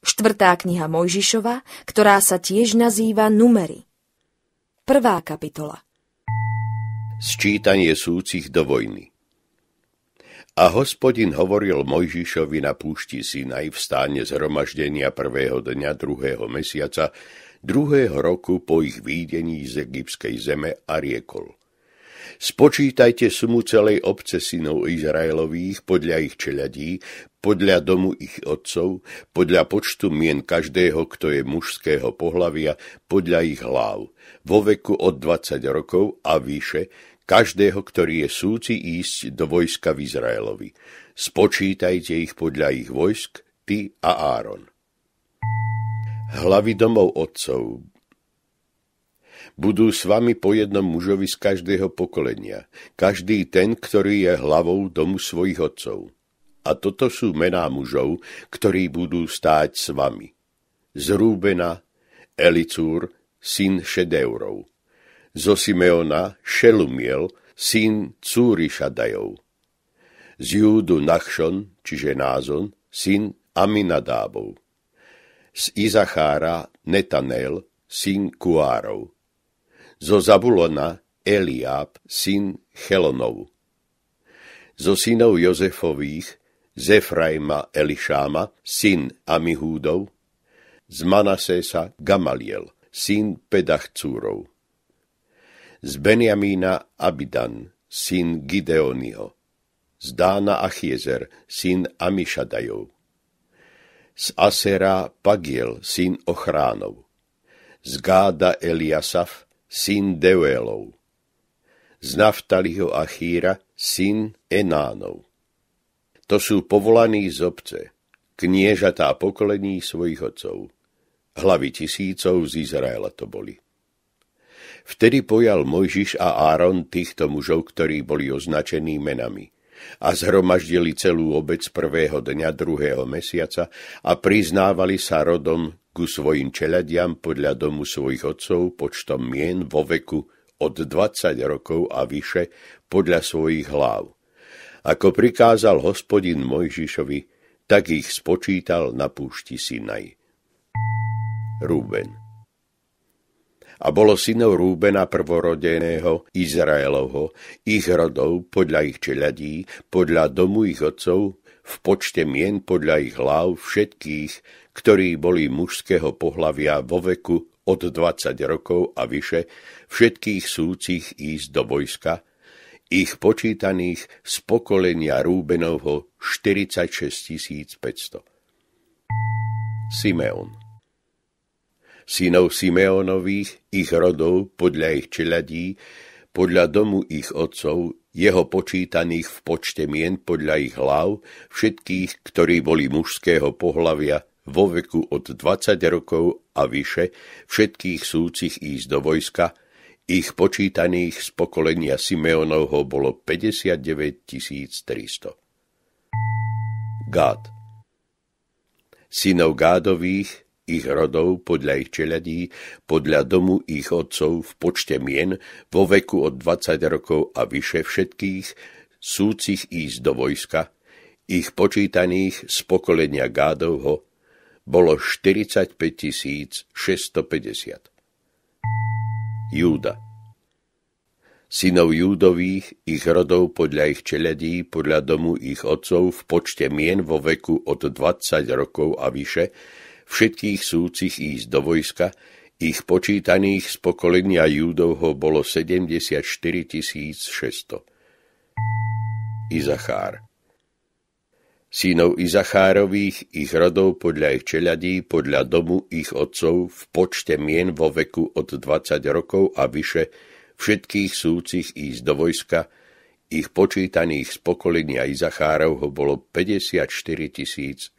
Štvrtá kniha Mojžišova, ktorá sa tiež nazýva Numery. Prvá kapitola Sčítanie súcich do vojny A hospodin hovoril Mojžišovi na púšti Sinaj v stáne zhromaždenia prvého dňa druhého mesiaca, druhého roku po ich výdení z egyptskej zeme a riekol – Spočítajte sumu celej obce synov Izraelových podľa ich čeladí, podľa domu ich otcov, podľa počtu mien každého, kto je mužského pohlavia, podľa ich hlav, vo veku od 20 rokov a vyše, každého, ktorý je súci ísť do vojska v Izraelovi. Spočítajte ich podľa ich vojsk, ty a Áron. Hlavy domov otcov budú s vami po jednom mužovi z každého pokolenia, každý ten, ktorý je hlavou domu svojich otcov. A toto sú mená mužov, ktorí budú stáť s vami. Zrúbena, Elicúr, syn Šedeurov. Zo Simeona, Šelumiel, syn Cúrišadajov. Z Júdu Nachšon, čiže Názon, syn Aminadábov. Z Izachára Netanel, syn Kuárov zo Zabulona Eliáb, syn Chelonov. Zo synov Jozefových Zefrajma Elišáma, syn Amihúdov, z Manasesa Gamaliel, syn Pedachcúrov. Z Benjamína Abidan, syn Gideonio, z Dána Achiezer, syn Amišadajov, z Asera Pagiel, syn Ochránov, z Gáda Eliasaf, syn Deuelov, z Naftaliho a syn Enánov. To sú povolaní z obce, kniežatá pokolení svojich otcov. Hlavy tisícov z Izraela to boli. Vtedy pojal Mojžiš a Áron týchto mužov, ktorí boli označení menami a zhromaždili celú obec prvého dňa druhého mesiaca a priznávali sa rodom ku svojim čeladiam podľa domu svojich otcov počtom mien vo veku od 20 rokov a vyše podľa svojich hlav. Ako prikázal hospodin Mojžišovi, tak ich spočítal na púšti Sinaj. Rúben a bolo synov Rúbena prvorodeného Izraelovho, ich rodov podľa ich čeladí, podľa domu ich otcov, v počte mien podľa ich hlav všetkých ktorí boli mužského pohlavia vo veku od 20 rokov a vyše, všetkých súcich ísť do vojska, ich počítaných z pokolenia Rúbenovho 46 500. Simeon Synov Simeonových, ich rodov, podľa ich čeladí, podľa domu ich otcov, jeho počítaných v počte mien podľa ich hlav, všetkých, ktorí boli mužského pohlavia vo veku od 20 rokov a vyše všetkých súcich ísť do vojska, ich počítaných z pokolenia Simeonovho bolo 59 300. Gád Synov Gádových, ich rodov podľa ich čeladí, podľa domu ich otcov v počte mien vo veku od 20 rokov a vyše všetkých, súcich ísť do vojska, ich počítaných z pokolenia Gádovho bolo 45 650. Júda Synov Júdových, ich rodov podľa ich čeledí, podľa domu ich otcov v počte mien vo veku od 20 rokov a vyše, všetkých súcich ísť do vojska, ich počítaných z pokolenia Júdovho bolo 74 600. Izachár synov Izachárových, ich rodov podľa ich čeľadí, podľa domu ich otcov, v počte mien vo veku od 20 rokov a vyše, všetkých súcich ísť do vojska, ich počítaných z pokolenia Izachárovho bolo 54 400.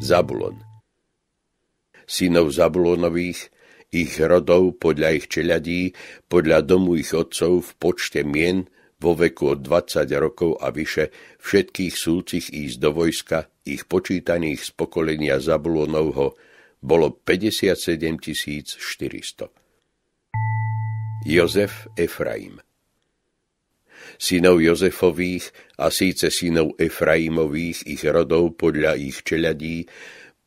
Zabulon Synov Zabulonových, ich rodov podľa ich čeladí, podľa domu ich otcov v počte mien – vo veku od 20 rokov a vyše všetkých súcich ísť do vojska, ich počítaných z pokolenia Zabulónovho bolo 57 400. Jozef Efraim Synov Jozefových a síce synov Efraimových ich rodov podľa ich čeladí,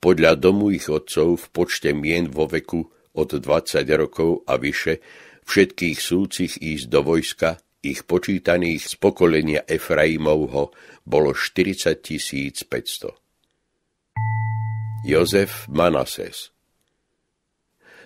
podľa domu ich otcov v počte mien vo veku od 20 rokov a vyše, všetkých súcich ísť do vojska, ich počítaných z pokolenia Efraimovho bolo 40 500. Jozef Manases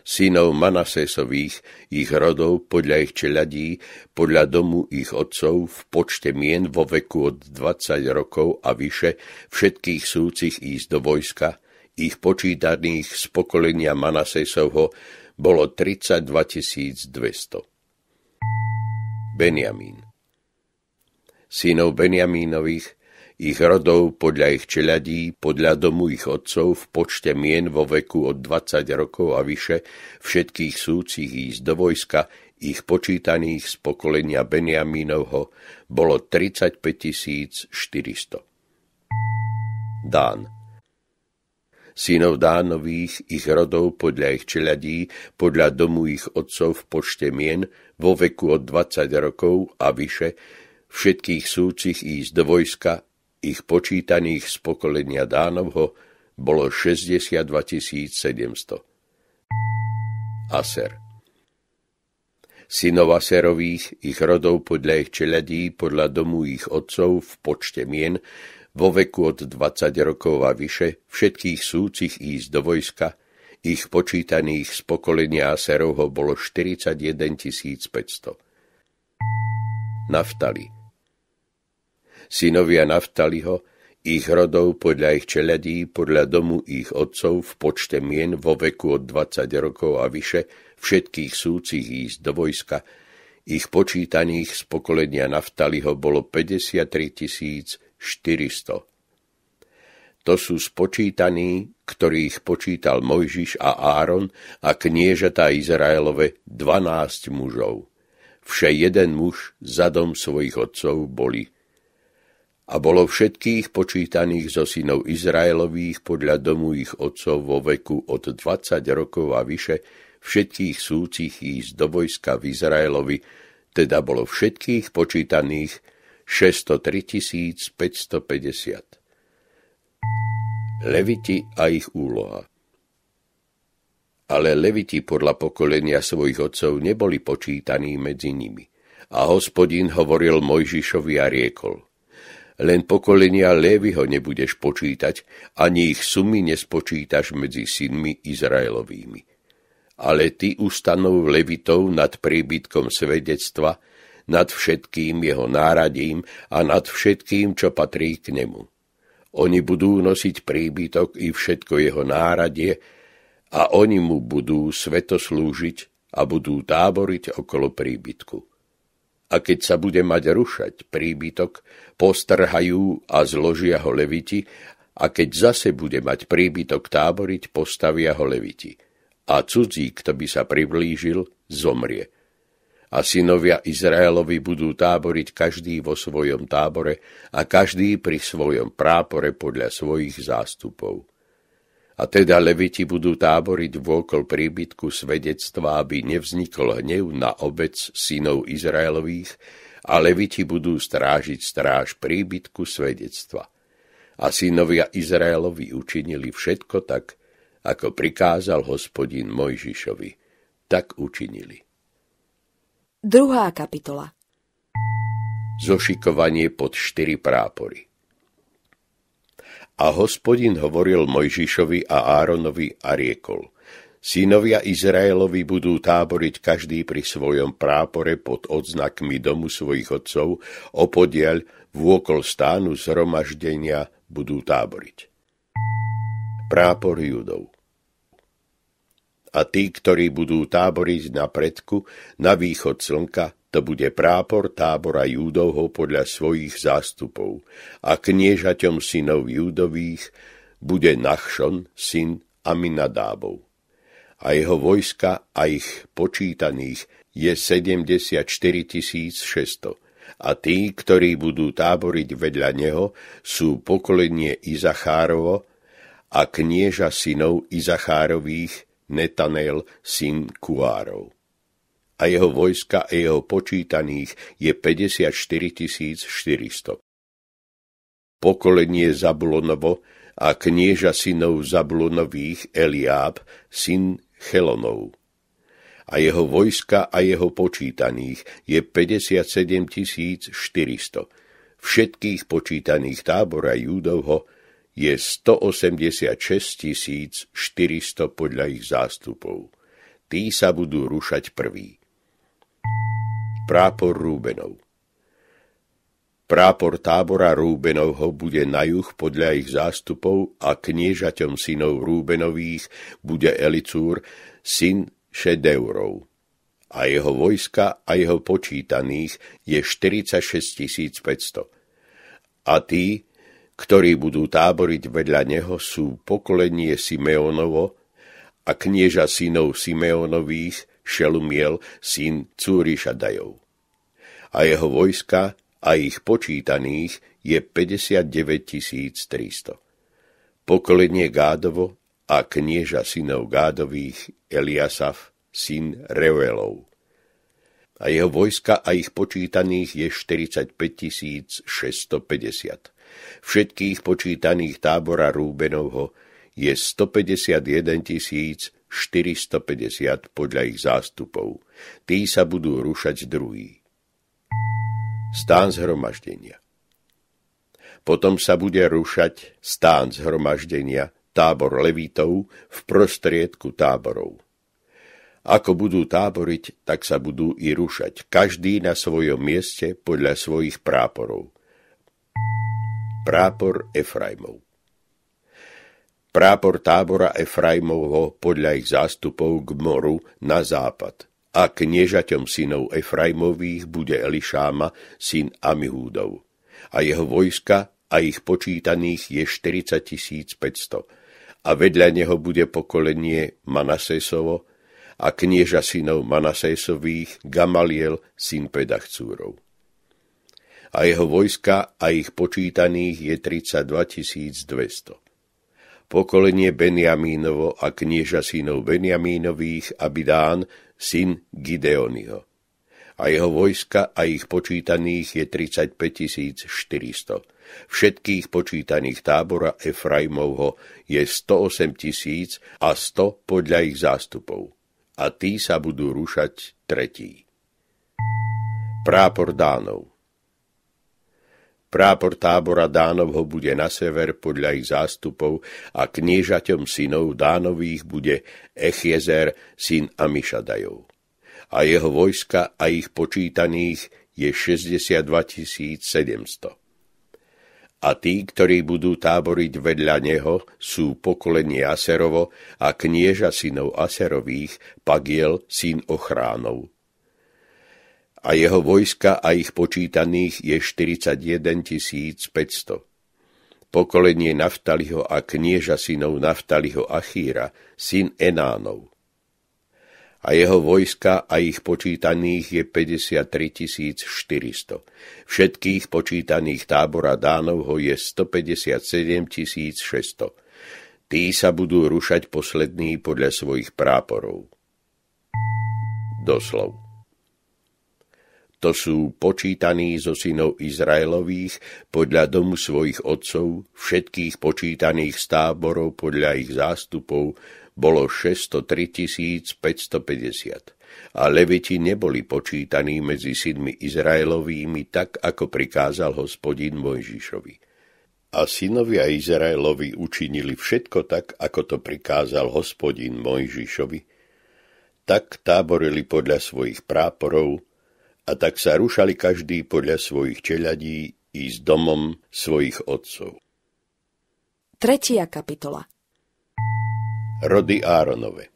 synov Manasesových, ich rodov podľa ich čeladí, podľa domu ich otcov v počte mien vo veku od 20 rokov a vyše všetkých súcich ísť do vojska, ich počítaných z pokolenia Manasesovho bolo 32 200. Benjamín. Synov Benjamínových, ich rodov podľa ich čeladí, podľa domu ich otcov v počte mien vo veku od 20 rokov a vyše, všetkých súcich ísť do vojska, ich počítaných z pokolenia Benjamínovho bolo 35 400. Dán synov Dánových, ich rodov podľa ich čeladí, podľa domu ich otcov v počte mien, vo veku od 20 rokov a vyše, všetkých súcich ísť do vojska, ich počítaných z pokolenia Dánovho bolo 62 700. Aser synov Aserových, ich rodov podľa ich čeladí, podľa domu ich otcov v počte mien, vo veku od 20 rokov a vyše všetkých súcich ísť do vojska, ich počítaných z pokolenia Aserovho bolo 41 500. Naftali Synovia Naftaliho, ich rodov podľa ich čeladí, podľa domu ich otcov v počte mien vo veku od 20 rokov a vyše, všetkých súcich ísť do vojska, ich počítaných z pokolenia Naftaliho bolo 53 400. To sú spočítaní, ktorých počítal Mojžiš a Áron a kniežatá Izraelove 12 mužov. Vše jeden muž za dom svojich otcov boli. A bolo všetkých počítaných zo synov Izraelových podľa domu ich otcov vo veku od 20 rokov a vyše, všetkých súcich ísť do vojska v Izraelovi, teda bolo všetkých počítaných 603 550. Leviti a ich úloha Ale leviti podľa pokolenia svojich otcov neboli počítaní medzi nimi. A hospodin hovoril Mojžišovi a riekol – len pokolenia Lévyho nebudeš počítať, ani ich sumy nespočítaš medzi synmi Izraelovými. Ale ty ustanov Levitov nad príbytkom svedectva nad všetkým jeho náradím a nad všetkým, čo patrí k nemu. Oni budú nosiť príbytok i všetko jeho náradie a oni mu budú svetoslúžiť a budú táboriť okolo príbytku. A keď sa bude mať rušať príbytok, postrhajú a zložia ho leviti a keď zase bude mať príbytok táboriť, postavia ho leviti. A cudzí, kto by sa priblížil, zomrie a synovia Izraelovi budú táboriť každý vo svojom tábore a každý pri svojom prápore podľa svojich zástupov. A teda leviti budú táboriť vôkol príbytku svedectva, aby nevznikol hnev na obec synov Izraelových, a leviti budú strážiť stráž príbytku svedectva. A synovia Izraelovi učinili všetko tak, ako prikázal hospodin Mojžišovi. Tak učinili. Druhá kapitola Zošikovanie pod štyri prápory A hospodin hovoril Mojžišovi a Áronovi a riekol Synovia Izraelovi budú táboriť každý pri svojom prápore pod odznakmi domu svojich otcov, opodiaľ vôkol stánu zhromaždenia budú táboriť. Prápor Judov a tí, ktorí budú táboriť na predku, na východ slnka, to bude prápor tábora Júdovho podľa svojich zástupov a kniežaťom synov Júdových bude Nachšon, syn Aminadábov. A jeho vojska a ich počítaných je 74 600 a tí, ktorí budú táboriť vedľa neho, sú pokolenie Izachárovo a knieža synov Izachárových Netanel, syn Kuárov. A jeho vojska a jeho počítaných je 54 400. Pokolenie Zablonovo a knieža synov Zablonových Eliáb, syn Chelonov a jeho vojska a jeho počítaných je 57 400, všetkých počítaných tábora Júdovho je 186 400 podľa ich zástupov. Tí sa budú rušať prví. Prápor Rúbenov Prápor tábora Rúbenovho bude na juh podľa ich zástupov a kniežaťom synov Rúbenových bude Elicúr, syn Šedeurov. A jeho vojska a jeho počítaných je 46 500. A tí, ktorí budú táboriť vedľa neho, sú pokolenie Simeonovo a knieža synov Simeonových Šelumiel, syn Cúrišadajov. A jeho vojska a ich počítaných je 59 300. Pokolenie Gádovo a knieža synov Gádových Eliasaf, syn Reuelov. A jeho vojska a ich počítaných je 45 650 všetkých počítaných tábora Rúbenovho je 151 450 podľa ich zástupov. Tí sa budú rušať druhý. Stán zhromaždenia Potom sa bude rušať stán zhromaždenia, tábor levitov v prostriedku táborov. Ako budú táboriť, tak sa budú i rušať, každý na svojom mieste podľa svojich práporov. Prápor Efraimov Prápor tábora Efraimovho podľa ich zástupov k moru na západ a kniežaťom synov Efraimových bude Elišáma, syn Amihúdov. A jeho vojska a ich počítaných je 40 500. A vedľa neho bude pokolenie Manasésovo a knieža synov Manasésových Gamaliel, syn Pedachcúrov a jeho vojska a ich počítaných je 32 200. Pokolenie Benjamínovo a knieža synov Benjamínových Abidán, syn Gideoniho. A jeho vojska a ich počítaných je 35 400. Všetkých počítaných tábora Efraimovho je 108 tisíc a 100 podľa ich zástupov. A tí sa budú rušať tretí. Prápor Dánov Prápor tábora Dánovho bude na sever podľa ich zástupov a kniežaťom synov Dánových bude Echiezer, syn Amišadajov. A jeho vojska a ich počítaných je 62 700. A tí, ktorí budú táboriť vedľa neho, sú pokolenie Aserovo a knieža synov Aserových, Pagiel, syn Ochránov a jeho vojska a ich počítaných je 41 500. Pokolenie Naftaliho a knieža synov Naftaliho Achíra, syn Enánov. A jeho vojska a ich počítaných je 53 400. Všetkých počítaných tábora Dánovho je 157 600. Tí sa budú rušať poslední podľa svojich práporov. Doslov to sú počítaní zo synov Izraelových podľa domu svojich otcov, všetkých počítaných z táborov podľa ich zástupov, bolo 603 550 a Leviti neboli počítaní medzi synmi Izraelovými tak, ako prikázal hospodin Mojžišovi. A synovia Izraelovi učinili všetko tak, ako to prikázal hospodin Mojžišovi. Tak táborili podľa svojich práporov, a tak sa rušali každý podľa svojich čeľadí i s domom svojich otcov. Tretia kapitola Rody Áronove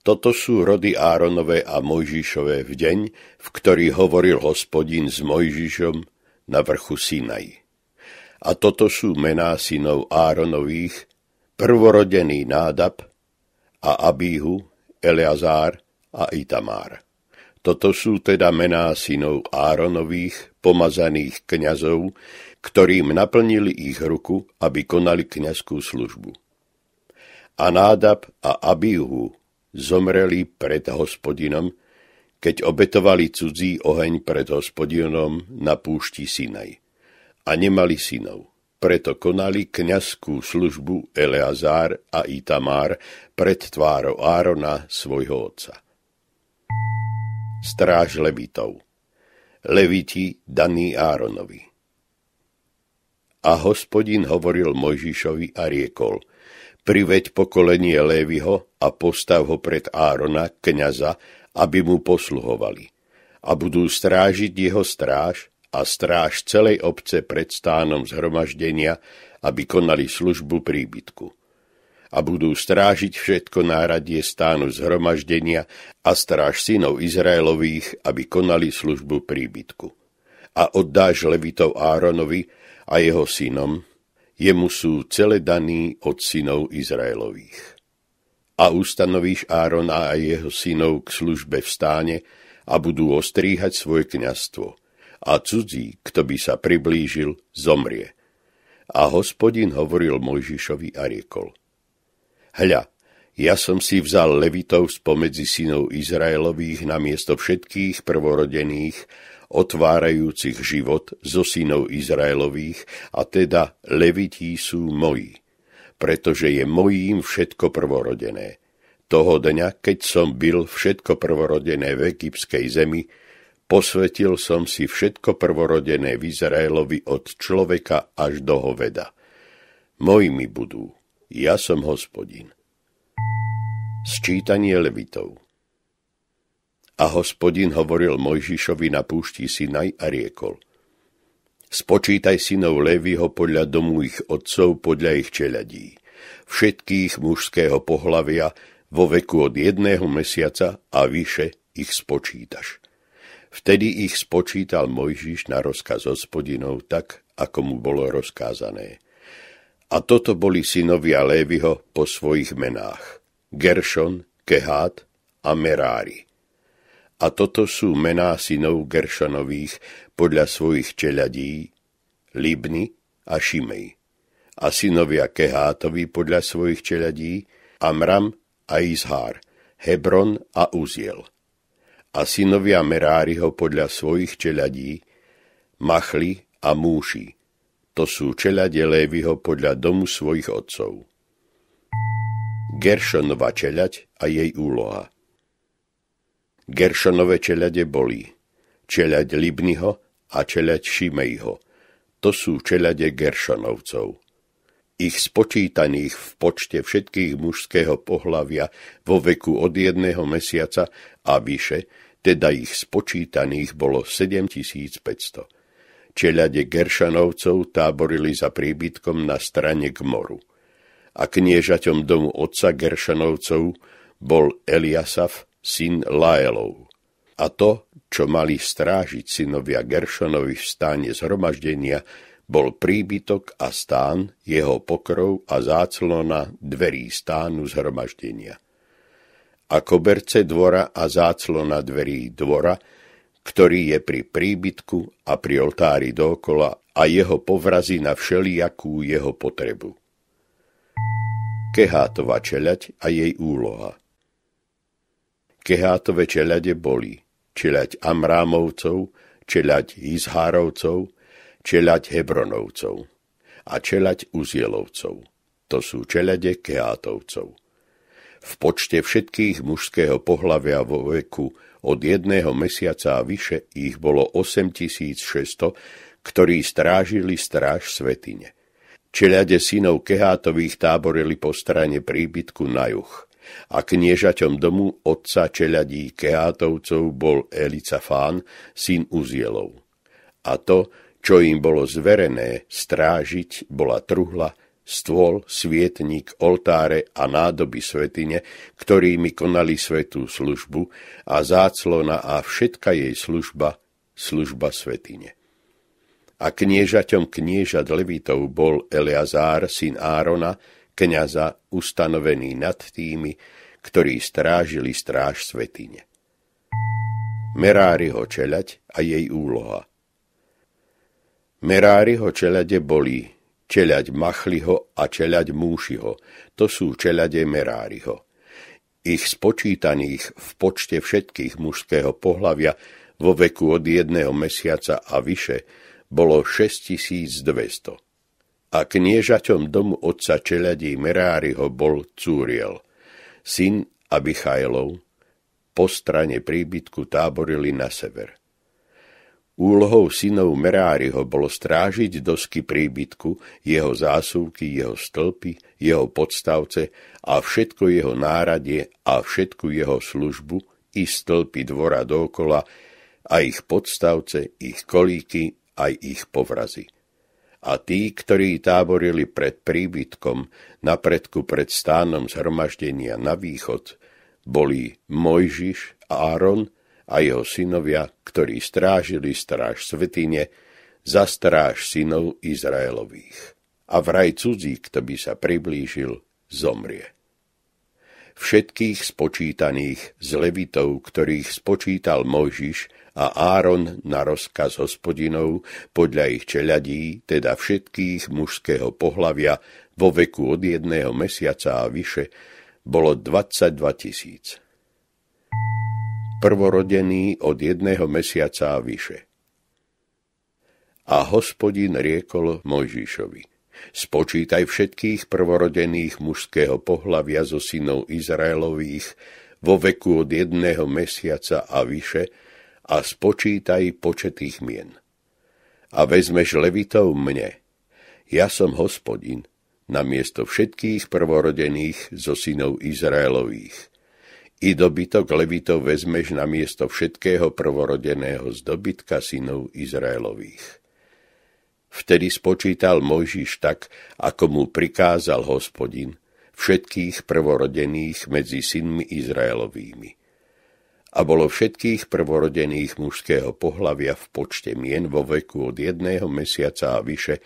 Toto sú rody Áronove a Mojžišové v deň, v ktorý hovoril hospodin s Mojžišom na vrchu Sinaj. A toto sú mená synov Áronových, prvorodený Nádab a Abíhu, Eleazár a Itamár. Toto sú teda mená synov Áronových, pomazaných kňazov, ktorým naplnili ich ruku, aby konali kniazskú službu. A Nádab a Abihu zomreli pred hospodinom, keď obetovali cudzí oheň pred hospodinom na púšti Sinaj. A nemali synov. Preto konali kňazskú službu Eleazár a Itamár pred tvárou Árona, svojho otca stráž Levitov. Leviti daný Áronovi. A hospodin hovoril Mojžišovi a riekol, priveď pokolenie Lévyho a postav ho pred Árona, kniaza, aby mu posluhovali. A budú strážiť jeho stráž a stráž celej obce pred stánom zhromaždenia, aby konali službu príbytku a budú strážiť všetko náradie stánu zhromaždenia a stráž synov Izraelových, aby konali službu príbytku. A oddáš Levitov Áronovi a jeho synom, jemu sú celé daní od synov Izraelových. A ustanovíš Árona a jeho synov k službe v stáne a budú ostríhať svoje kniastvo. A cudzí, kto by sa priblížil, zomrie. A hospodin hovoril Mojžišovi a riekol – Hľa, ja som si vzal levitov spomedzi synov Izraelových na miesto všetkých prvorodených, otvárajúcich život zo synov Izraelových, a teda levití sú moji, pretože je mojím všetko prvorodené. Toho dňa, keď som byl všetko prvorodené v egyptskej zemi, posvetil som si všetko prvorodené v Izraelovi od človeka až do hoveda. Mojimi budú ja som hospodin. Sčítanie Levitov A hospodin hovoril Mojžišovi na púšti Sinaj a riekol Spočítaj synov Levyho podľa domu ich otcov, podľa ich čeladí, všetkých mužského pohlavia vo veku od jedného mesiaca a vyše ich spočítaš. Vtedy ich spočítal Mojžiš na rozkaz hospodinov tak, ako mu bolo rozkázané. A toto boli synovia Lévyho po svojich menách. Geršon, Kehát a Merári. A toto sú mená synov Geršanových podľa svojich čeľadí Libny a Šimej. A synovia Kehátovi podľa svojich čeľadí Amram a Izhár, Hebron a Uziel. A synovia Meráriho podľa svojich čeľadí Machli a Múši to sú čelade Lévyho podľa domu svojich otcov. Geršonova čeľaď a jej úloha Geršonové čelade boli čeľaď Libnyho a čeľaď Šimejho. To sú čelade Geršonovcov. Ich spočítaných v počte všetkých mužského pohlavia vo veku od jedného mesiaca a vyše, teda ich spočítaných bolo 7500. Čeľade Geršanovcov táborili za príbytkom na strane k moru. A kniežaťom domu otca Geršanovcov bol Eliasaf, syn Laelov. A to, čo mali strážiť synovia Geršanovi v stáne zhromaždenia, bol príbytok a stán, jeho pokrov a záclona dverí stánu zhromaždenia. A koberce dvora a záclona dverí dvora – ktorý je pri príbytku a pri oltári dokola a jeho povrazy na všelijakú jeho potrebu. Kehátova čeľať a jej úloha Kehátove čeľade boli čeľať Amrámovcov, čeľať Izhárovcov, čeľať Hebronovcov a čeľať Uzielovcov. To sú čeľade Kehátovcov. V počte všetkých mužského pohlavia vo veku od jedného mesiaca a vyše ich bolo 8600, ktorí strážili stráž svetine. Čeliade synov Kehátových táborili po strane príbytku na juh a kniežaťom domu otca čeľadí Kehátovcov bol Elicafán, syn Uzielov. A to, čo im bolo zverené strážiť, bola truhla, stôl, svietnik, oltáre a nádoby svetine, ktorými konali svetú službu a záclona a všetka jej služba, služba svetine. A kniežaťom kniežat Levitov bol Eleazár, syn Árona, kniaza, ustanovený nad tými, ktorí strážili stráž svetine. Meráriho čelať a jej úloha Meráriho čelade boli čeľaď Machliho a čeľaď Múšiho. To sú čeľade Meráriho. Ich spočítaných v počte všetkých mužského pohlavia vo veku od jedného mesiaca a vyše bolo 6200. A kniežaťom domu otca čeľadí Meráriho bol Cúriel, syn Abichajlov, po strane príbytku táborili na sever. Úlohou synov Meráriho bolo strážiť dosky príbytku, jeho zásuvky, jeho stĺpy, jeho podstavce a všetko jeho náradie a všetku jeho službu i stĺpy dvora dokola a ich podstavce, ich kolíky aj ich povrazy. A tí, ktorí táborili pred príbytkom, na predku pred stánom zhromaždenia na východ, boli Mojžiš, Áron, a jeho synovia, ktorí strážili stráž svetine, za stráž synov Izraelových. A vraj cudzí, kto by sa priblížil, zomrie. Všetkých spočítaných z levitov, ktorých spočítal Mojžiš a Áron na rozkaz hospodinov podľa ich čeľadí, teda všetkých mužského pohlavia vo veku od jedného mesiaca a vyše, bolo 22 tisíc prvorodený od jedného mesiaca a vyše. A hospodin riekol Mojžišovi, spočítaj všetkých prvorodených mužského pohlavia zo synov Izraelových vo veku od jedného mesiaca a vyše a spočítaj počet ich mien. A vezmeš levitov mne. Ja som hospodin, namiesto všetkých prvorodených zo synov Izraelových i dobytok levitov vezmeš na miesto všetkého prvorodeného z dobytka synov Izraelových. Vtedy spočítal Mojžiš tak, ako mu prikázal hospodin, všetkých prvorodených medzi synmi Izraelovými. A bolo všetkých prvorodených mužského pohlavia v počte mien vo veku od jedného mesiaca a vyše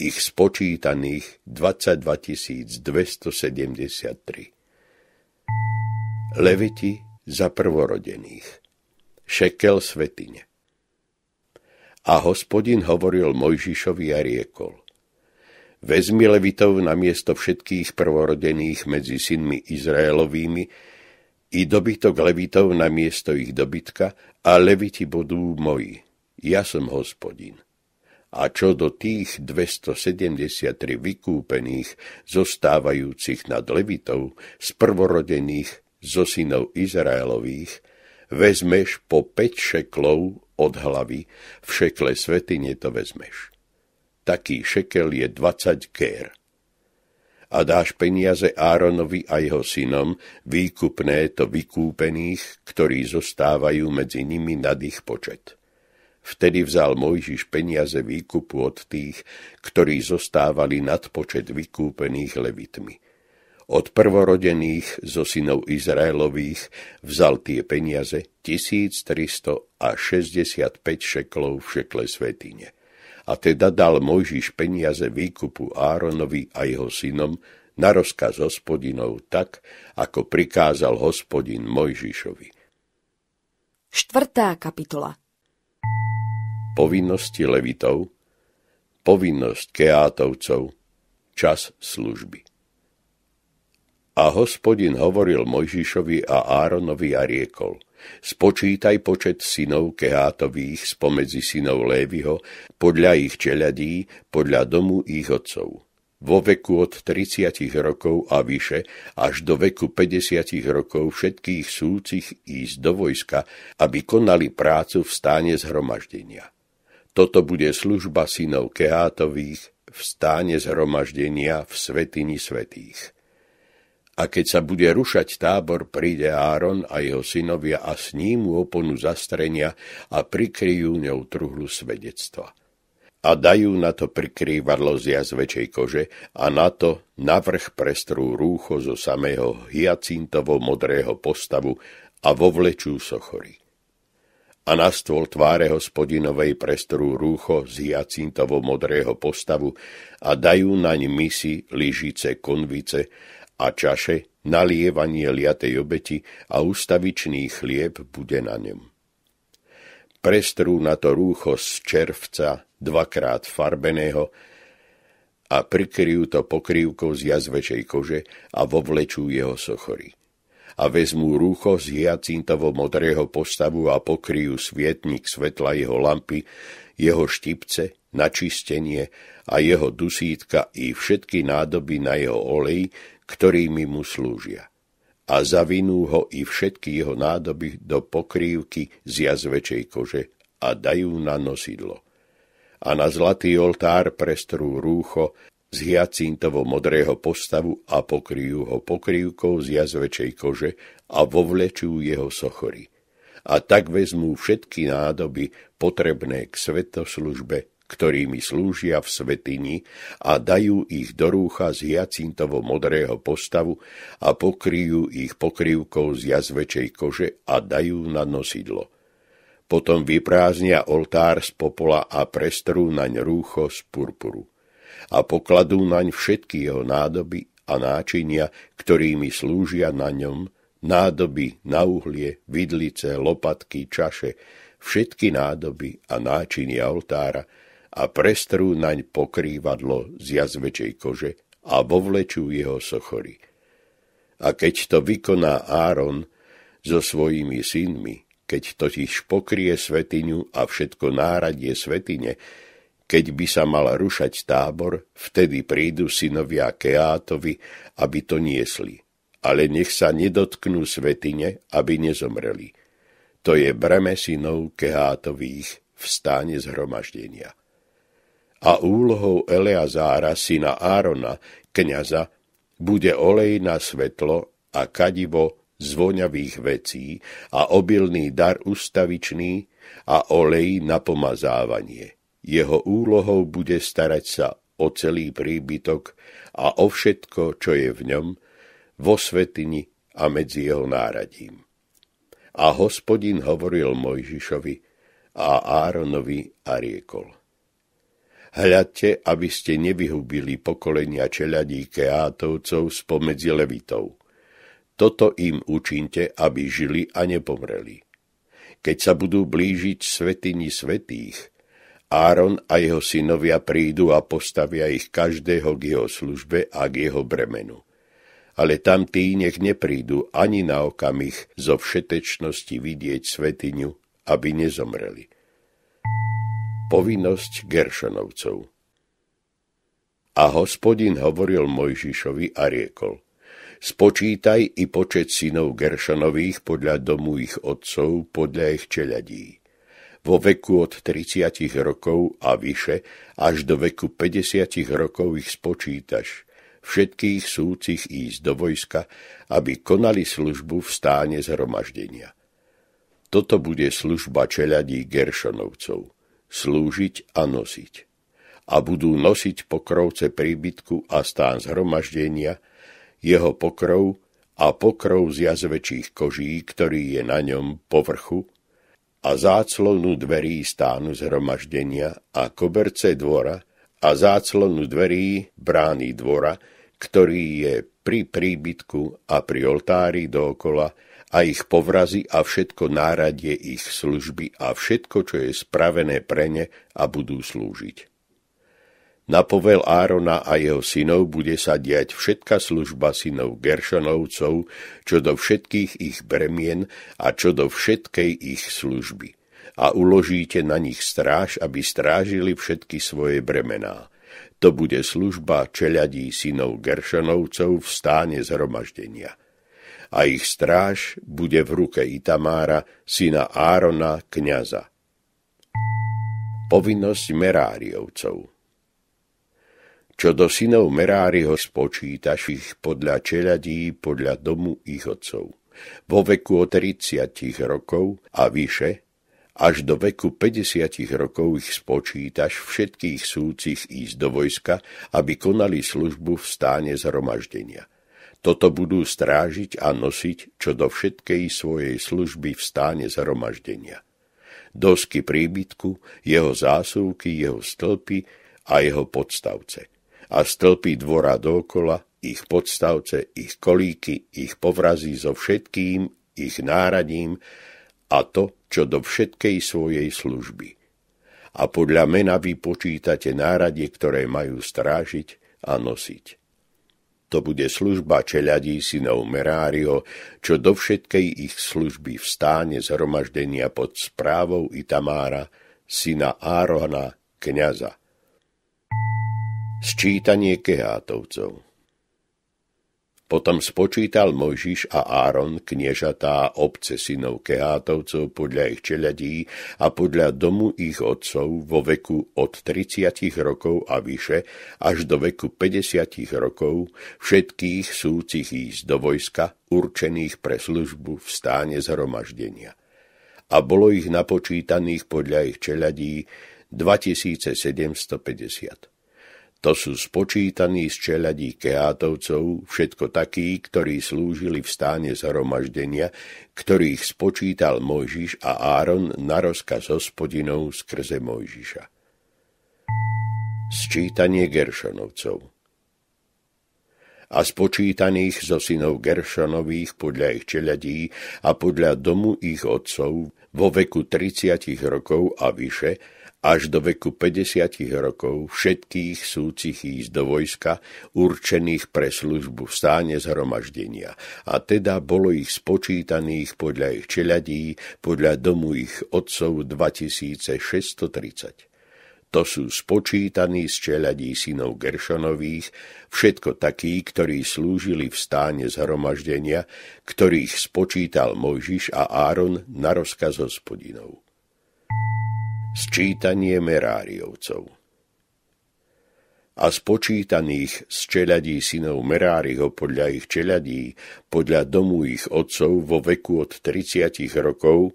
ich spočítaných 22 273. Leviti za prvorodených. Šekel svetine. A hospodin hovoril Mojžišovi a riekol. Vezmi Levitov na miesto všetkých prvorodených medzi synmi Izraelovými i dobytok Levitov na miesto ich dobytka a Leviti budú moji. Ja som hospodin. A čo do tých 273 vykúpených, zostávajúcich nad Levitov, z prvorodených, zo synov Izraelových, vezmeš po 5 šeklov od hlavy, v šekle svetine to vezmeš. Taký šekel je 20 kér. A dáš peniaze Áronovi a jeho synom, výkupné to vykúpených, ktorí zostávajú medzi nimi nad ich počet. Vtedy vzal Mojžiš peniaze výkupu od tých, ktorí zostávali nad počet vykúpených levitmi od prvorodených zo synov Izraelových vzal tie peniaze 1365 šeklov v šekle svetine. A teda dal Mojžiš peniaze výkupu Áronovi a jeho synom na rozkaz hospodinov tak, ako prikázal hospodin Mojžišovi. Štvrtá kapitola Povinnosti levitov, povinnosť keátovcov, čas služby. A hospodin hovoril Mojžišovi a Áronovi a riekol, spočítaj počet synov Kehátových spomedzi synov Lévyho, podľa ich čeľadí, podľa domu ich otcov. Vo veku od 30 rokov a vyše až do veku 50 rokov všetkých súcich ísť do vojska, aby konali prácu v stáne zhromaždenia. Toto bude služba synov Kehátových v stáne zhromaždenia v svetini svetých. A keď sa bude rušať tábor, príde Áron a jeho synovia a s ním oponu zastrenia a prikryjú ňou truhlu svedectva. A dajú na to prikrývadlo z jazvečej kože a na to navrh prestrú rúcho zo samého hyacintovo-modrého postavu a vovlečú sochory. A na stôl tváre hospodinovej prestrú rúcho z hyacintovo-modrého postavu a dajú naň misy, lyžice, konvice, a čaše, nalievanie liatej obeti a ustavičný chlieb bude na ňom. Prestrú na to rúcho z červca, dvakrát farbeného, a prikryjú to pokrývkou z jazvečej kože a vovlečú jeho sochory. A vezmú rúcho z hiacintovo-modrého postavu a pokryjú svietnik svetla jeho lampy, jeho štipce, načistenie a jeho dusítka i všetky nádoby na jeho olej, ktorými mu slúžia. A zavinú ho i všetky jeho nádoby do pokrývky z jazvečej kože a dajú na nosidlo. A na zlatý oltár prestrú rúcho z hiacintovo-modrého postavu a pokryjú ho pokrývkou z jazvečej kože a vovlečú jeho sochory. A tak vezmú všetky nádoby potrebné k svetoslužbe ktorými slúžia v svetini a dajú ich do rúcha z hiacintovo-modrého postavu a pokryjú ich pokrývkou z jazvečej kože a dajú na nosidlo. Potom vyprázdnia oltár z popola a prestrú naň rúcho z purpuru a pokladú naň všetky jeho nádoby a náčinia, ktorými slúžia na ňom, nádoby na uhlie, vidlice, lopatky, čaše, všetky nádoby a náčinia oltára, a prestrú naň pokrývadlo z jazvečej kože a vovlečú jeho sochory. A keď to vykoná Áron so svojimi synmi, keď totiž pokrie svetiňu a všetko náradie svetine, keď by sa mal rušať tábor, vtedy prídu synovia Keátovi, aby to niesli. Ale nech sa nedotknú svetine, aby nezomreli. To je breme synov Keátových v stáne zhromaždenia a úlohou Eleazára, syna Árona, kniaza, bude olej na svetlo a kadivo zvoňavých vecí a obilný dar ustavičný a olej na pomazávanie. Jeho úlohou bude starať sa o celý príbytok a o všetko, čo je v ňom, vo svetini a medzi jeho náradím. A hospodin hovoril Mojžišovi a Áronovi a riekol – Hľadte, aby ste nevyhubili pokolenia čeladí Keátovcov spomedzi Levitov. Toto im učinte, aby žili a nepomreli. Keď sa budú blížiť svetyni svetých, Áron a jeho synovia prídu a postavia ich každého k jeho službe a k jeho bremenu. Ale tam tí nech neprídu ani na okamih zo všetečnosti vidieť svetiňu, aby nezomreli. Povinnosť Geršonovcov A hospodin hovoril Mojžišovi a riekol Spočítaj i počet synov Geršonových podľa domu ich otcov, podľa ich čeľadí. Vo veku od 30 rokov a vyše až do veku 50 rokov ich spočítaš, všetkých súcich ísť do vojska, aby konali službu v stáne zhromaždenia. Toto bude služba čeľadí Geršonovcov slúžiť a nosiť. A budú nosiť pokrovce príbytku a stán zhromaždenia, jeho pokrov a pokrov z jazvečích koží, ktorý je na ňom povrchu, a záclonu dverí stánu zhromaždenia a koberce dvora a záclonu dverí brány dvora, ktorý je pri príbytku a pri oltári dookola a ich povrazy a všetko náradie ich služby a všetko, čo je spravené pre ne a budú slúžiť. Na povel Árona a jeho synov bude sa diať všetka služba synov Geršanovcov, čo do všetkých ich bremien a čo do všetkej ich služby. A uložíte na nich stráž, aby strážili všetky svoje bremená. To bude služba čeľadí synov Geršanovcov v stáne zhromaždenia a ich stráž bude v ruke Itamára, syna Árona, kniaza. Povinnosť Meráriovcov Čo do synov Meráriho spočítaš ich podľa čeladí, podľa domu ich otcov. Vo veku od 30 rokov a vyše, až do veku 50 rokov ich spočítaš všetkých súcich ísť do vojska, aby konali službu v stáne zhromaždenia – toto budú strážiť a nosiť, čo do všetkej svojej služby v stáne zhromaždenia. Dosky príbytku, jeho zásuvky, jeho stĺpy a jeho podstavce. A stĺpy dvora dokola, ich podstavce, ich kolíky, ich povrazy so všetkým, ich náradím a to, čo do všetkej svojej služby. A podľa mena vy počítate náradie, ktoré majú strážiť a nosiť to bude služba čeľadí synov Merário, čo do všetkej ich služby vstáne zhromaždenia pod správou Itamára, syna Árona, kniaza. Sčítanie Kehátovcov potom spočítal Mojžiš a Áron kniežatá obce synov Kehátovcov podľa ich čeladí a podľa domu ich otcov vo veku od 30 rokov a vyše až do veku 50 rokov všetkých súcich ísť do vojska určených pre službu v stáne zhromaždenia. A bolo ich napočítaných podľa ich čeladí 2750. To sú spočítaní z čeladí Keátovcov, všetko takí, ktorí slúžili v stáne zhromaždenia, ktorých spočítal Mojžiš a Áron na rozkaz hospodinov skrze Mojžiša. Sčítanie Geršonovcov a spočítaných zo synov Geršanových podľa ich čeladí a podľa domu ich otcov vo veku 30 rokov a vyše až do veku 50 rokov všetkých súcich ísť do vojska, určených pre službu v stáne zhromaždenia, a teda bolo ich spočítaných podľa ich čeladí, podľa domu ich otcov 2630. To sú spočítaní z čeladí synov Geršonových, všetko takí, ktorí slúžili v stáne zhromaždenia, ktorých spočítal Mojžiš a Áron na rozkaz hospodinov. Sčítanie Meráriovcov a spočítaných z čeladí synov Meráriho podľa ich čeladí, podľa domu ich otcov vo veku od 30 rokov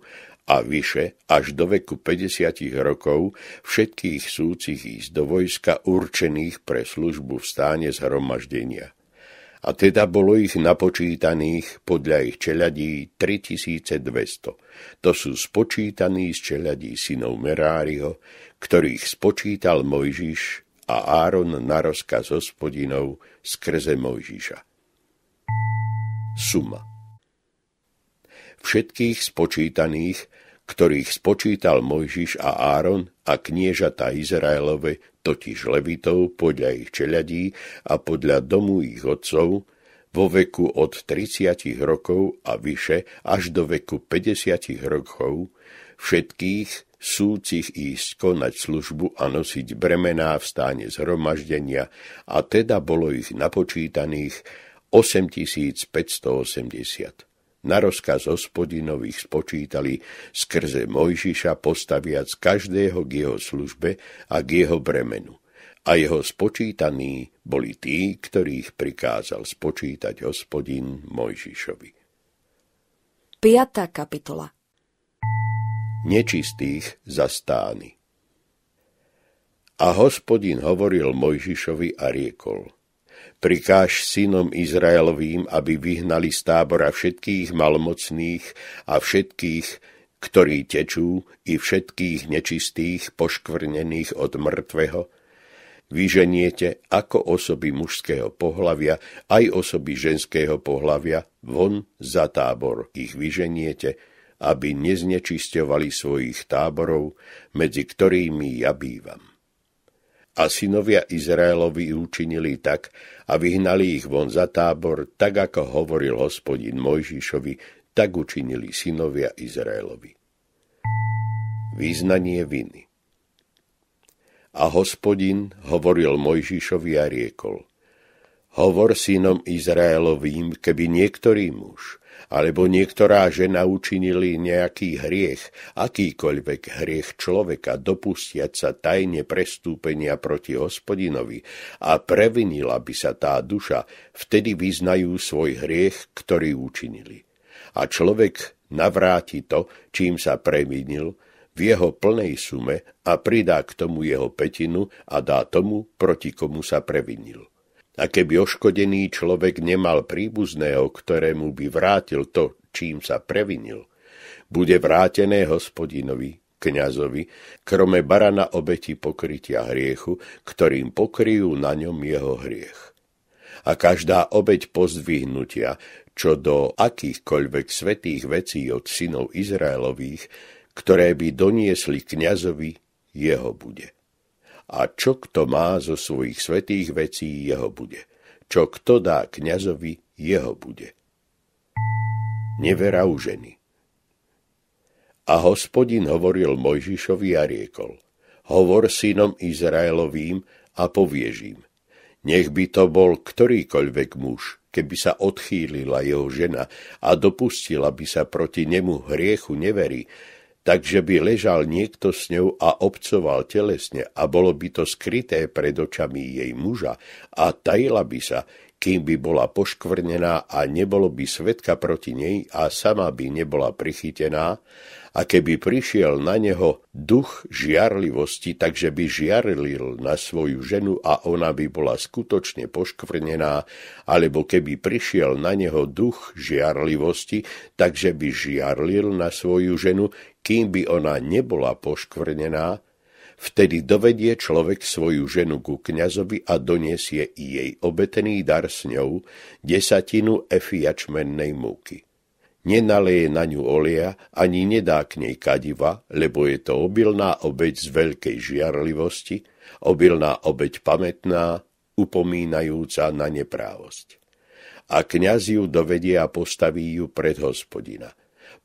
a vyše až do veku 50 rokov všetkých súcich ísť do vojska určených pre službu v stáne zhromaždenia. A teda bolo ich napočítaných podľa ich čeladí 3200 to sú spočítaní z čeľadí synov Meráriho, ktorých spočítal Mojžiš a Áron na rozkaz hospodinov skrze Mojžiša. Suma Všetkých spočítaných, ktorých spočítal Mojžiš a Áron a kniežata Izraelove, totiž Levitov podľa ich čeľadí a podľa domu ich otcov, vo veku od 30 rokov a vyše až do veku 50 rokov všetkých súcich ísť konať službu a nosiť bremená v stáne zhromaždenia a teda bolo ich napočítaných 8580. Na rozkaz hospodinových spočítali skrze Mojžiša postaviac každého k jeho službe a k jeho bremenu a jeho spočítaní boli tí, ktorých prikázal spočítať hospodin Mojžišovi. 5. kapitola Nečistých zastány A hospodin hovoril Mojžišovi a riekol – prikáž synom Izraelovým, aby vyhnali z tábora všetkých malmocných a všetkých, ktorí tečú, i všetkých nečistých, poškvrnených od mŕtvého, vyženiete ako osoby mužského pohlavia, aj osoby ženského pohlavia von za tábor. Ich vyženiete, aby neznečisťovali svojich táborov, medzi ktorými ja bývam. A synovia Izraelovi učinili tak a vyhnali ich von za tábor, tak ako hovoril hospodin Mojžišovi, tak učinili synovia Izraelovi. Význanie viny a hospodin hovoril Mojžišovi a riekol, hovor synom Izraelovým, keby niektorý muž alebo niektorá žena učinili nejaký hriech, akýkoľvek hriech človeka dopustiať sa tajne prestúpenia proti hospodinovi a previnila by sa tá duša, vtedy vyznajú svoj hriech, ktorý učinili. A človek navráti to, čím sa previnil, v jeho plnej sume a pridá k tomu jeho petinu a dá tomu, proti komu sa previnil. A keby oškodený človek nemal príbuzného, ktorému by vrátil to, čím sa previnil, bude vrátené hospodinovi, kňazovi, krome barana obeti pokrytia hriechu, ktorým pokryjú na ňom jeho hriech. A každá obeď pozdvihnutia, čo do akýchkoľvek svetých vecí od synov Izraelových, ktoré by doniesli kňazovi, jeho bude. A čo kto má zo svojich svetých vecí, jeho bude. Čo kto dá kňazovi, jeho bude. Nevera u ženy. A hospodin hovoril Mojžišovi a riekol, hovor synom Izraelovým a poviežím, nech by to bol ktorýkoľvek muž, keby sa odchýlila jeho žena a dopustila by sa proti nemu hriechu neveri takže by ležal niekto s ňou a obcoval telesne a bolo by to skryté pred očami jej muža a tajila by sa, kým by bola poškvrnená a nebolo by svetka proti nej a sama by nebola prichytená a keby prišiel na neho duch žiarlivosti, takže by žiarlil na svoju ženu a ona by bola skutočne poškvrnená, alebo keby prišiel na neho duch žiarlivosti, takže by žiarlil na svoju ženu, kým by ona nebola poškvrnená, Vtedy dovedie človek svoju ženu ku kňazovi a doniesie jej obetený dar s ňou desatinu efiačmennej múky nenaleje na ňu oleja, ani nedá k nej kadiva, lebo je to obilná obeď z veľkej žiarlivosti, obilná obeď pamätná, upomínajúca na neprávosť. A kňaz ju dovedie a postaví ju pred hospodina.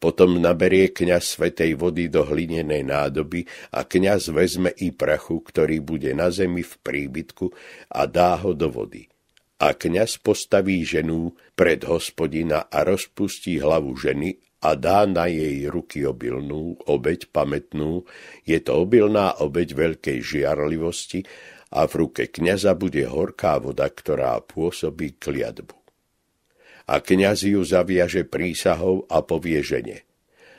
Potom naberie kňaz svetej vody do hlinenej nádoby a kňaz vezme i prachu, ktorý bude na zemi v príbytku a dá ho do vody a kňaz postaví ženu pred hospodina a rozpustí hlavu ženy a dá na jej ruky obilnú obeď pamätnú, je to obilná obeď veľkej žiarlivosti a v ruke kniaza bude horká voda, ktorá pôsobí kliatbu. A kňaz ju zaviaže prísahou a povie žene,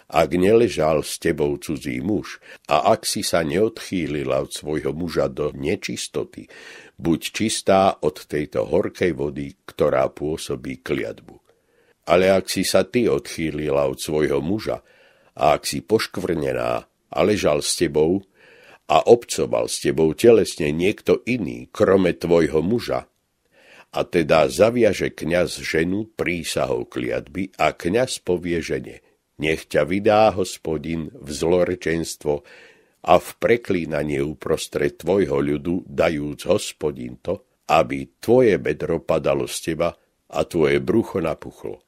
ak neležal s tebou cudzí muž a ak si sa neodchýlila od svojho muža do nečistoty, buď čistá od tejto horkej vody, ktorá pôsobí kliatbu. Ale ak si sa ty odchýlila od svojho muža, a ak si poškvrnená a ležal s tebou a obcoval s tebou telesne niekto iný, krome tvojho muža, a teda zaviaže kňaz ženu prísahou kliatby a kňaz povie žene, nech ťa vydá hospodin v zlorečenstvo, a v preklínanie uprostred tvojho ľudu, dajúc hospodin to, aby tvoje bedro padalo z teba a tvoje brucho napuchlo.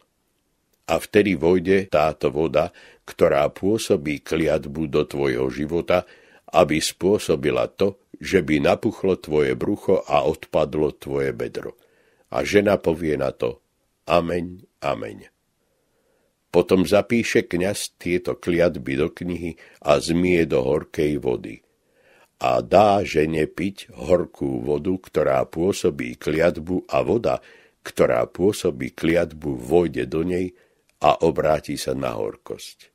A vtedy vojde táto voda, ktorá pôsobí kliatbu do tvojho života, aby spôsobila to, že by napuchlo tvoje brucho a odpadlo tvoje bedro. A žena povie na to, Amen, amen. Potom zapíše kňaz tieto kliatby do knihy a zmie do horkej vody. A dá žene piť horkú vodu, ktorá pôsobí kliatbu a voda, ktorá pôsobí kliatbu, vojde do nej a obráti sa na horkosť.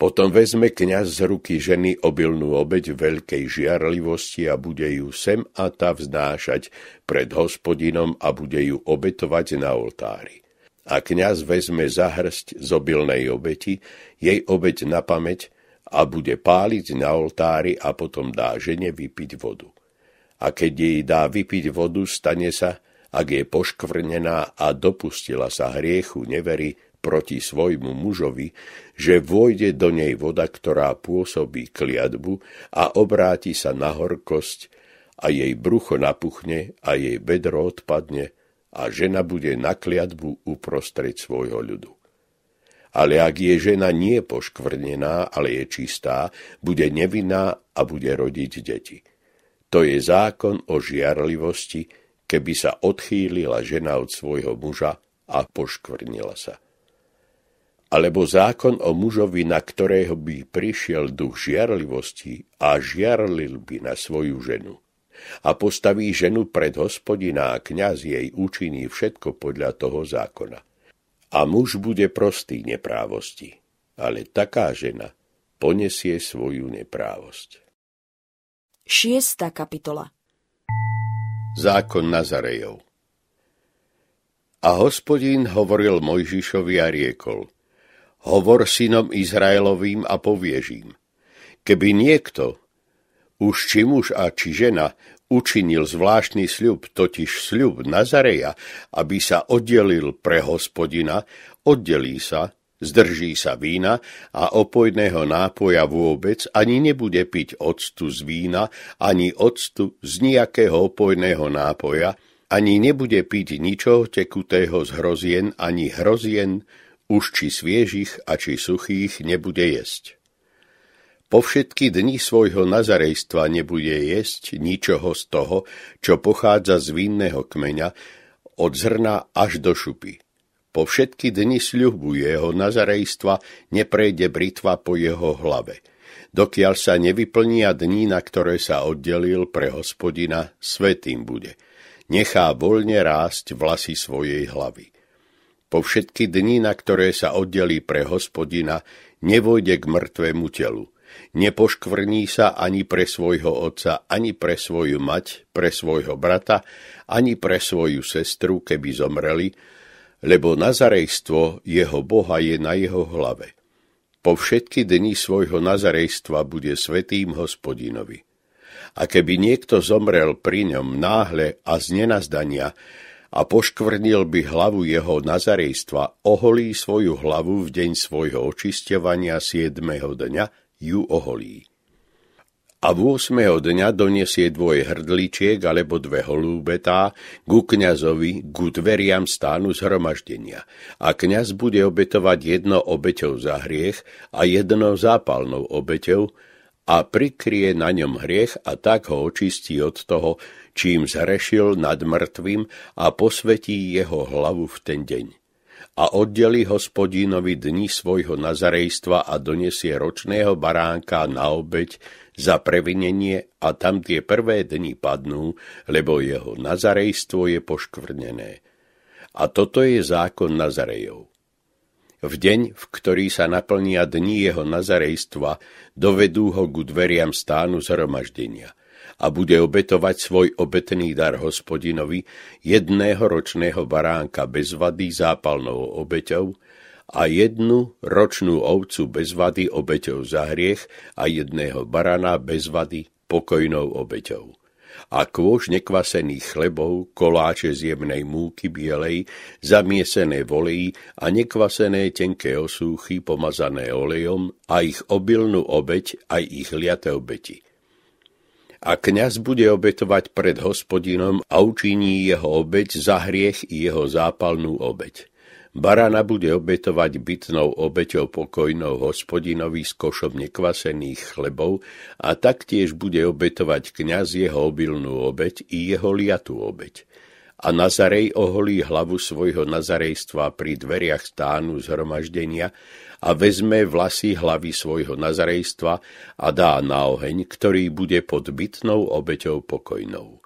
Potom vezme kňaz z ruky ženy obilnú obeď veľkej žiarlivosti a bude ju sem a ta vznášať pred hospodinom a bude ju obetovať na oltári a kňaz vezme zahrsť z obilnej obeti, jej obeť na pamäť a bude páliť na oltári a potom dá žene vypiť vodu. A keď jej dá vypiť vodu, stane sa, ak je poškvrnená a dopustila sa hriechu nevery proti svojmu mužovi, že vôjde do nej voda, ktorá pôsobí kliatbu a obráti sa na horkosť a jej brucho napuchne a jej bedro odpadne, a žena bude na kliatbu uprostred svojho ľudu. Ale ak je žena nie poškvrnená, ale je čistá, bude nevinná a bude rodiť deti. To je zákon o žiarlivosti, keby sa odchýlila žena od svojho muža a poškvrnila sa. Alebo zákon o mužovi, na ktorého by prišiel duch žiarlivosti a žiarlil by na svoju ženu a postaví ženu pred hospodina a kniaz jej učiní všetko podľa toho zákona. A muž bude prostý neprávosti, ale taká žena ponesie svoju neprávosť. 6. kapitola Zákon Nazarejov A hospodín hovoril Mojžišovi a riekol – hovor synom Izraelovým a poviežím. Keby niekto už či muž a či žena učinil zvláštny sľub, totiž sľub Nazareja, aby sa oddelil pre hospodina, oddelí sa, zdrží sa vína a opojného nápoja vôbec ani nebude piť octu z vína, ani octu z nejakého opojného nápoja, ani nebude piť ničoho tekutého z hrozien, ani hrozien, už či sviežich a či suchých nebude jesť. Po všetky dni svojho nazarejstva nebude jesť ničoho z toho, čo pochádza z vinného kmeňa, od zrna až do šupy. Po všetky dni sľubu jeho nazarejstva neprejde britva po jeho hlave, dokiaľ sa nevyplnia dní, na ktoré sa oddelil pre hospodina, svetým bude. Nechá voľne rásť vlasy svojej hlavy. Po všetky dni, na ktoré sa oddelí pre hospodina, nevojde k mŕtvému telu – Nepoškvrní sa ani pre svojho otca, ani pre svoju mať, pre svojho brata, ani pre svoju sestru, keby zomreli, lebo nazarejstvo jeho Boha je na jeho hlave. Po všetky dni svojho nazarejstva bude svetým hospodinovi. A keby niekto zomrel pri ňom náhle a z nenazdania, a poškvrnil by hlavu jeho nazarejstva, oholí svoju hlavu v deň svojho očistevania 7. dňa ju oholí. A v 8. dňa donesie dvoje hrdličiek alebo dve holúbetá ku kňazovi, ku dveriam stánu zhromaždenia. A kňaz bude obetovať jedno obeťou za hriech a jedno zápalnou obeťou a prikrie na ňom hriech a tak ho očistí od toho, čím zhrešil nad mŕtvým a posvetí jeho hlavu v ten deň a oddeli hospodinovi dni svojho nazarejstva a donesie ročného baránka na obeď za previnenie a tam tie prvé dni padnú, lebo jeho nazarejstvo je poškvrnené. A toto je zákon Nazarejov. V deň, v ktorý sa naplnia dni jeho nazarejstva, dovedú ho ku dveriam stánu zhromaždenia a bude obetovať svoj obetný dar hospodinovi jedného ročného baránka bez vady zápalnou obeťou a jednu ročnú ovcu bez vady obeťou za hriech a jedného barana bez vady pokojnou obeťou a kôž nekvasených chlebov, koláče z jemnej múky bielej, zamiesené volí a nekvasené tenké osúchy pomazané olejom a ich obilnú obeť aj ich liate obeti a kňaz bude obetovať pred hospodinom a učiní jeho obeď za hriech i jeho zápalnú obeď. Barana bude obetovať bytnou obeťou pokojnou hospodinovi z košom nekvasených chlebov a taktiež bude obetovať kňaz jeho obilnú obeď i jeho liatú obeď. A Nazarej oholí hlavu svojho nazarejstva pri dveriach stánu zhromaždenia a vezme vlasy hlavy svojho nazarejstva a dá na oheň, ktorý bude pod bytnou obeťou pokojnou.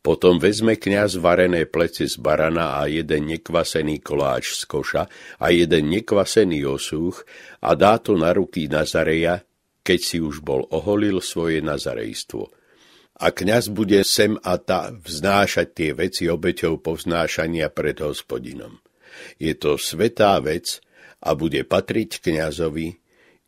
Potom vezme kňaz varené plece z barana a jeden nekvasený koláč z koša a jeden nekvasený osúch a dá to na ruky Nazareja, keď si už bol oholil svoje nazarejstvo. A kňaz bude sem a ta vznášať tie veci obeťou povznášania pred hospodinom. Je to svetá vec a bude patriť kňazovi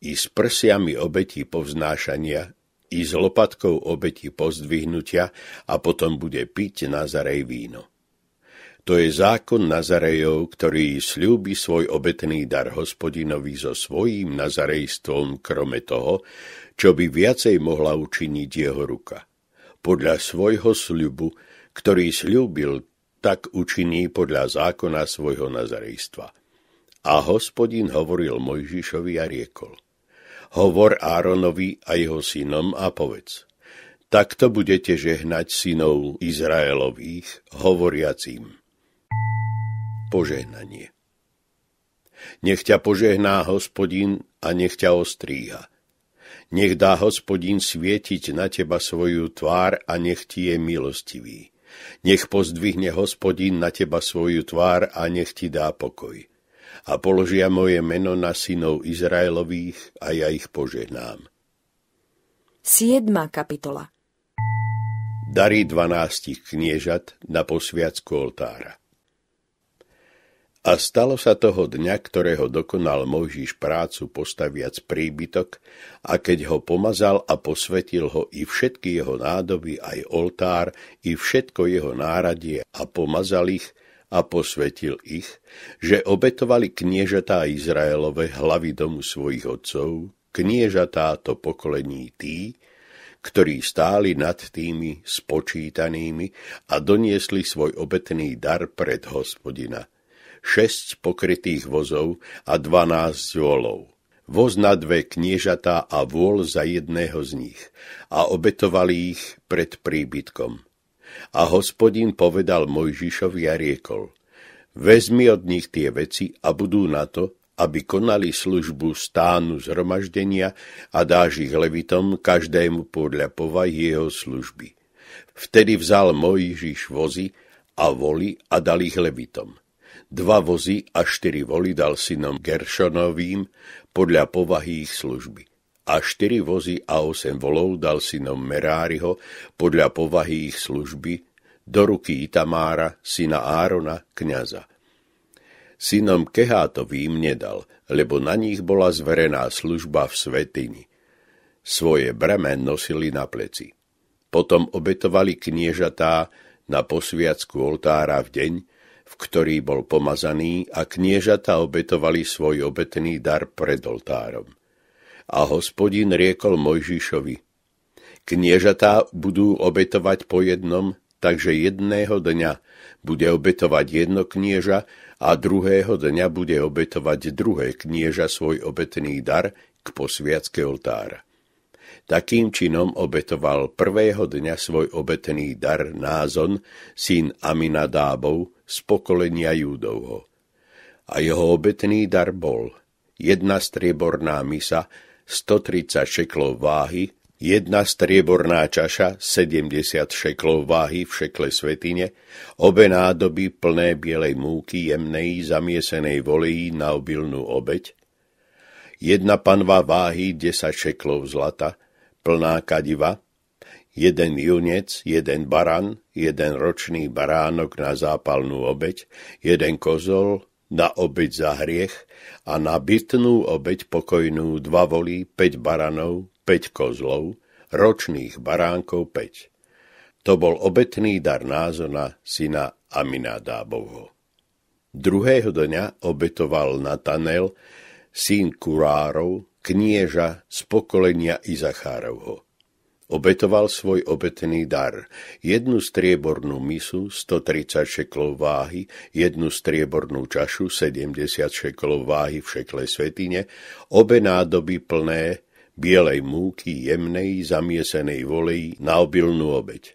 i s prsiami obetí povznášania, i s lopatkou obetí pozdvihnutia a potom bude piť Nazarej víno. To je zákon Nazarejov, ktorý slúbi svoj obetný dar hospodinovi so svojím nazarejstvom krome toho, čo by viacej mohla učiniť jeho ruka. Podľa svojho sľubu, ktorý slúbil, tak učiní podľa zákona svojho nazarejstva. A hospodin hovoril Mojžišovi a riekol. Hovor Áronovi a jeho synom a povedz. Takto budete žehnať synov Izraelových, hovoriacím. Požehnanie Nech ťa požehná hospodin a nech ťa ostríha. Nech dá hospodin svietiť na teba svoju tvár a nech ti je milostivý. Nech pozdvihne hospodin na teba svoju tvár a nech ti dá pokoj a položia moje meno na synov Izraelových a ja ich požehnám. 7. kapitola Dary dvanástich kniežat na posviacku oltára A stalo sa toho dňa, ktorého dokonal Mojžiš prácu postaviac príbytok a keď ho pomazal a posvetil ho i všetky jeho nádoby, aj oltár, i všetko jeho náradie a pomazal ich, a posvetil ich, že obetovali kniežatá Izraelove hlavy domu svojich otcov, kniežatá to pokolení tí, ktorí stáli nad tými spočítanými a doniesli svoj obetný dar pred hospodina. Šesť pokrytých vozov a dvanásť zvolov. Voz na dve kniežatá a vôľ za jedného z nich a obetovali ich pred príbytkom. A hospodin povedal Mojžišovi a riekol, vezmi od nich tie veci a budú na to, aby konali službu stánu zhromaždenia a dáš ich levitom každému podľa povahy jeho služby. Vtedy vzal Mojžiš vozy a voli a dal ich levitom. Dva vozy a štyri voli dal synom Geršonovým podľa povahy ich služby a štyri vozy a osem volov dal synom Meráriho podľa povahy ich služby do ruky Itamára, syna Árona, kniaza. Synom Kehátovým nedal, lebo na nich bola zverená služba v svetini. Svoje breme nosili na pleci. Potom obetovali kniežatá na posviacku oltára v deň, v ktorý bol pomazaný a kniežata obetovali svoj obetný dar pred oltárom. A hospodin riekol Mojžišovi, kniežatá budú obetovať po jednom, takže jedného dňa bude obetovať jedno knieža a druhého dňa bude obetovať druhé knieža svoj obetný dar k posviacké oltára. Takým činom obetoval prvého dňa svoj obetný dar Názon, syn Aminadábov, z pokolenia Júdovho. A jeho obetný dar bol jedna strieborná misa 130 šeklov váhy, jedna strieborná čaša 70 šeklov váhy v šekle svetine, obe nádoby plné bielej múky jemnej zamiesenej volejí na obilnú obeď, jedna panva váhy 10 šeklov zlata, plná kadiva, jeden junec, jeden baran, jeden ročný baránok na zápalnú obeď, jeden kozol na obeď za hriech, a na bytnú obeď pokojnú dva volí 5 baranov, 5 kozlov, ročných baránkov 5. To bol obetný dar Názona, syna Aminádábovho. Druhého dňa obetoval Natanel, syn Kurárov, knieža z pokolenia Izachárovho. Obetoval svoj obetný dar, jednu striebornú misu 130 šeklov váhy, jednu striebornú čašu 70 šeklov váhy v šekle svetine, obe nádoby plné bielej múky jemnej zamiesenej volej na obilnú obeď.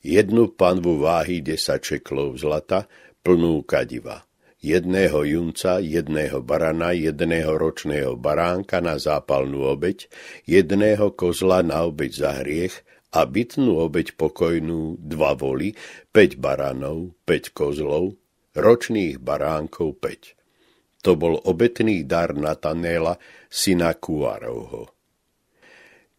Jednu panvu váhy 10 šeklov zlata, plnú kadiva jedného junca, jedného barana, jedného ročného baránka na zápalnú obeď, jedného kozla na obeď za hriech a bytnú obeď pokojnú dva voli, 5 baranov, 5 kozlov, ročných baránkov 5. To bol obetný dar Natanéla, syna Kuárovho.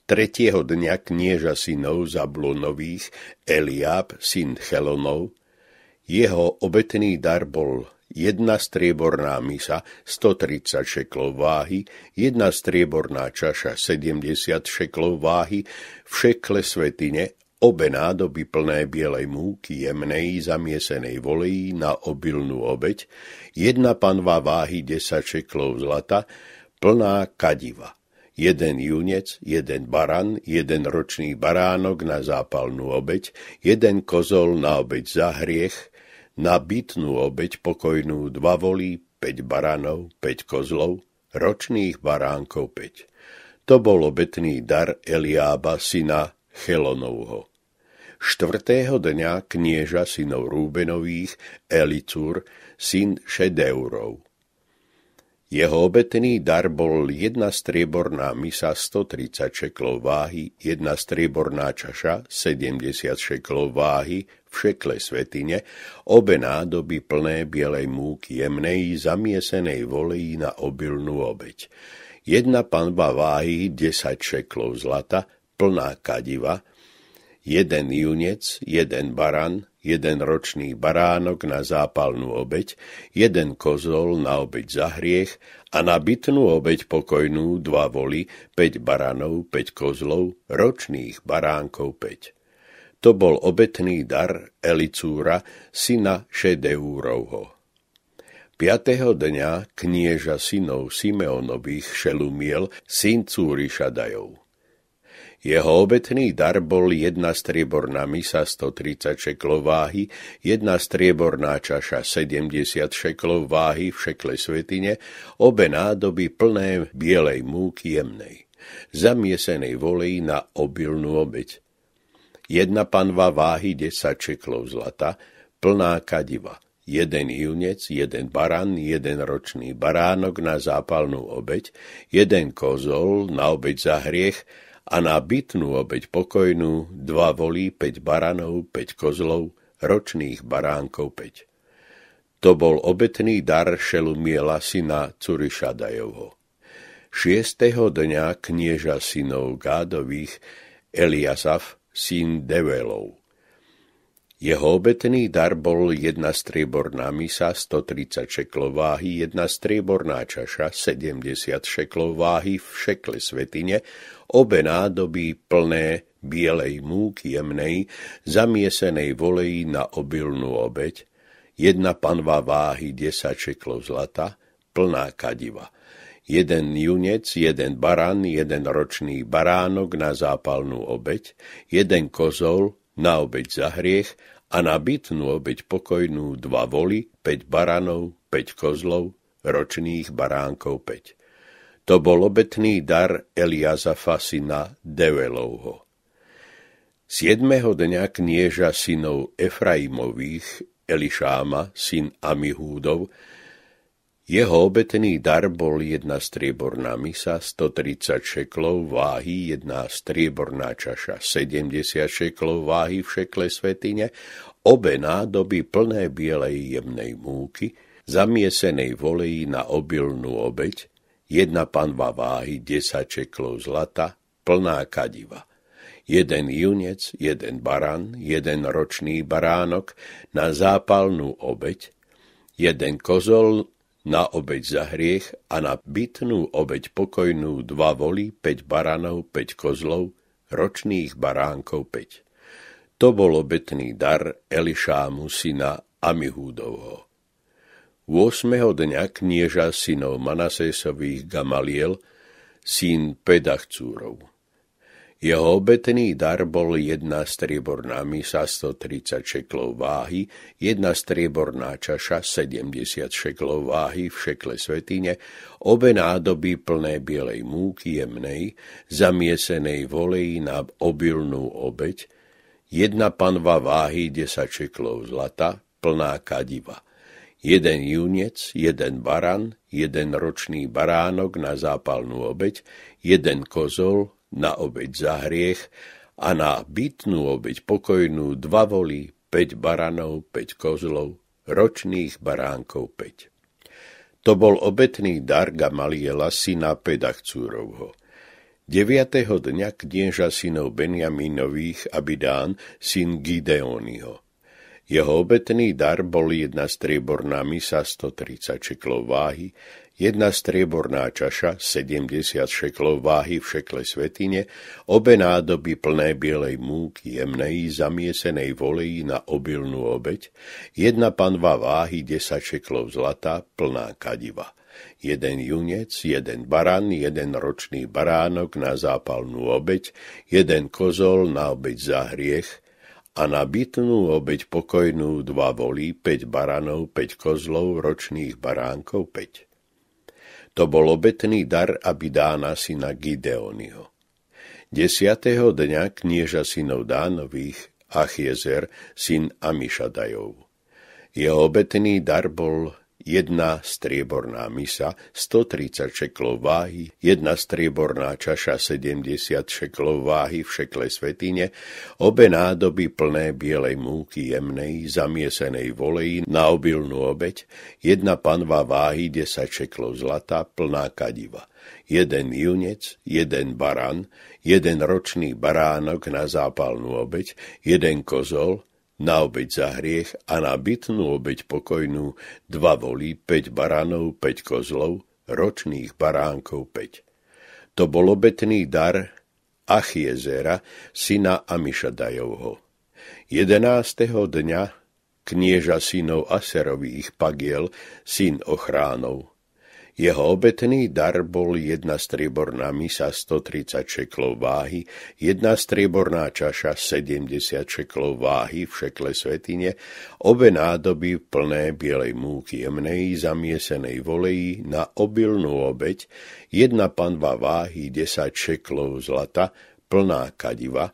Tretieho dňa knieža synov Zablonových, Eliab, syn Chelonov, jeho obetný dar bol jedna strieborná misa 130 šeklov váhy, jedna strieborná čaša 70 šeklov váhy, v šekle svetine obe nádoby plné bielej múky jemnej zamiesenej volejí na obilnú obeď, jedna panva váhy 10 šeklov zlata, plná kadiva, jeden junec, jeden baran, jeden ročný baránok na zápalnú obeď, jeden kozol na obeď za hriech, na bytnú obeď pokojnú dva volí, 5 baranov, 5 kozlov, ročných baránkov 5. To bol obetný dar Eliába, syna Chelonovho. Štvrtého dňa knieža synov Rúbenových, Elicúr, syn Šedeurov, jeho obetný dar bol jedna strieborná misa 130 šeklov váhy, jedna strieborná čaša 70 šeklov váhy v šekle svetine, obe nádoby plné bielej múky jemnej zamiesenej volejí na obilnú obeď. Jedna panba váhy 10 šeklov zlata, plná kadiva, jeden junec, jeden baran, jeden ročný baránok na zápalnú obeď, jeden kozol na obeď za hriech a na bytnú obeď pokojnú dva voli, 5 baranov, 5 kozlov, ročných baránkov 5. To bol obetný dar Elicúra, syna Šedeúrovho. 5. dňa knieža synov Simeonových Šelumiel, syn Cúri Šadajov jeho obetný dar bol jedna strieborná misa 130 šeklov váhy, jedna strieborná čaša 70 šeklov váhy v šekle svetine, obe nádoby plné bielej múky jemnej, zamiesenej volej na obilnú obeď. Jedna panva váhy 10 šeklov zlata, plná kadiva, jeden junec, jeden baran, jeden ročný baránok na zápalnú obeď, jeden kozol na obeď za hriech a na bytnú obeď pokojnú dva volí 5 baranov, 5 kozlov, ročných baránkov 5. To bol obetný dar Šelumiela syna Curišadajovho. Šiestého dňa knieža synov Gádových Eliasaf, syn Develov. Jeho obetný dar bol jedna strieborná misa 130 šeklov váhy, jedna strieborná čaša 70 šeklov váhy v šekle svetine, obe nádoby plné bielej múky jemnej, zamiesenej volejí na obilnú obeď, jedna panva váhy 10 šeklov zlata, plná kadiva, jeden junec, jeden baran, jeden ročný baránok na zápalnú obeď, jeden kozol na obeď za hriech a na bytnú obeď pokojnú dva voli, 5 baranov, 5 kozlov, ročných baránkov 5. To bol obetný dar Eliazafa syna Develovho. Siedmeho dňa knieža synov Efraimových, Elišáma, syn Amihúdov, jeho obetný dar bol jedna strieborná misa 130 šeklov váhy, jedna strieborná čaša 70 šeklov váhy v šekle svetine, obe nádoby plné bielej jemnej múky, zamiesenej volej na obilnú obeď, jedna panva váhy 10 čeklov zlata, plná kadiva. Jeden junec, jeden baran, jeden ročný baránok na zápalnú obeď, jeden kozol na obeď za hriech a na bytnú obeď pokojnú dva voli, 5 baranov, 5 kozlov, ročných baránkov 5. To bol obetný dar Elišámu syna Amihúdovho. 8. dňa knieža synov Manasésových Gamaliel, syn Pedachcúrov. Jeho obetný dar bol jedna strieborná misa 130 šeklov váhy, jedna strieborná čaša 70 šeklov váhy v šekle svetine, obe nádoby plné bielej múky jemnej, zamiesenej voleji na obilnú obeď, jedna panva váhy 10 šeklov zlata, plná kadiva – jeden juniec, jeden baran, jeden ročný baránok na zápalnú obeď, jeden kozol na obeď za hriech a na bytnú obeď pokojnú dva voli, 5 baranov, 5 kozlov, ročných baránkov 5. To bol obetný dar Gamaliela, syna Pedachcúrovho. 9. dňa knieža synov Benjaminových Abidán, syn Gideonyho. Jeho obetný dar bol jedna strieborná misa 130 šeklov váhy, jedna strieborná čaša 70 šeklov váhy v šekle svetine, obe nádoby plné bielej múky, jemnej, zamiesenej voleji na obilnú obeď, jedna panva váhy 10 šeklov zlata, plná kadiva jeden junec, jeden baran, jeden ročný baránok na zápalnú obeď, jeden kozol na obeď za hriech, a na bitnú obeď pokojnú dva volí, 5 baranov, 5 kozlov, ročných baránkov 5. To bol obetný dar Dána syna Gideonio. Desiatého dňa knieža synov Dánových Achiezer, syn Amišadajov. Jeho obetný dar bol jedna strieborná misa, 130 šeklov váhy, jedna strieborná čaša 70 šeklov váhy v šekle svetine, obe nádoby plné bielej múky jemnej, zamiesenej voleji na obilnú obeď, jedna panva váhy 10 šeklov zlata, plná kadiva jeden junec, jeden baran, jeden ročný baránok na zápalnú obeď, jeden kozol, na obeď za hriech a na bytnú obeď pokojnú dva volí, 5 baránov, 5 kozlov, ročných baránkov 5. To bol obetný dar Achiezera, syna Amišadajovho. 11. dňa knieža synov Aserových Pagiel, syn ochránov, jeho obetný dar bol jedna strieborná misa 130 šeklov váhy, jedna strieborná čaša 70 šeklov váhy v šekle svetine, obe nádoby plné bielej múky jemnej zamiesenej volejí na obilnú obeď, jedna panva váhy 10 šeklov zlata, plná kadiva,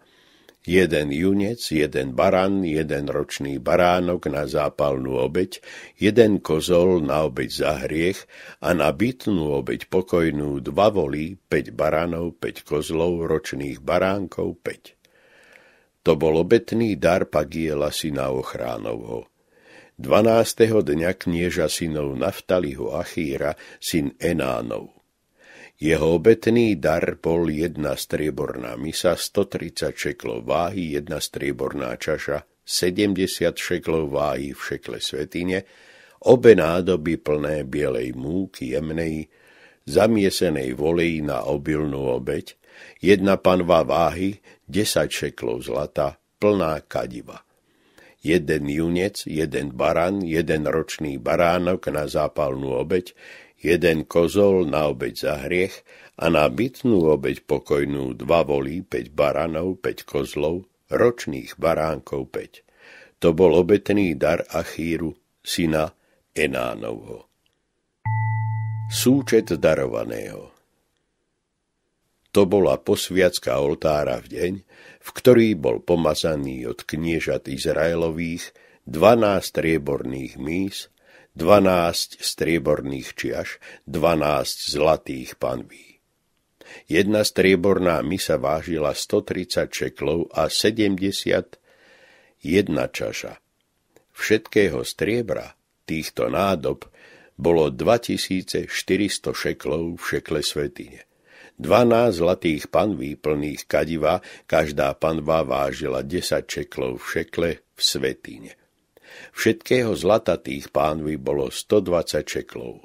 jeden junec, jeden baran, jeden ročný baránok na zápalnú obeď, jeden kozol na obeď za hriech a na bytnú obeď pokojnú dva volí, päť baranov, 5 kozlov, ročných baránkov, päť. To bol obetný dar Pagiela syna ochránovho. 12. dňa knieža synov naftaliho Achíra, syn Enánov. Jeho obetný dar bol jedna strieborná misa, 130 šeklov váhy, jedna strieborná čaša, 70 šeklov váhy v šekle svetine, obe nádoby plné bielej múky jemnej, zamiesenej volej na obilnú obeď, jedna panva váhy, 10 šeklov zlata, plná kadiva jeden junec, jeden baran, jeden ročný baránok na zápalnú obeď, jeden kozol na obeď za hriech a na bytnú obeď pokojnú dva volí, 5 baranov, 5 kozlov, ročných baránkov 5. To bol obetný dar Achíru, syna Enánovho. Súčet darovaného To bola posviacká oltára v deň, v ktorý bol pomazaný od kniežat Izraelových 12 strieborných mís 12 strieborných čiaš, dvanásť zlatých panví. Jedna strieborná misa vážila 130 šeklov a 71 čaša. Všetkého striebra týchto nádob bolo 2400 šeklov v šekle svetine. 12 zlatých panví plných kadiva, každá panva vážila 10 šeklov v šekle v svetine. Všetkého zlata tých pánvy bolo 120 šeklov.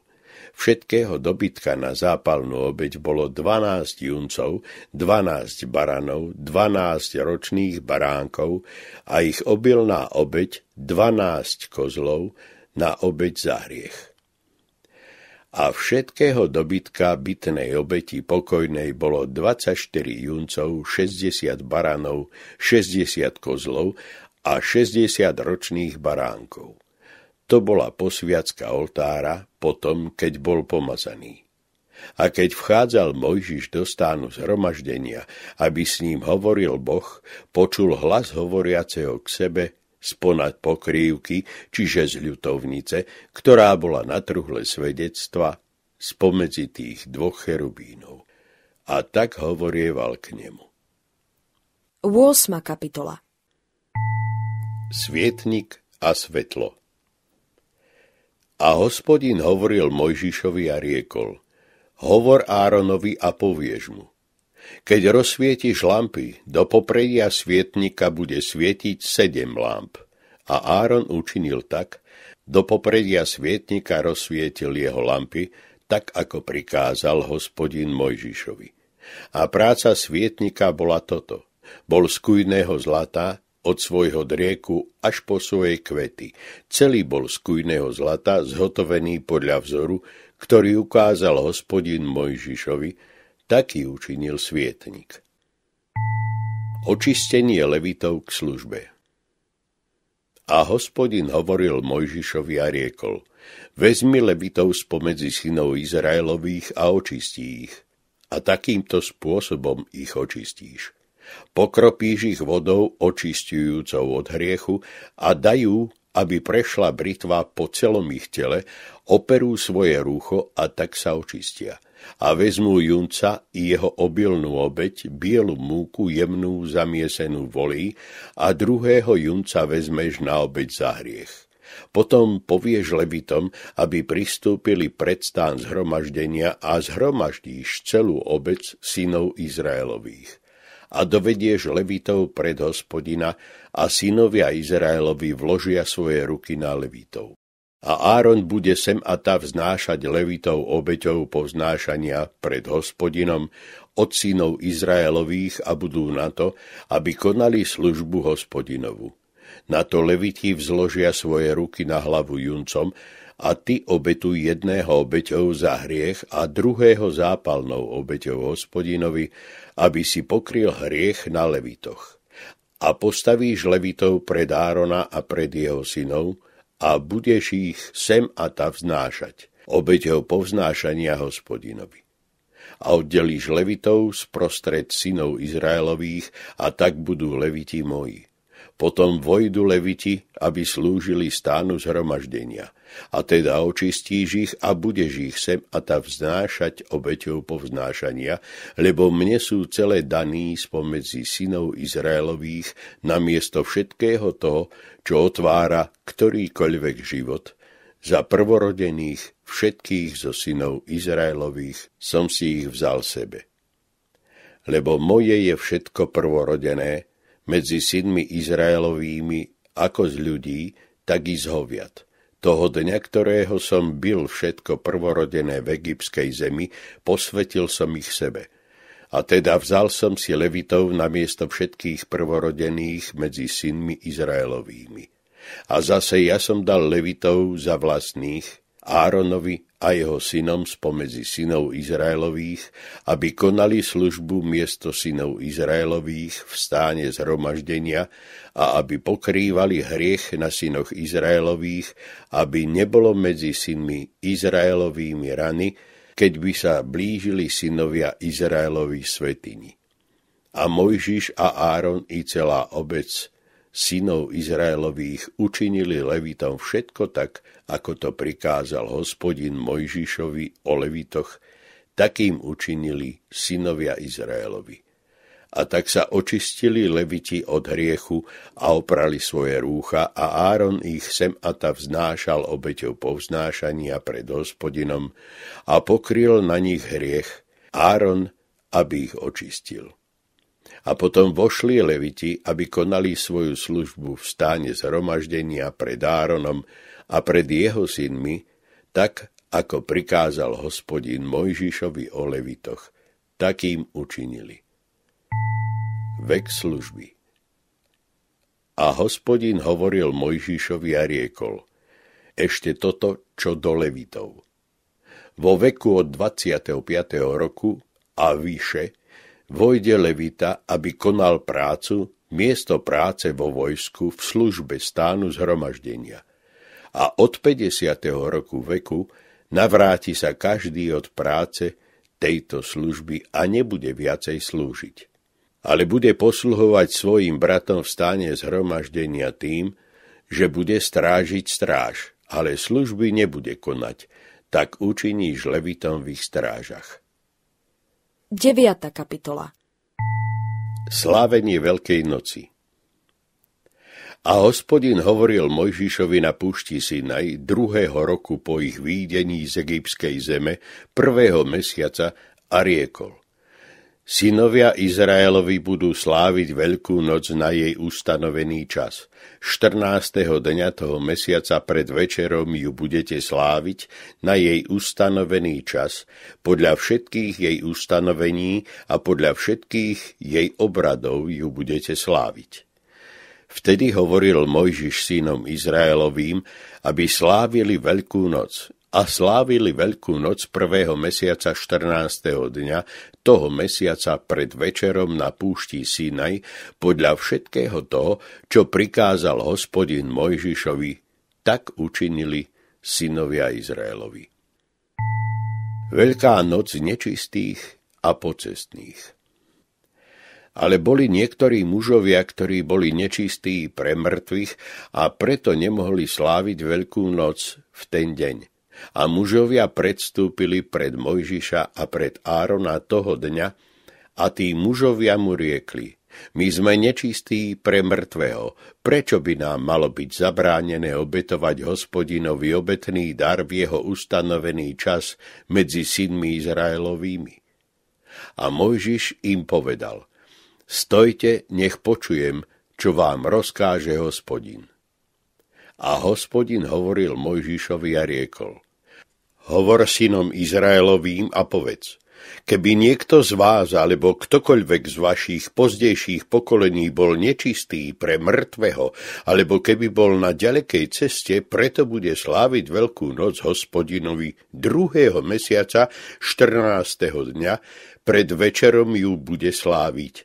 Všetkého dobytka na zápalnú obeď bolo 12 juncov, 12 baranov, 12 ročných baránkov a ich obilná obeď 12 kozlov na obeď za hriech a všetkého dobytka bytnej obeti pokojnej bolo 24 juncov, 60 baranov, 60 kozlov a 60 ročných baránkov. To bola posviacka oltára potom, keď bol pomazaný. A keď vchádzal Mojžiš do stánu zhromaždenia, aby s ním hovoril Boh, počul hlas hovoriaceho k sebe sponad pokrývky, čiže z ľutovnice, ktorá bola na truhle svedectva spomedzi tých dvoch cherubínov. A tak hovorieval k nemu. 8. kapitola svietnik a svetlo. A hospodin hovoril Mojžišovi a riekol, hovor Áronovi a povieš mu, keď rozsvietiš lampy, do popredia svietnika bude svietiť sedem lamp. A Áron učinil tak, do popredia svietnika rozsvietil jeho lampy, tak ako prikázal hospodin Mojžišovi. A práca svietnika bola toto. Bol skujného zlata, od svojho drieku až po svojej kvety. Celý bol z kujného zlata, zhotovený podľa vzoru, ktorý ukázal hospodin Mojžišovi, taký učinil svietnik. Očistenie levitov k službe A hospodin hovoril Mojžišovi a riekol, vezmi levitov spomedzi synov Izraelových a očistí ich, a takýmto spôsobom ich očistíš pokropíš ich vodou očistujúcou od hriechu a dajú, aby prešla britva po celom ich tele, operú svoje rúcho a tak sa očistia. A vezmú junca i jeho obilnú obeď, bielu múku jemnú zamiesenú volí a druhého junca vezmeš na obeď za hriech. Potom povieš levitom, aby pristúpili pred stán zhromaždenia a zhromaždíš celú obec synov Izraelových a dovedieš Levitov pred hospodina a synovia Izraelovi vložia svoje ruky na Levitov. A Áron bude sem a ta vznášať Levitov obeťou povznášania pred hospodinom od synov Izraelových a budú na to, aby konali službu hospodinovu. Na to Leviti vzložia svoje ruky na hlavu juncom a ty obetuj jedného obeťou za hriech a druhého zápalnou obeťou hospodinovi, aby si pokryl hriech na levitoch. A postavíš levitov pred Árona a pred jeho synov a budeš ich sem a ta vznášať, obeťou povznášania hospodinovi. A oddelíš levitov sprostred synov Izraelových a tak budú leviti moji potom vojdu leviti, aby slúžili stánu zhromaždenia. A teda očistíš ich a budeš ich sem a ta vznášať obeťou povznášania, lebo mne sú celé daní spomedzi synov Izraelových namiesto všetkého toho, čo otvára ktorýkoľvek život – za prvorodených všetkých zo synov Izraelových som si ich vzal sebe. Lebo moje je všetko prvorodené, medzi synmi Izraelovými ako z ľudí, tak i z hoviat. Toho dňa, ktorého som bil všetko prvorodené v egyptskej zemi, posvetil som ich sebe. A teda vzal som si levitov na miesto všetkých prvorodených medzi synmi Izraelovými. A zase ja som dal levitov za vlastných Áronovi a jeho synom spomedzi synov Izraelových, aby konali službu miesto synov Izraelových v stáne zhromaždenia a aby pokrývali hriech na synoch Izraelových, aby nebolo medzi synmi Izraelovými rany, keď by sa blížili synovia Izraelových svetini. A Mojžiš a Áron i celá obec – synov Izraelových učinili Levitom všetko tak, ako to prikázal hospodin Mojžišovi o Levitoch, takým učinili synovia Izraelovi. A tak sa očistili Leviti od hriechu a oprali svoje rúcha a Áron ich sem a ta vznášal obeťou povznášania pred hospodinom a pokryl na nich hriech Áron, aby ich očistil. A potom vošli leviti, aby konali svoju službu v stáne zhromaždenia pred Áronom a pred jeho synmi, tak ako prikázal hospodin Mojžišovi o levitoch. Takým učinili. Vek služby A hospodin hovoril Mojžišovi a riekol – ešte toto, čo do Levitov. Vo veku od 25. roku a vyše vojde levita, aby konal prácu, miesto práce vo vojsku v službe stánu zhromaždenia. A od 50. roku veku navráti sa každý od práce tejto služby a nebude viacej slúžiť. Ale bude posluhovať svojim bratom v stáne zhromaždenia tým, že bude strážiť stráž, ale služby nebude konať, tak učiníš levitom v ich strážach. 9. kapitola Slávenie Veľkej noci A hospodin hovoril Mojžišovi na púšti Sinaj druhého roku po ich výdení z egyptskej zeme, prvého mesiaca a riekol. Synovia Izraelovi budú sláviť Veľkú noc na jej ustanovený čas. 14. dňa toho mesiaca pred večerom ju budete sláviť na jej ustanovený čas, podľa všetkých jej ustanovení a podľa všetkých jej obradov ju budete sláviť. Vtedy hovoril Mojžiš synom Izraelovým, aby slávili Veľkú noc, a slávili Veľkú noc prvého mesiaca 14. dňa toho mesiaca pred večerom na púšti Sinaj podľa všetkého toho, čo prikázal hospodin Mojžišovi, tak učinili synovia Izraelovi. Veľká noc nečistých a pocestných. Ale boli niektorí mužovia, ktorí boli nečistí pre mŕtvych a preto nemohli sláviť Veľkú noc v ten deň – a mužovia predstúpili pred Mojžiša a pred Árona toho dňa, a tí mužovia mu riekli, my sme nečistí pre mŕtvého, prečo by nám malo byť zabránené obetovať hospodinovi obetný dar v jeho ustanovený čas medzi synmi Izraelovými? A Mojžiš im povedal, stojte, nech počujem, čo vám rozkáže hospodin. A hospodin hovoril Mojžišovi a riekol, hovor synom Izraelovým a povedz, keby niekto z vás alebo ktokoľvek z vašich pozdejších pokolení bol nečistý pre mŕtvého, alebo keby bol na ďalekej ceste, preto bude sláviť Veľkú noc hospodinovi druhého mesiaca 14. dňa, pred večerom ju bude sláviť.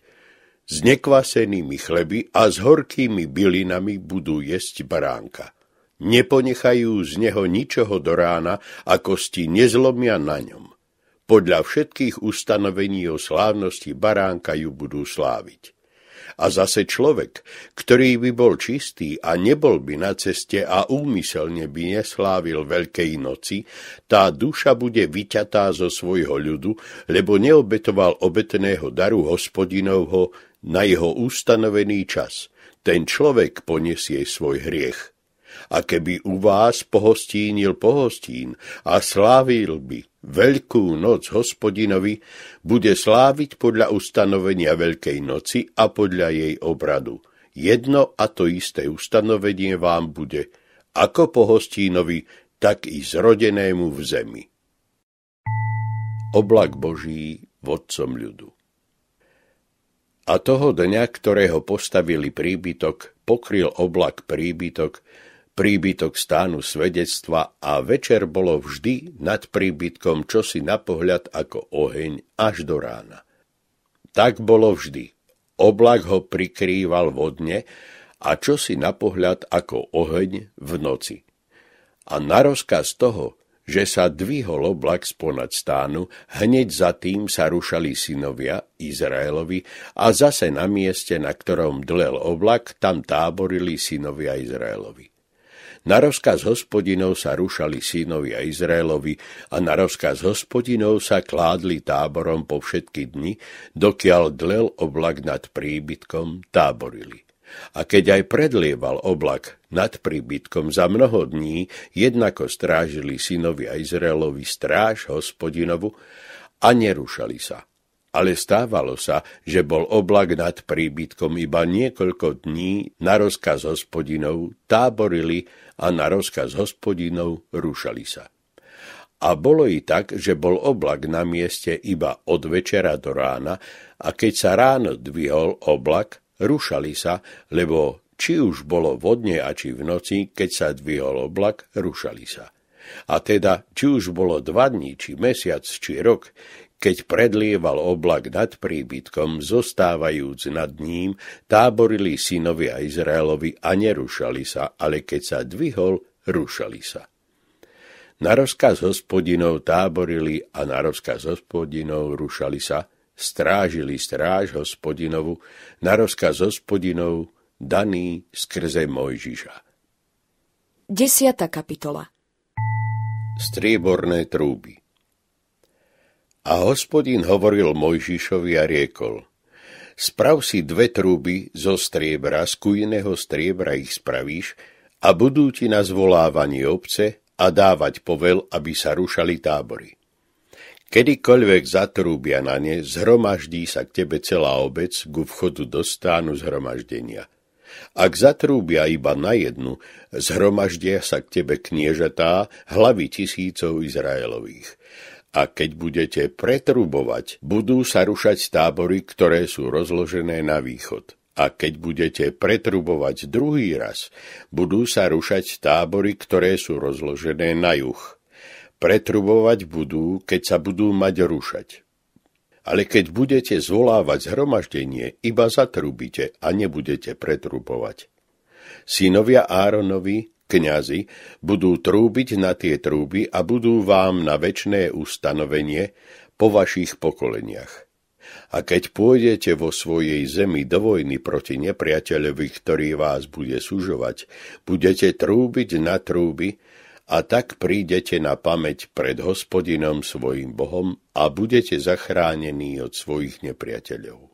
S nekvasenými chleby a s horkými bylinami budú jesť baránka Neponechajú z neho ničoho do rána a kosti nezlomia na ňom. Podľa všetkých ustanovení o slávnosti baránka ju budú sláviť. A zase človek, ktorý by bol čistý a nebol by na ceste a úmyselne by neslávil Veľkej noci, tá duša bude vyťatá zo svojho ľudu, lebo neobetoval obetného daru hospodinovho na jeho ustanovený čas. Ten človek poniesie svoj hriech a keby u vás pohostínil pohostín a slávil by veľkú noc hospodinovi, bude sláviť podľa ustanovenia Veľkej noci a podľa jej obradu. Jedno a to isté ustanovenie vám bude, ako pohostínovi, tak i zrodenému v zemi. Oblak Boží vodcom ľudu. A toho dňa, ktorého postavili príbytok, pokryl oblak príbytok, príbytok stánu svedectva a večer bolo vždy nad príbytkom čosi na pohľad ako oheň až do rána. Tak bolo vždy. Oblak ho prikrýval vodne a čosi na pohľad ako oheň v noci. A na rozkaz toho, že sa dvihol oblak sponad stánu, hneď za tým sa rušali synovia Izraelovi a zase na mieste, na ktorom dlel oblak, tam táborili synovia Izraelovi. Na rozkaz hospodinov sa rušali A Izraelovi a na rozkaz hospodinov sa kládli táborom po všetky dni, dokiaľ dlel oblak nad príbytkom, táborili. A keď aj predlieval oblak nad príbytkom za mnoho dní, jednako strážili synovi a Izraelovi stráž hospodinovu a nerušali sa ale stávalo sa, že bol oblak nad príbytkom iba niekoľko dní na rozkaz hospodinov táborili a na rozkaz hospodinov rušali sa. A bolo i tak, že bol oblak na mieste iba od večera do rána a keď sa ráno dvihol oblak, rušali sa, lebo či už bolo vodne a či v noci, keď sa dvihol oblak, rušali sa. A teda, či už bolo dva dní, či mesiac, či rok, keď predlieval oblak nad príbytkom, zostávajúc nad ním, táborili synovia Izraelovi a nerušali sa, ale keď sa dvihol, rušali sa. Na rozkaz hospodinov táborili a na rozkaz hospodinov rušali sa, strážili stráž hospodinovu, na rozkaz hospodinov daný skrze Mojžiša. 10. kapitola Strieborné trúby a hospodin hovoril Mojžišovi a riekol, sprav si dve truby zo striebra, z kujného striebra ich spravíš a budú ti na zvolávanie obce a dávať povel, aby sa rušali tábory. Kedykoľvek zatrúbia na ne, zhromaždí sa k tebe celá obec ku vchodu do stánu zhromaždenia. Ak zatrúbia iba na jednu, zhromaždia sa k tebe kniežatá, hlavy tisícov Izraelových a keď budete pretrubovať, budú sa rušať tábory, ktoré sú rozložené na východ. A keď budete pretrubovať druhý raz, budú sa rušať tábory, ktoré sú rozložené na juh. Pretrubovať budú, keď sa budú mať rušať. Ale keď budete zvolávať zhromaždenie, iba zatrubite a nebudete pretrubovať. Synovia Áronovi kňazi budú trúbiť na tie trúby a budú vám na večné ustanovenie po vašich pokoleniach. A keď pôjdete vo svojej zemi do vojny proti nepriateľovi, ktorý vás bude sužovať, budete trúbiť na trúby a tak prídete na pamäť pred hospodinom svojim Bohom a budete zachránení od svojich nepriateľov.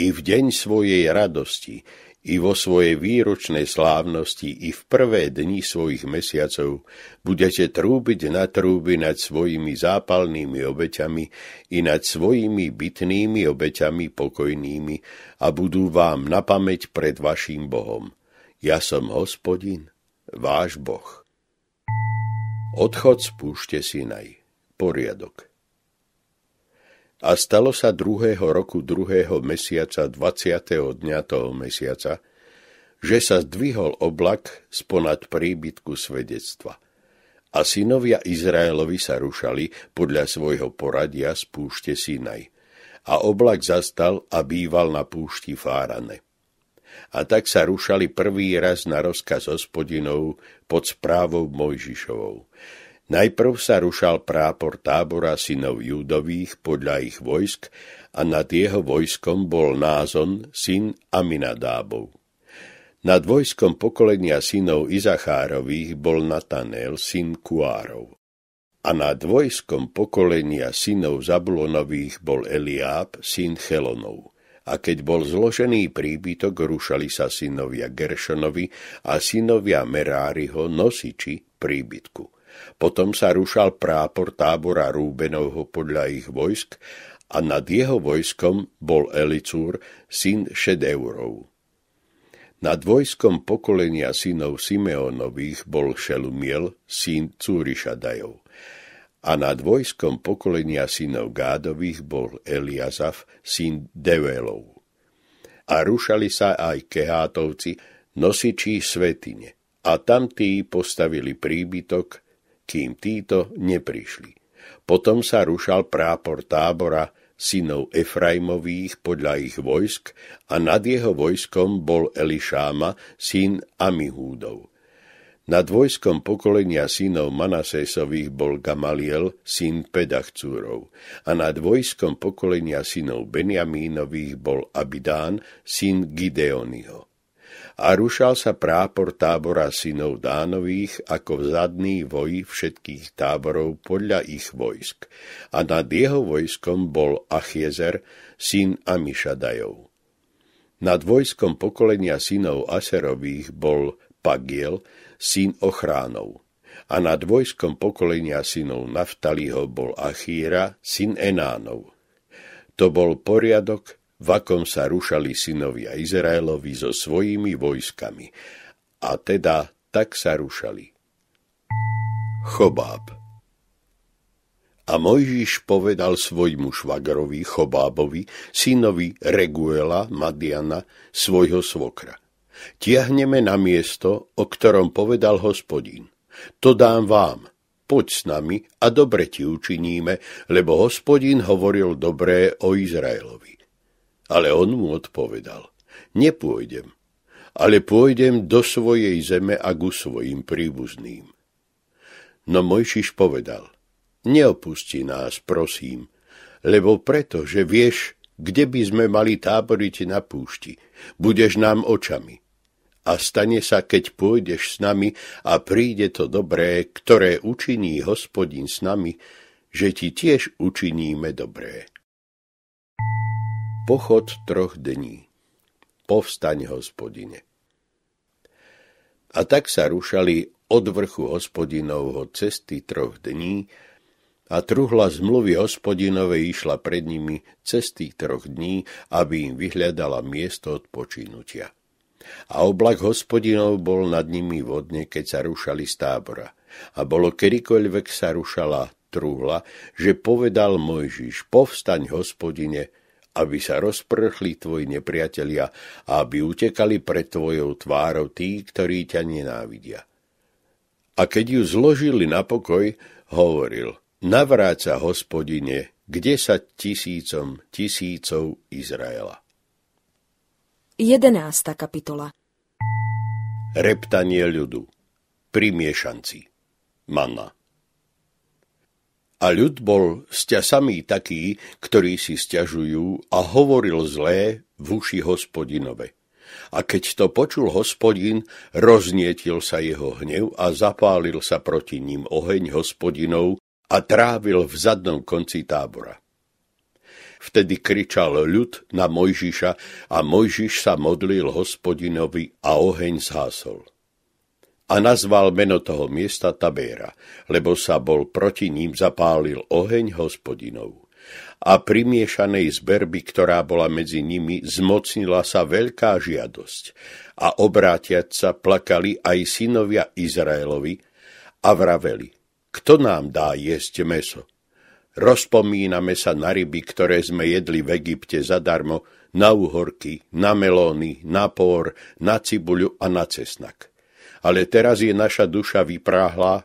I v deň svojej radosti i vo svojej výročnej slávnosti, i v prvé dni svojich mesiacov budete trúbiť na trúby nad svojimi zápalnými obeťami i nad svojimi bytnými obeťami pokojnými a budú vám na pamäť pred vaším Bohom. Ja som hospodin, váš Boh. Odchod spúšte si naj. Poriadok. A stalo sa druhého roku druhého mesiaca 20. dňa toho mesiaca, že sa zdvihol oblak sponad príbytku svedectva. A synovia Izraelovi sa rušali podľa svojho poradia z púšte Sinaj. A oblak zastal a býval na púšti Fárane. A tak sa rušali prvý raz na rozkaz hospodinov pod správou Mojžišovou. Najprv sa rušal prápor tábora synov Júdových podľa ich vojsk a nad jeho vojskom bol Názon, syn Aminadábov. Nad vojskom pokolenia synov Izachárových bol Natanel, syn Kuárov. A nad vojskom pokolenia synov Zabulonových bol Eliáb, syn Chelonov. A keď bol zložený príbytok, rušali sa synovia Geršonovi a synovia Meráriho nosiči príbytku potom sa rušal prápor tábora Rúbenovho podľa ich vojsk a nad jeho vojskom bol Elicúr, syn Šedeurov. Nad vojskom pokolenia synov Simeonových bol Šelumiel, syn Cúrišadajov. A nad vojskom pokolenia synov Gádových bol Eliazaf, syn Develov. A rušali sa aj Kehátovci, nosiči svetine. A tamtí postavili príbytok kým títo neprišli. Potom sa rušal prápor tábora synov Efraimových podľa ich vojsk a nad jeho vojskom bol Elišáma, syn Amihúdov. Nad vojskom pokolenia synov Manasésových bol Gamaliel, syn Pedachcúrov, a nad vojskom pokolenia synov Benjamínových bol Abidán, syn Gideonyho a rušal sa prápor tábora synov Dánových ako vzadný voj všetkých táborov podľa ich vojsk a nad jeho vojskom bol Achiezer, syn Amišadajov. Nad vojskom pokolenia synov Aserových bol Pagiel, syn Ochránov a nad vojskom pokolenia synov Naftaliho bol Achíra, syn Enánov. To bol poriadok, v akom sa rušali synovia Izraelovi so svojimi vojskami. A teda tak sa rušali. Chobáb A Mojžiš povedal svojmu švagrovi Chobábovi, synovi Reguela Madiana, svojho svokra. Tiahneme na miesto, o ktorom povedal hospodín. To dám vám, poď s nami a dobre ti učiníme, lebo hospodín hovoril dobré o Izraelovi. Ale on mu odpovedal, nepôjdem, ale pôjdem do svojej zeme a ku svojim príbuzným. No Mojšiš povedal, neopusti nás, prosím, lebo preto, že vieš, kde by sme mali táboriť na púšti, budeš nám očami. A stane sa, keď pôjdeš s nami a príde to dobré, ktoré učiní hospodin s nami, že ti tiež učiníme dobré. Pochod troch dní. Povstaň, hospodine. A tak sa rušali od vrchu hospodinovho cesty troch dní a truhla zmluvy hospodinovej išla pred nimi cesty troch dní, aby im vyhľadala miesto odpočinutia. A oblak hospodinov bol nad nimi vodne, keď sa rušali z tábora. A bolo kedykoľvek sa rušala truhla, že povedal Mojžiš, povstaň hospodine, aby sa rozprchli tvoji nepriatelia a aby utekali pred tvojou tvárou tí, ktorí ťa nenávidia. A keď ju zložili na pokoj, hovoril, navráca hospodine, k desať tisícom tisícov Izraela. 11. kapitola Reptanie ľudu Primiešanci Manna a ľud bol samý taký, ktorí si sťažujú a hovoril zlé v uši hospodinove. A keď to počul hospodin, roznietil sa jeho hnev a zapálil sa proti ním oheň hospodinov a trávil v zadnom konci tábora. Vtedy kričal ľud na Mojžiša a Mojžiš sa modlil hospodinovi a oheň zhásol a nazval meno toho miesta Tabéra, lebo sa bol proti ním zapálil oheň hospodinov. A pri miešanej zberby, ktorá bola medzi nimi, zmocnila sa veľká žiadosť a obrátiať sa plakali aj synovia Izraelovi a vraveli, kto nám dá jesť meso? Rozpomíname sa na ryby, ktoré sme jedli v Egypte zadarmo, na uhorky, na melóny, na pór, na cibuľu a na cesnak ale teraz je naša duša vypráhla,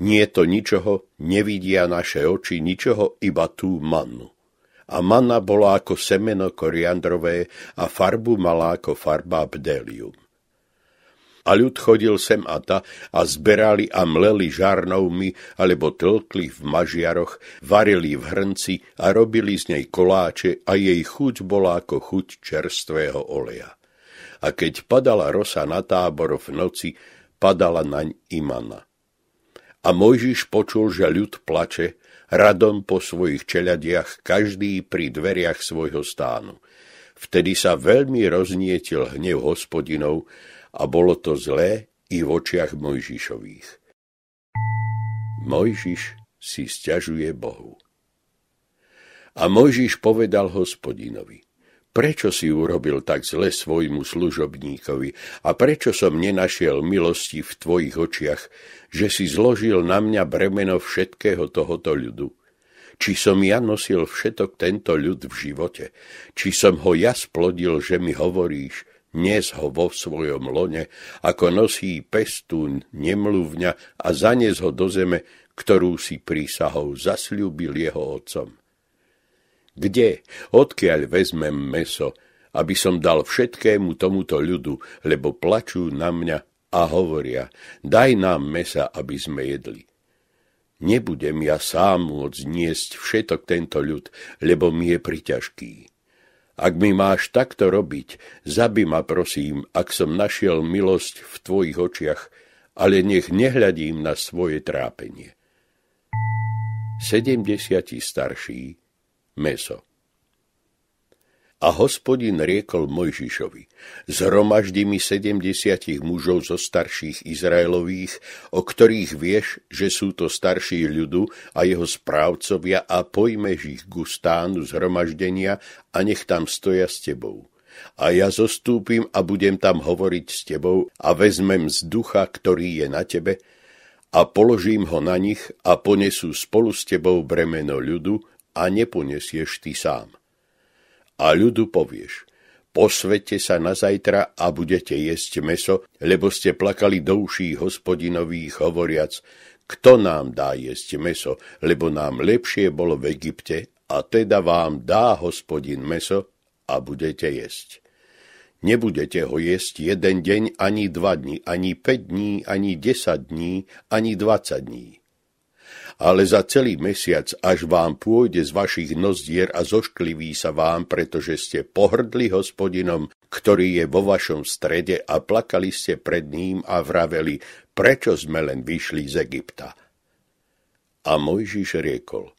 nie to ničoho, nevidia naše oči ničoho, iba tú mannu. A manna bola ako semeno koriandrové a farbu mala ako farba bdelium. A ľud chodil sem a ta a zberali a mleli žarnovmi alebo tlkli v mažiaroch, varili v hrnci a robili z nej koláče a jej chuť bola ako chuť čerstvého oleja a keď padala rosa na tábor v noci, padala naň Imana. A Mojžiš počul, že ľud plače, radom po svojich čeladiach, každý pri dveriach svojho stánu. Vtedy sa veľmi roznietil hnev hospodinov a bolo to zlé i v očiach Mojžišových. Mojžiš si sťažuje Bohu. A Mojžiš povedal hospodinovi – prečo si urobil tak zle svojmu služobníkovi a prečo som nenašiel milosti v tvojich očiach, že si zložil na mňa bremeno všetkého tohoto ľudu? Či som ja nosil všetok tento ľud v živote? Či som ho ja splodil, že mi hovoríš, nes ho vo svojom lone, ako nosí pestún nemluvňa a zanes ho do zeme, ktorú si prísahou zasľúbil jeho otcom. Kde, odkiaľ vezmem meso, aby som dal všetkému tomuto ľudu, lebo plačú na mňa a hovoria, daj nám mesa, aby sme jedli. Nebudem ja sám môcť niesť všetok tento ľud, lebo mi je priťažký. Ak mi máš takto robiť, zabi ma prosím, ak som našiel milosť v tvojich očiach, ale nech nehľadím na svoje trápenie. 70 starší meso. A hospodin riekol Mojžišovi, zhromaždi mi sedemdesiatich mužov zo starších Izraelových, o ktorých vieš, že sú to starší ľudu a jeho správcovia a pojmeš ich k stánu zhromaždenia a nech tam stoja s tebou. A ja zostúpim a budem tam hovoriť s tebou a vezmem z ducha, ktorý je na tebe, a položím ho na nich a ponesú spolu s tebou bremeno ľudu a neponesieš ty sám. A ľudu povieš, posvete sa na zajtra a budete jesť meso, lebo ste plakali do uší hospodinových hovoriac, kto nám dá jesť meso, lebo nám lepšie bolo v Egypte, a teda vám dá hospodin meso a budete jesť. Nebudete ho jesť jeden deň, ani dva dní, ani päť dní, ani desať dní, ani dvadsať dní ale za celý mesiac, až vám pôjde z vašich nozdier a zoškliví sa vám, pretože ste pohrdli hospodinom, ktorý je vo vašom strede a plakali ste pred ním a vraveli, prečo sme len vyšli z Egypta. A Mojžiš riekol,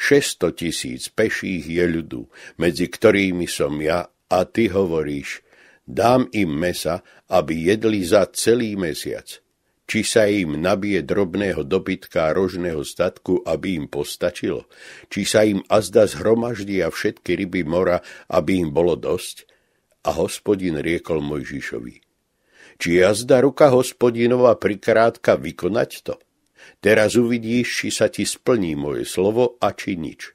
600 tisíc peších je ľudu, medzi ktorými som ja a ty hovoríš, dám im mesa, aby jedli za celý mesiac – či sa im nabije drobného dobytka a rožného statku, aby im postačilo? Či sa im azda zhromaždia všetky ryby mora, aby im bolo dosť? A hospodin riekol Mojžišovi. Či jazda ruka hospodinova prikrátka vykonať to? Teraz uvidíš, či sa ti splní moje slovo a či nič.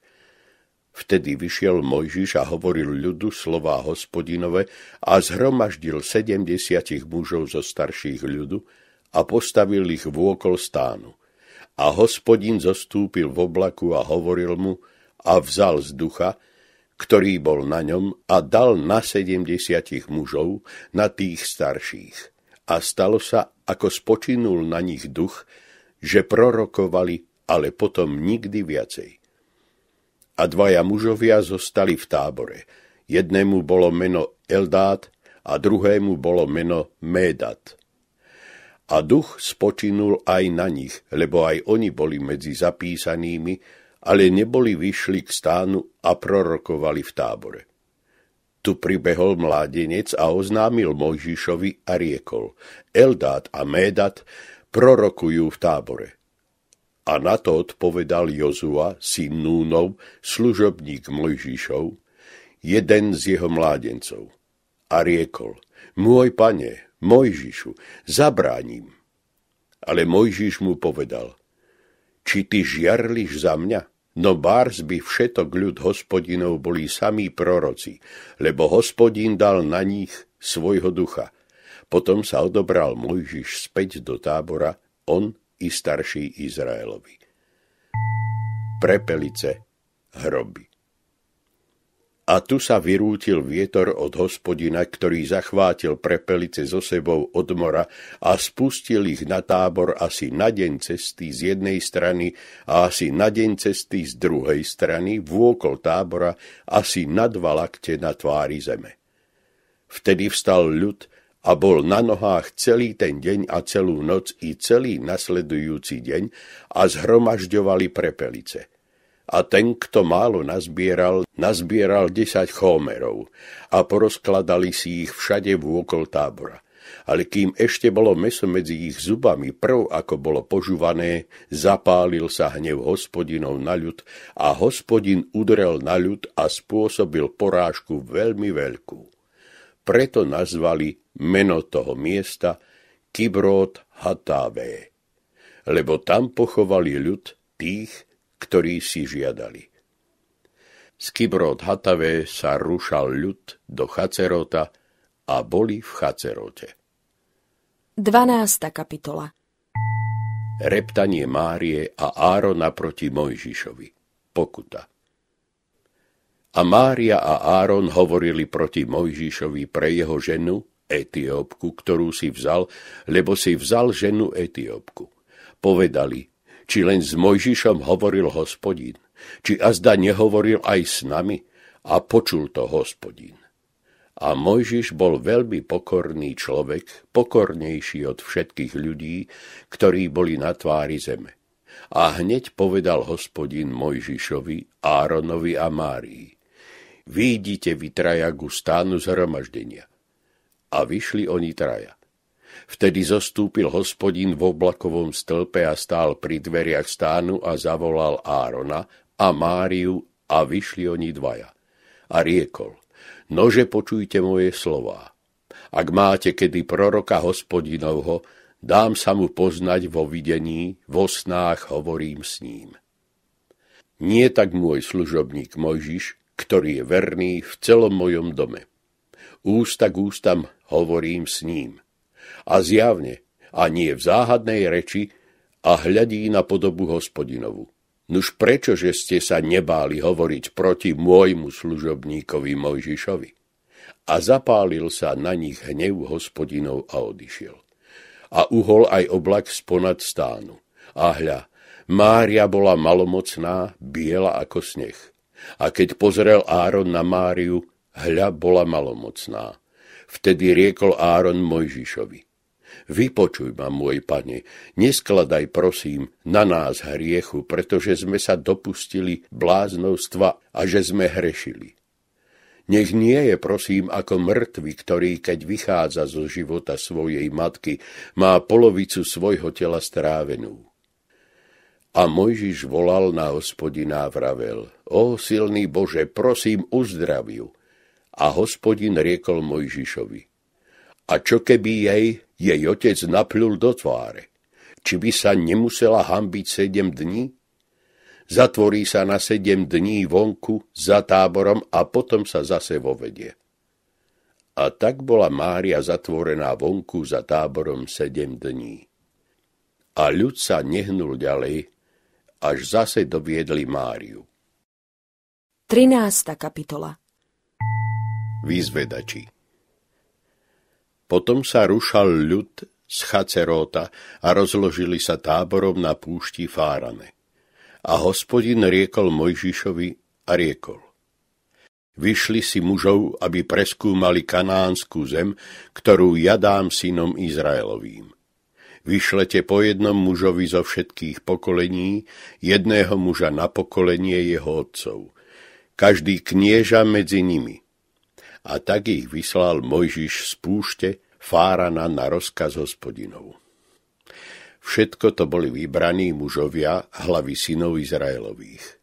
Vtedy vyšiel Mojžiš a hovoril ľudu slová hospodinove a zhromaždil sedemdesiatich mužov zo starších ľudu, a postavil ich vôkol stánu. A hospodin zostúpil v oblaku a hovoril mu a vzal z ducha, ktorý bol na ňom a dal na sedemdesiatich mužov, na tých starších. A stalo sa, ako spočinul na nich duch, že prorokovali, ale potom nikdy viacej. A dvaja mužovia zostali v tábore. Jednému bolo meno Eldát a druhému bolo meno Médat a duch spočinul aj na nich, lebo aj oni boli medzi zapísanými, ale neboli vyšli k stánu a prorokovali v tábore. Tu pribehol mládenec a oznámil Mojžišovi a riekol, Eldát a Médat prorokujú v tábore. A na to odpovedal Jozua, syn Núnov, služobník Mojžišov, jeden z jeho mládencov. A riekol, môj pane, Mojžišu, zabráním. Ale Mojžiš mu povedal, či ty žiarliš za mňa? No bárs by všetok ľud hospodinov boli samí proroci, lebo hospodin dal na nich svojho ducha. Potom sa odobral Mojžiš späť do tábora, on i starší Izraelovi. Prepelice, hroby. A tu sa vyrútil vietor od hospodina, ktorý zachvátil prepelice so sebou od mora a spustil ich na tábor asi na deň cesty z jednej strany a asi na deň cesty z druhej strany vôkol tábora asi na dva lakte na tvári zeme. Vtedy vstal ľud a bol na nohách celý ten deň a celú noc i celý nasledujúci deň a zhromažďovali prepelice – a ten, kto málo nazbieral, nazbieral 10 chomerov a porozkladali si ich všade vôkol tábora. Ale kým ešte bolo meso medzi ich zubami, prv ako bolo požúvané, zapálil sa hnev hospodinov na ľud a hospodin udrel na ľud a spôsobil porážku veľmi veľkú. Preto nazvali meno toho miesta Kibrot Hatavé, lebo tam pochovali ľud tých, ktorý si žiadali. Z Kybrod Hatave sa rušal ľud do Chacerota a boli v Chacerote. 12. kapitola Reptanie Márie a Árona proti Mojžišovi. Pokuta. A Mária a Áron hovorili proti Mojžišovi pre jeho ženu, Etiópku, ktorú si vzal, lebo si vzal ženu Etiópku. Povedali, či len s Mojžišom hovoril hospodín, či azda nehovoril aj s nami a počul to hospodín. A Mojžiš bol veľmi pokorný človek, pokornejší od všetkých ľudí, ktorí boli na tvári zeme. A hneď povedal hospodin Mojžišovi, Áronovi a Márii, výjdite vy traja ku stánu zhromaždenia. A vyšli oni traja. Vtedy zostúpil hospodin v oblakovom stĺpe a stál pri dveriach stánu a zavolal Árona a Máriu a vyšli oni dvaja. A riekol, nože počujte moje slová. Ak máte kedy proroka hospodinovho, dám sa mu poznať vo videní, vo snách hovorím s ním. Nie tak môj služobník Mojžiš, ktorý je verný v celom mojom dome. Ústa k ústam hovorím s ním – a zjavne, a nie v záhadnej reči, a hľadí na podobu hospodinovu. Nuž prečo že ste sa nebáli hovoriť proti môjmu služobníkovi Mojžišovi? A zapálil sa na nich hnev hospodinov a odišiel. A uhol aj oblak sponad stánu. A hľa, Mária bola malomocná, biela ako sneh. A keď pozrel Áron na Máriu, hľa bola malomocná. Vtedy riekol Áron Mojžišovi – Vypočuj ma, môj pane, neskladaj prosím na nás hriechu, pretože sme sa dopustili bláznostva a že sme hrešili. Nech nie je, prosím, ako mŕtvy, ktorý, keď vychádza zo života svojej matky, má polovicu svojho tela strávenú. A Mojžiš volal na hospodina a vravel, O silný Bože, prosím, uzdraviu. A hospodin riekol Mojžišovi, a čo keby jej jej otec naplul do tváre? Či by sa nemusela hambiť sedem dní? Zatvorí sa na sedem dní vonku za táborom a potom sa zase vovedie. A tak bola Mária zatvorená vonku za táborom sedem dní. A ľud sa nehnul ďalej, až zase doviedli Máriu. 13. kapitola Vyzvedači potom sa rušal ľud z Chaceróta a rozložili sa táborom na púšti Fárane. A hospodin riekol Mojžišovi a riekol. Vyšli si mužov, aby preskúmali kanánsku zem, ktorú ja dám synom Izraelovým. Vyšlete po jednom mužovi zo všetkých pokolení, jedného muža na pokolenie jeho otcov, každý knieža medzi nimi – a tak ich vyslal Mojžiš z púšte Fárana na rozkaz hospodinov. Všetko to boli vybraní mužovia, hlavy synov Izraelových.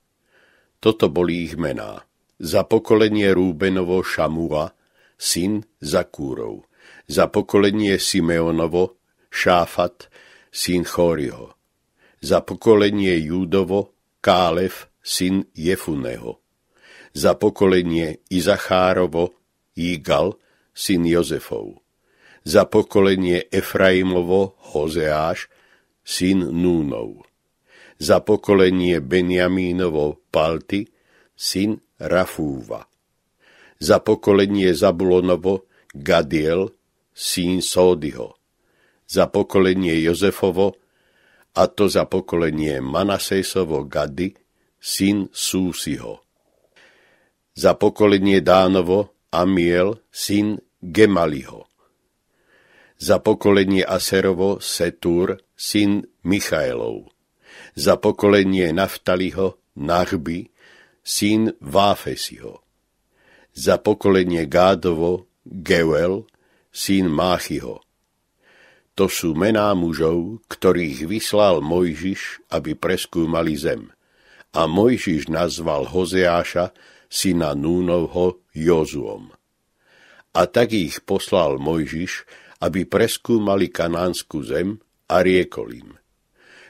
Toto boli ich mená. Za pokolenie Rúbenovo Šamua, syn Zakúrov. Za pokolenie Simeonovo Šáfat, syn Chóriho. Za pokolenie Júdovo Kálef, syn Jefuneho. Za pokolenie Izachárovo Igal, syn Jozefov. Za pokolenie Efraimovo Hozeáš, syn Núnov. Za pokolenie Benjamínovo Palty, syn Rafúva. Za pokolenie Zabulonovo Gadiel, syn Sódyho. Za pokolenie Jozefovo, a to za pokolenie Manasesovo Gady, syn Súsiho. Za pokolenie Dánovo Amiel, syn Gemaliho. Za pokolenie Aserovo Setúr, syn Michaelov. Za pokolenie Naftaliho Nahby, syn Váfesiho. Za pokolenie Gádovo Geuel, syn Máchyho. To sú mená mužov, ktorých vyslal Mojžiš, aby preskúmali zem. A Mojžiš nazval Hozeáša, syna Núnovho, Jozuom. A tak ich poslal Mojžiš, aby preskúmali kanánsku zem a riekol im.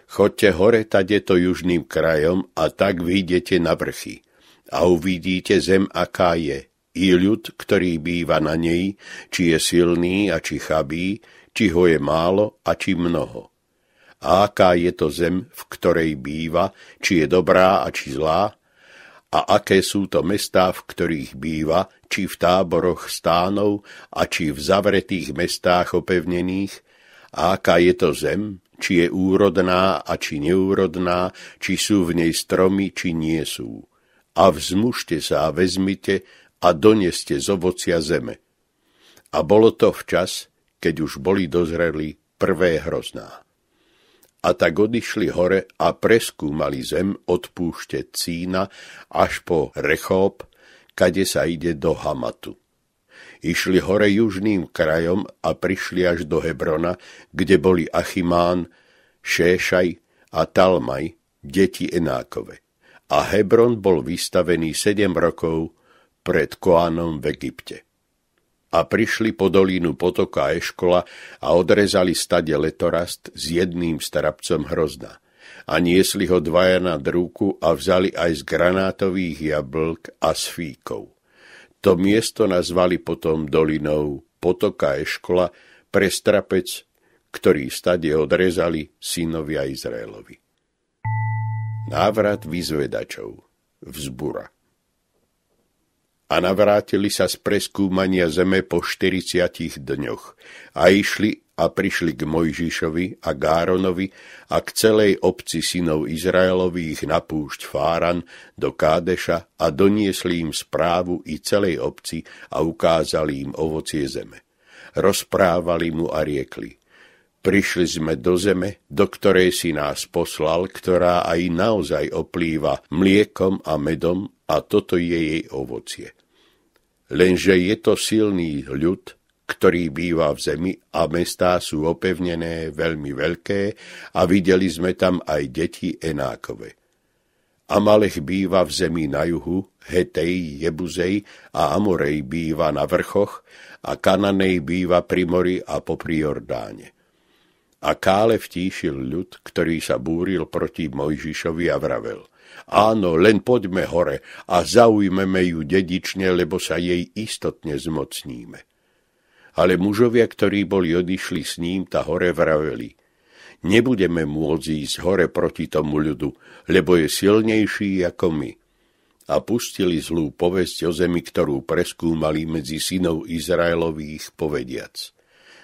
Chodte hore tadeto južným krajom a tak vyjdete na vrchy a uvidíte zem, aká je, i ľud, ktorý býva na nej, či je silný a či chabý, či ho je málo a či mnoho. A aká je to zem, v ktorej býva, či je dobrá a či zlá, a aké sú to mestá, v ktorých býva, či v táboroch stánov a či v zavretých mestách opevnených, a aká je to zem, či je úrodná a či neúrodná, či sú v nej stromy, či nie sú. A vzmužte sa a vezmite a doneste z ovocia zeme. A bolo to včas, keď už boli dozreli prvé hrozná a tak odišli hore a preskúmali zem od púšte Cína až po Rechób, kade sa ide do Hamatu. Išli hore južným krajom a prišli až do Hebrona, kde boli Achimán, Šéšaj a Talmaj, deti Enákove. A Hebron bol vystavený sedem rokov pred Koánom v Egypte a prišli po dolínu potoka Eškola a odrezali stade letorast s jedným starabcom hrozna. A niesli ho dvaja nad ruku a vzali aj z granátových jablk a z fíkov. To miesto nazvali potom dolinou potoka Eškola pre strapec, ktorý stade odrezali synovia Izraelovi. Návrat vyzvedačov. Vzbura a navrátili sa z preskúmania zeme po 40 dňoch a išli a prišli k Mojžišovi a Gáronovi a k celej obci synov Izraelových na púšť Fáran do Kádeša a doniesli im správu i celej obci a ukázali im ovocie zeme. Rozprávali mu a riekli, prišli sme do zeme, do ktorej si nás poslal, ktorá aj naozaj oplýva mliekom a medom a toto je jej ovocie lenže je to silný ľud, ktorý býva v zemi a mestá sú opevnené veľmi veľké a videli sme tam aj deti Enákove. Amalech býva v zemi na juhu, Hetej, Jebuzej a Amorej býva na vrchoch a Kananej býva pri mori a popri Jordáne. A Kále vtíšil ľud, ktorý sa búril proti Mojžišovi a vravel – Áno, len poďme hore a zaujmeme ju dedične, lebo sa jej istotne zmocníme. Ale mužovia, ktorí boli odišli s ním, ta hore vraveli. Nebudeme môcť ísť hore proti tomu ľudu, lebo je silnejší ako my a pustili zlú povesť o zemi, ktorú preskúmali medzi synov Izraelových povediac.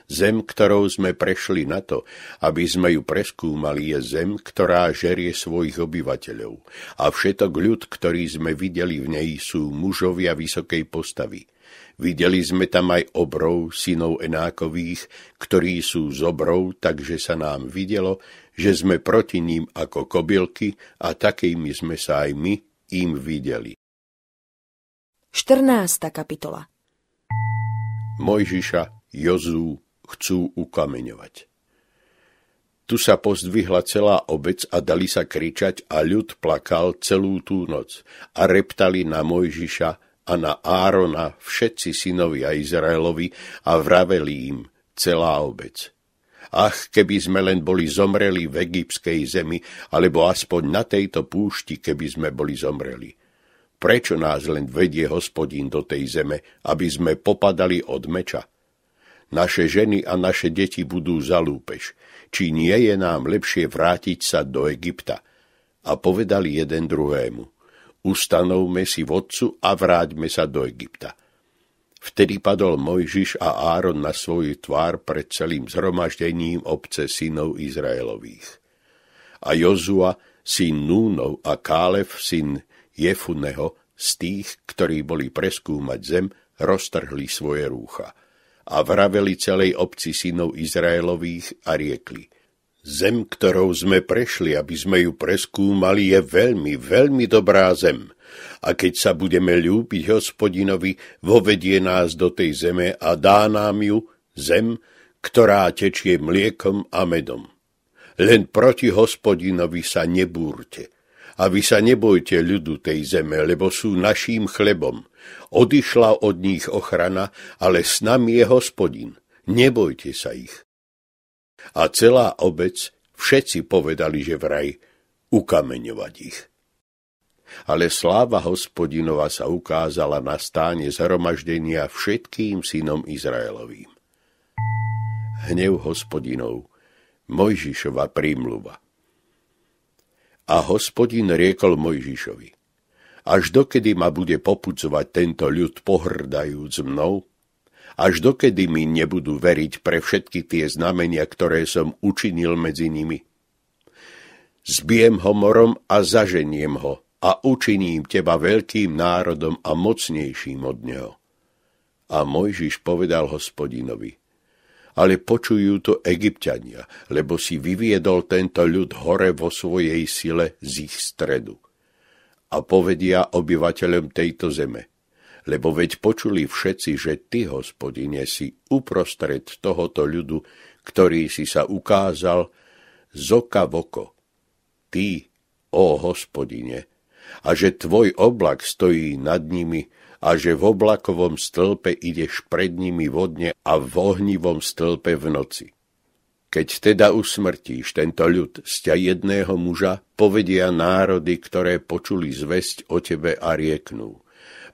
Zem, ktorou sme prešli na to, aby sme ju preskúmali, je zem, ktorá žerie svojich obyvateľov. A všetok ľud, ktorý sme videli v nej, sú mužovia vysokej postavy. Videli sme tam aj obrov, synov Enákových, ktorí sú z obrov, takže sa nám videlo, že sme proti ním ako kobylky a takými sme sa aj my im videli. 14. kapitola Mojžiša, Jozú, chcú ukameňovať. Tu sa pozdvihla celá obec a dali sa kričať a ľud plakal celú tú noc a reptali na Mojžiša a na Árona všetci synovia Izraelovi a vraveli im celá obec. Ach, keby sme len boli zomreli v egyptskej zemi, alebo aspoň na tejto púšti, keby sme boli zomreli. Prečo nás len vedie hospodín do tej zeme, aby sme popadali od meča? naše ženy a naše deti budú zalúpež, či nie je nám lepšie vrátiť sa do Egypta. A povedali jeden druhému, ustanovme si vodcu a vráťme sa do Egypta. Vtedy padol Mojžiš a Áron na svoju tvár pred celým zhromaždením obce synov Izraelových. A Jozua, syn Núnov a Kálev, syn Jefuneho, z tých, ktorí boli preskúmať zem, roztrhli svoje rúcha – a vraveli celej obci synov Izraelových a riekli. Zem, ktorou sme prešli, aby sme ju preskúmali, je veľmi, veľmi dobrá zem. A keď sa budeme ľúbiť hospodinovi, vovedie nás do tej zeme a dá nám ju, zem, ktorá tečie mliekom a medom. Len proti hospodinovi sa nebúrte, a vy sa nebojte ľudu tej zeme, lebo sú naším chlebom. Odyšla od nich ochrana, ale s nami je hospodin. Nebojte sa ich. A celá obec, všetci povedali, že vraj, ukameňovať ich ale sláva hospodinova sa ukázala na stáne zhromaždenia všetkým synom Izraelovým. Hnev hospodinov, Mojžišova prímluva. A hospodin riekol Mojžišovi, až dokedy ma bude popudzovať tento ľud pohrdajúc mnou, až dokedy mi nebudú veriť pre všetky tie znamenia, ktoré som učinil medzi nimi. Zbijem ho morom a zaženiem ho a učiním teba veľkým národom a mocnejším od neho. A Mojžiš povedal hospodinovi – ale počujú to egyptiania, lebo si vyviedol tento ľud hore vo svojej sile z ich stredu. A povedia obyvateľom tejto zeme, lebo veď počuli všetci, že ty, hospodine, si uprostred tohoto ľudu, ktorý si sa ukázal z oka v oko. Ty, ó hospodine, a že tvoj oblak stojí nad nimi, a že v oblakovom stĺpe ideš pred nimi vodne a v ohnivom stĺpe v noci. Keď teda usmrtíš tento ľud z ťa jedného muža, povedia národy, ktoré počuli zväzť o tebe a rieknú.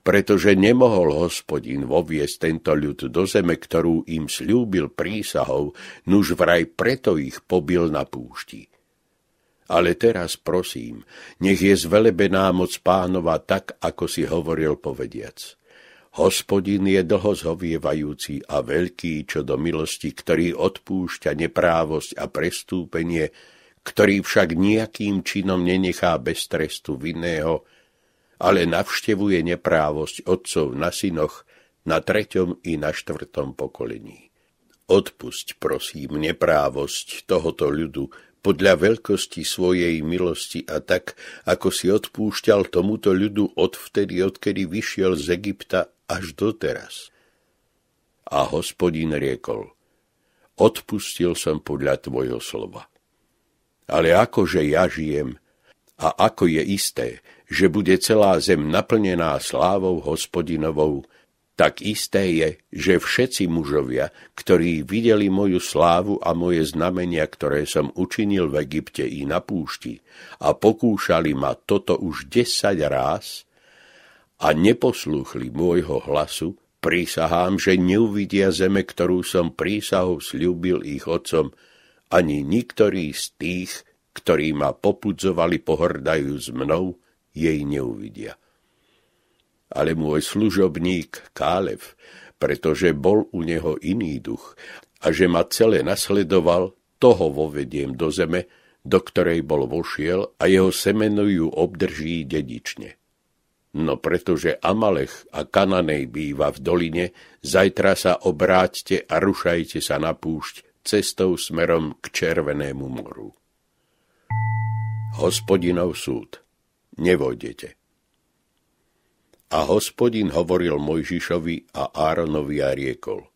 Pretože nemohol hospodin voviesť tento ľud do zeme, ktorú im slúbil prísahov, nuž vraj preto ich pobil na púšti. Ale teraz prosím, nech je zvelebená moc pánova tak, ako si hovoril povediac. Hospodin je dlho zhovievajúci a veľký čo do milosti, ktorý odpúšťa neprávosť a prestúpenie, ktorý však nejakým činom nenechá bez trestu vinného, ale navštevuje neprávosť otcov na synoch, na treťom i na štvrtom pokolení. Odpusť, prosím, neprávosť tohoto ľudu, podľa veľkosti svojej milosti a tak, ako si odpúšťal tomuto ľudu odvtedy, odkedy vyšiel z Egypta až doteraz. A hospodin riekol, odpustil som podľa tvojho slova. Ale akože ja žijem a ako je isté, že bude celá zem naplnená slávou hospodinovou, tak isté je, že všetci mužovia, ktorí videli moju slávu a moje znamenia, ktoré som učinil v Egypte i na púšti, a pokúšali ma toto už desať ráz a neposlúchli môjho hlasu, prísahám, že neuvidia zeme, ktorú som prísahou slúbil ich otcom, ani niektorý z tých, ktorí ma popudzovali, pohrdajú s mnou, jej neuvidia ale môj služobník Kálev, pretože bol u neho iný duch a že ma celé nasledoval, toho vovediem do zeme, do ktorej bol vošiel a jeho semeno ju obdrží dedične. No pretože Amalech a Kananej býva v doline, zajtra sa obráťte a rušajte sa na púšť cestou smerom k Červenému moru. Hospodinov súd. Nevojdete. A hospodin hovoril Mojžišovi a Áronovi a riekol.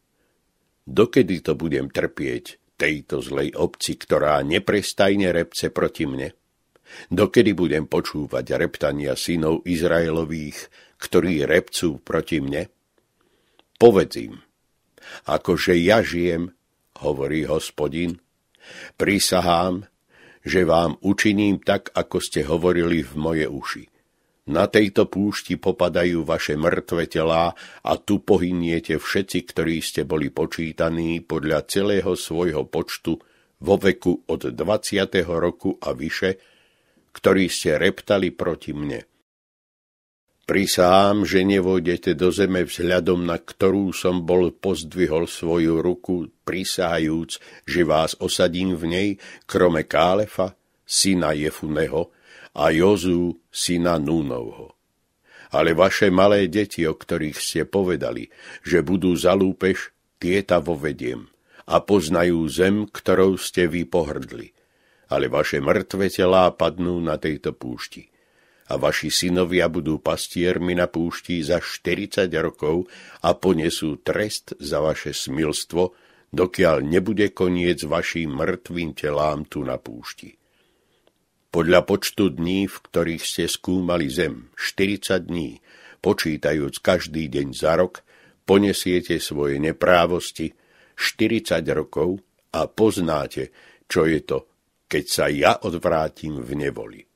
Dokedy to budem trpieť, tejto zlej obci, ktorá neprestajne repce proti mne? Dokedy budem počúvať reptania synov Izraelových, ktorí repcú proti mne? Povedz im, akože ja žijem, hovorí hospodin, prisahám, že vám učiním tak, ako ste hovorili v moje uši na tejto púšti popadajú vaše mŕtve telá a tu pohyniete všetci, ktorí ste boli počítaní podľa celého svojho počtu vo veku od 20. roku a vyše, ktorí ste reptali proti mne. Prisám, že nevôjdete do zeme vzhľadom, na ktorú som bol, pozdvihol svoju ruku, prisájúc, že vás osadím v nej, krome Kálefa, syna Jefuneho, a Jozú syna Núnovho. Ale vaše malé deti, o ktorých ste povedali, že budú za lúpež, tieta vovediem a poznajú zem, ktorou ste vy pohrdli. Ale vaše mŕtve telá padnú na tejto púšti. A vaši synovia budú pastiermi na púšti za 40 rokov a ponesú trest za vaše smilstvo, dokiaľ nebude koniec vašim mŕtvým telám tu na púšti. Podľa počtu dní, v ktorých ste skúmali zem, 40 dní, počítajúc každý deň za rok, ponesiete svoje neprávosti 40 rokov a poznáte, čo je to, keď sa ja odvrátim v nevoli.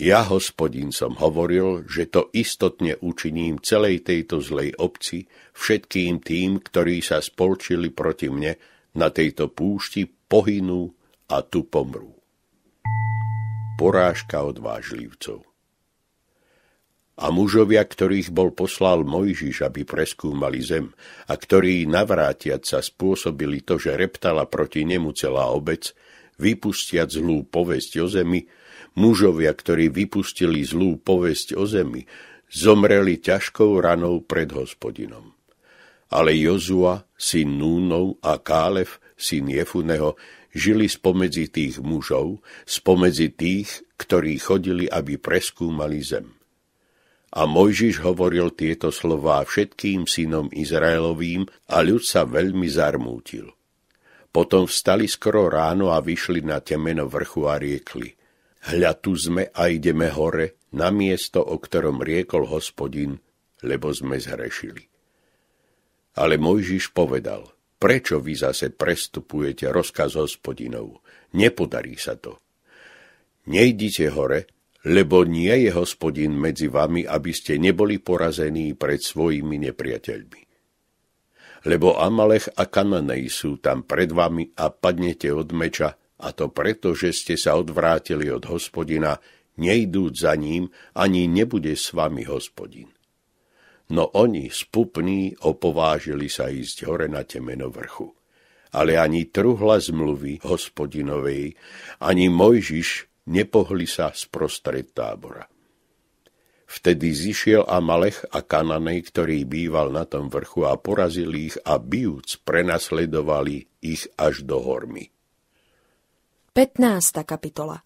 Ja, hospodin, som hovoril, že to istotne učiním celej tejto zlej obci, všetkým tým, ktorí sa spolčili proti mne, na tejto púšti pohynú a tu pomrú porážka odvážlivcov. A mužovia, ktorých bol poslal Mojžiš, aby preskúmali zem, a ktorí navrátiať sa spôsobili to, že reptala proti nemu celá obec, vypustiať zlú povesť o zemi, mužovia, ktorí vypustili zlú povesť o zemi, zomreli ťažkou ranou pred hospodinom. Ale Jozua, syn Núnov a Kálef, syn Jefuneho, žili spomedzi tých mužov, spomedzi tých, ktorí chodili, aby preskúmali zem. A Mojžiš hovoril tieto slová všetkým synom Izraelovým a ľud sa veľmi zarmútil. Potom vstali skoro ráno a vyšli na temeno vrchu a riekli. Hľa tu sme a ideme hore, na miesto, o ktorom riekol hospodin, lebo sme zhrešili. Ale Mojžiš povedal – Prečo vy zase prestupujete rozkaz hospodinov? Nepodarí sa to. Nejdite hore, lebo nie je hospodin medzi vami, aby ste neboli porazení pred svojimi nepriateľmi. Lebo Amalech a Kananej sú tam pred vami a padnete od meča, a to preto, že ste sa odvrátili od hospodina, nejdúť za ním, ani nebude s vami hospodin. No oni, spupní, opovážili sa ísť hore na temeno vrchu. Ale ani truhla zmluvy hospodinovej, ani Mojžiš nepohli sa z prostred tábora. Vtedy zišiel Amalech a Kananej, ktorý býval na tom vrchu a porazili ich a bijúc prenasledovali ich až do hormy. 15. kapitola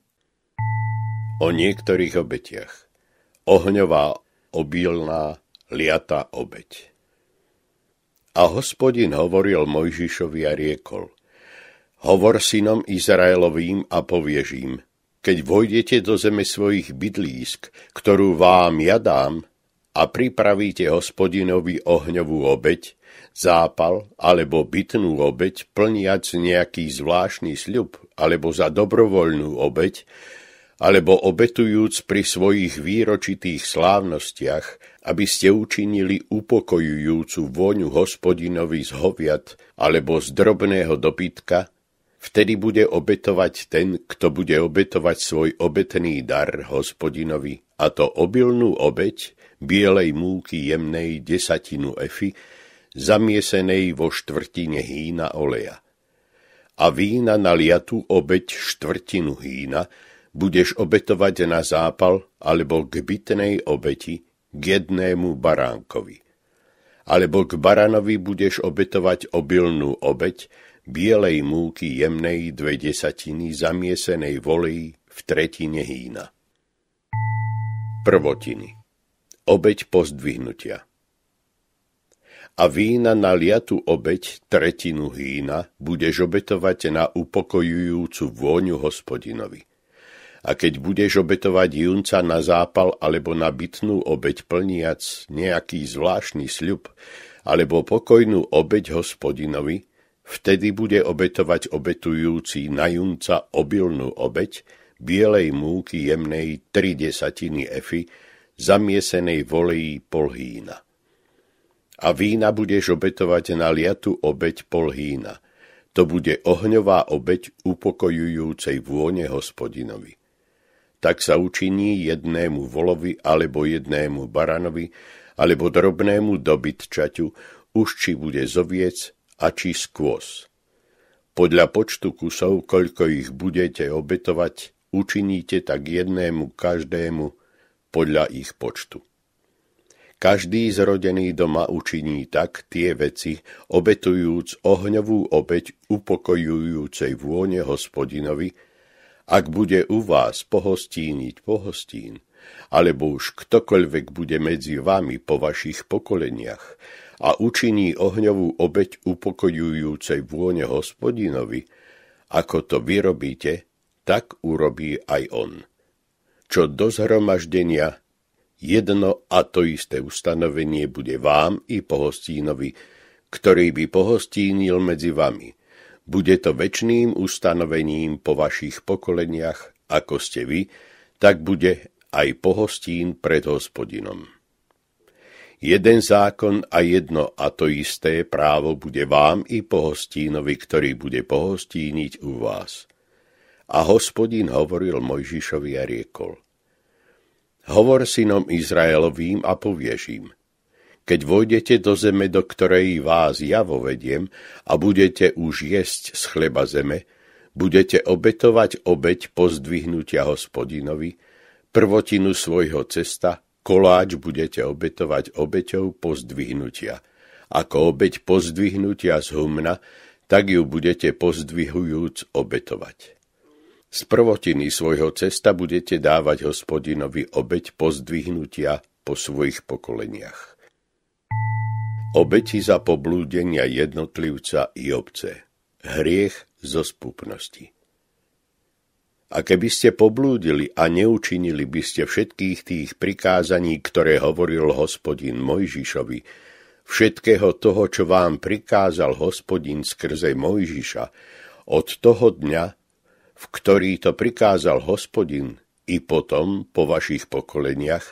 O niektorých obetiach Ohňová obilná liata obeď. A hospodin hovoril Mojžišovi a riekol, hovor synom Izraelovým a poviežím, keď vojdete do zeme svojich bydlísk, ktorú vám ja dám, a pripravíte hospodinovi ohňovú obeď, zápal alebo bytnú obeď, plniac nejaký zvláštny sľub alebo za dobrovoľnú obeď, alebo obetujúc pri svojich výročitých slávnostiach, aby ste učinili upokojujúcu vôňu hospodinovi z hoviat alebo z drobného dobytka, vtedy bude obetovať ten, kto bude obetovať svoj obetný dar hospodinovi, a to obilnú obeť bielej múky jemnej desatinu efy, zamiesenej vo štvrtine hína oleja. A vína na liatu obeť štvrtinu hína, budeš obetovať na zápal alebo k bytnej obeti, k jednému baránkovi. Alebo k baranovi budeš obetovať obilnú obeď bielej múky jemnej dve desatiny zamiesenej volej v tretine hýna. Prvotiny Obeď pozdvihnutia a vína na liatu obeď tretinu hína, budeš obetovať na upokojujúcu vôňu hospodinovi. A keď budeš obetovať junca na zápal alebo na bitnú obeď plniac nejaký zvláštny sľub, alebo pokojnú obeď hospodinovi, vtedy bude obetovať obetujúci na junca obilnú obeď, bielej múky jemnej tri desatiny efy, zamiesenej volejí polhína. A vína budeš obetovať na liatu obeď polhína. To bude ohňová obeď upokojujúcej vône hospodinovi tak sa učiní jednému volovi alebo jednému baranovi alebo drobnému dobytčaťu, už či bude zoviec a či skôs. Podľa počtu kusov, koľko ich budete obetovať, učiníte tak jednému každému podľa ich počtu. Každý zrodený doma učiní tak tie veci, obetujúc ohňovú obeď upokojujúcej vône hospodinovi, ak bude u vás pohostíniť pohostín, alebo už ktokoľvek bude medzi vami po vašich pokoleniach a učiní ohňovú obeď upokojujúcej vône hospodinovi, ako to vyrobíte, tak urobí aj on. Čo do zhromaždenia, jedno a to isté ustanovenie bude vám i pohostínovi, ktorý by pohostínil medzi vami – bude to väčným ustanovením po vašich pokoleniach, ako ste vy, tak bude aj pohostín pred hospodinom. Jeden zákon a jedno a to isté právo bude vám i pohostínovi, ktorý bude pohostíniť u vás. A hospodín hovoril Mojžišovi a riekol. Hovor synom Izraelovým a povieš im – keď vôjdete do zeme, do ktorej vás ja vovediem, a budete už jesť z chleba zeme, budete obetovať obeď pozdvihnutia hospodinovi, prvotinu svojho cesta, koláč budete obetovať obeťou pozdvihnutia. Ako obeď pozdvihnutia z humna, tak ju budete pozdvihujúc obetovať. Z prvotiny svojho cesta budete dávať hospodinovi obeď pozdvihnutia po svojich pokoleniach. Obeti za poblúdenia jednotlivca i obce. Hriech zo spupnosti. A keby ste poblúdili a neučinili by ste všetkých tých prikázaní, ktoré hovoril hospodin Mojžišovi, všetkého toho, čo vám prikázal hospodin skrze Mojžiša, od toho dňa, v ktorý to prikázal hospodin, i potom po vašich pokoleniach,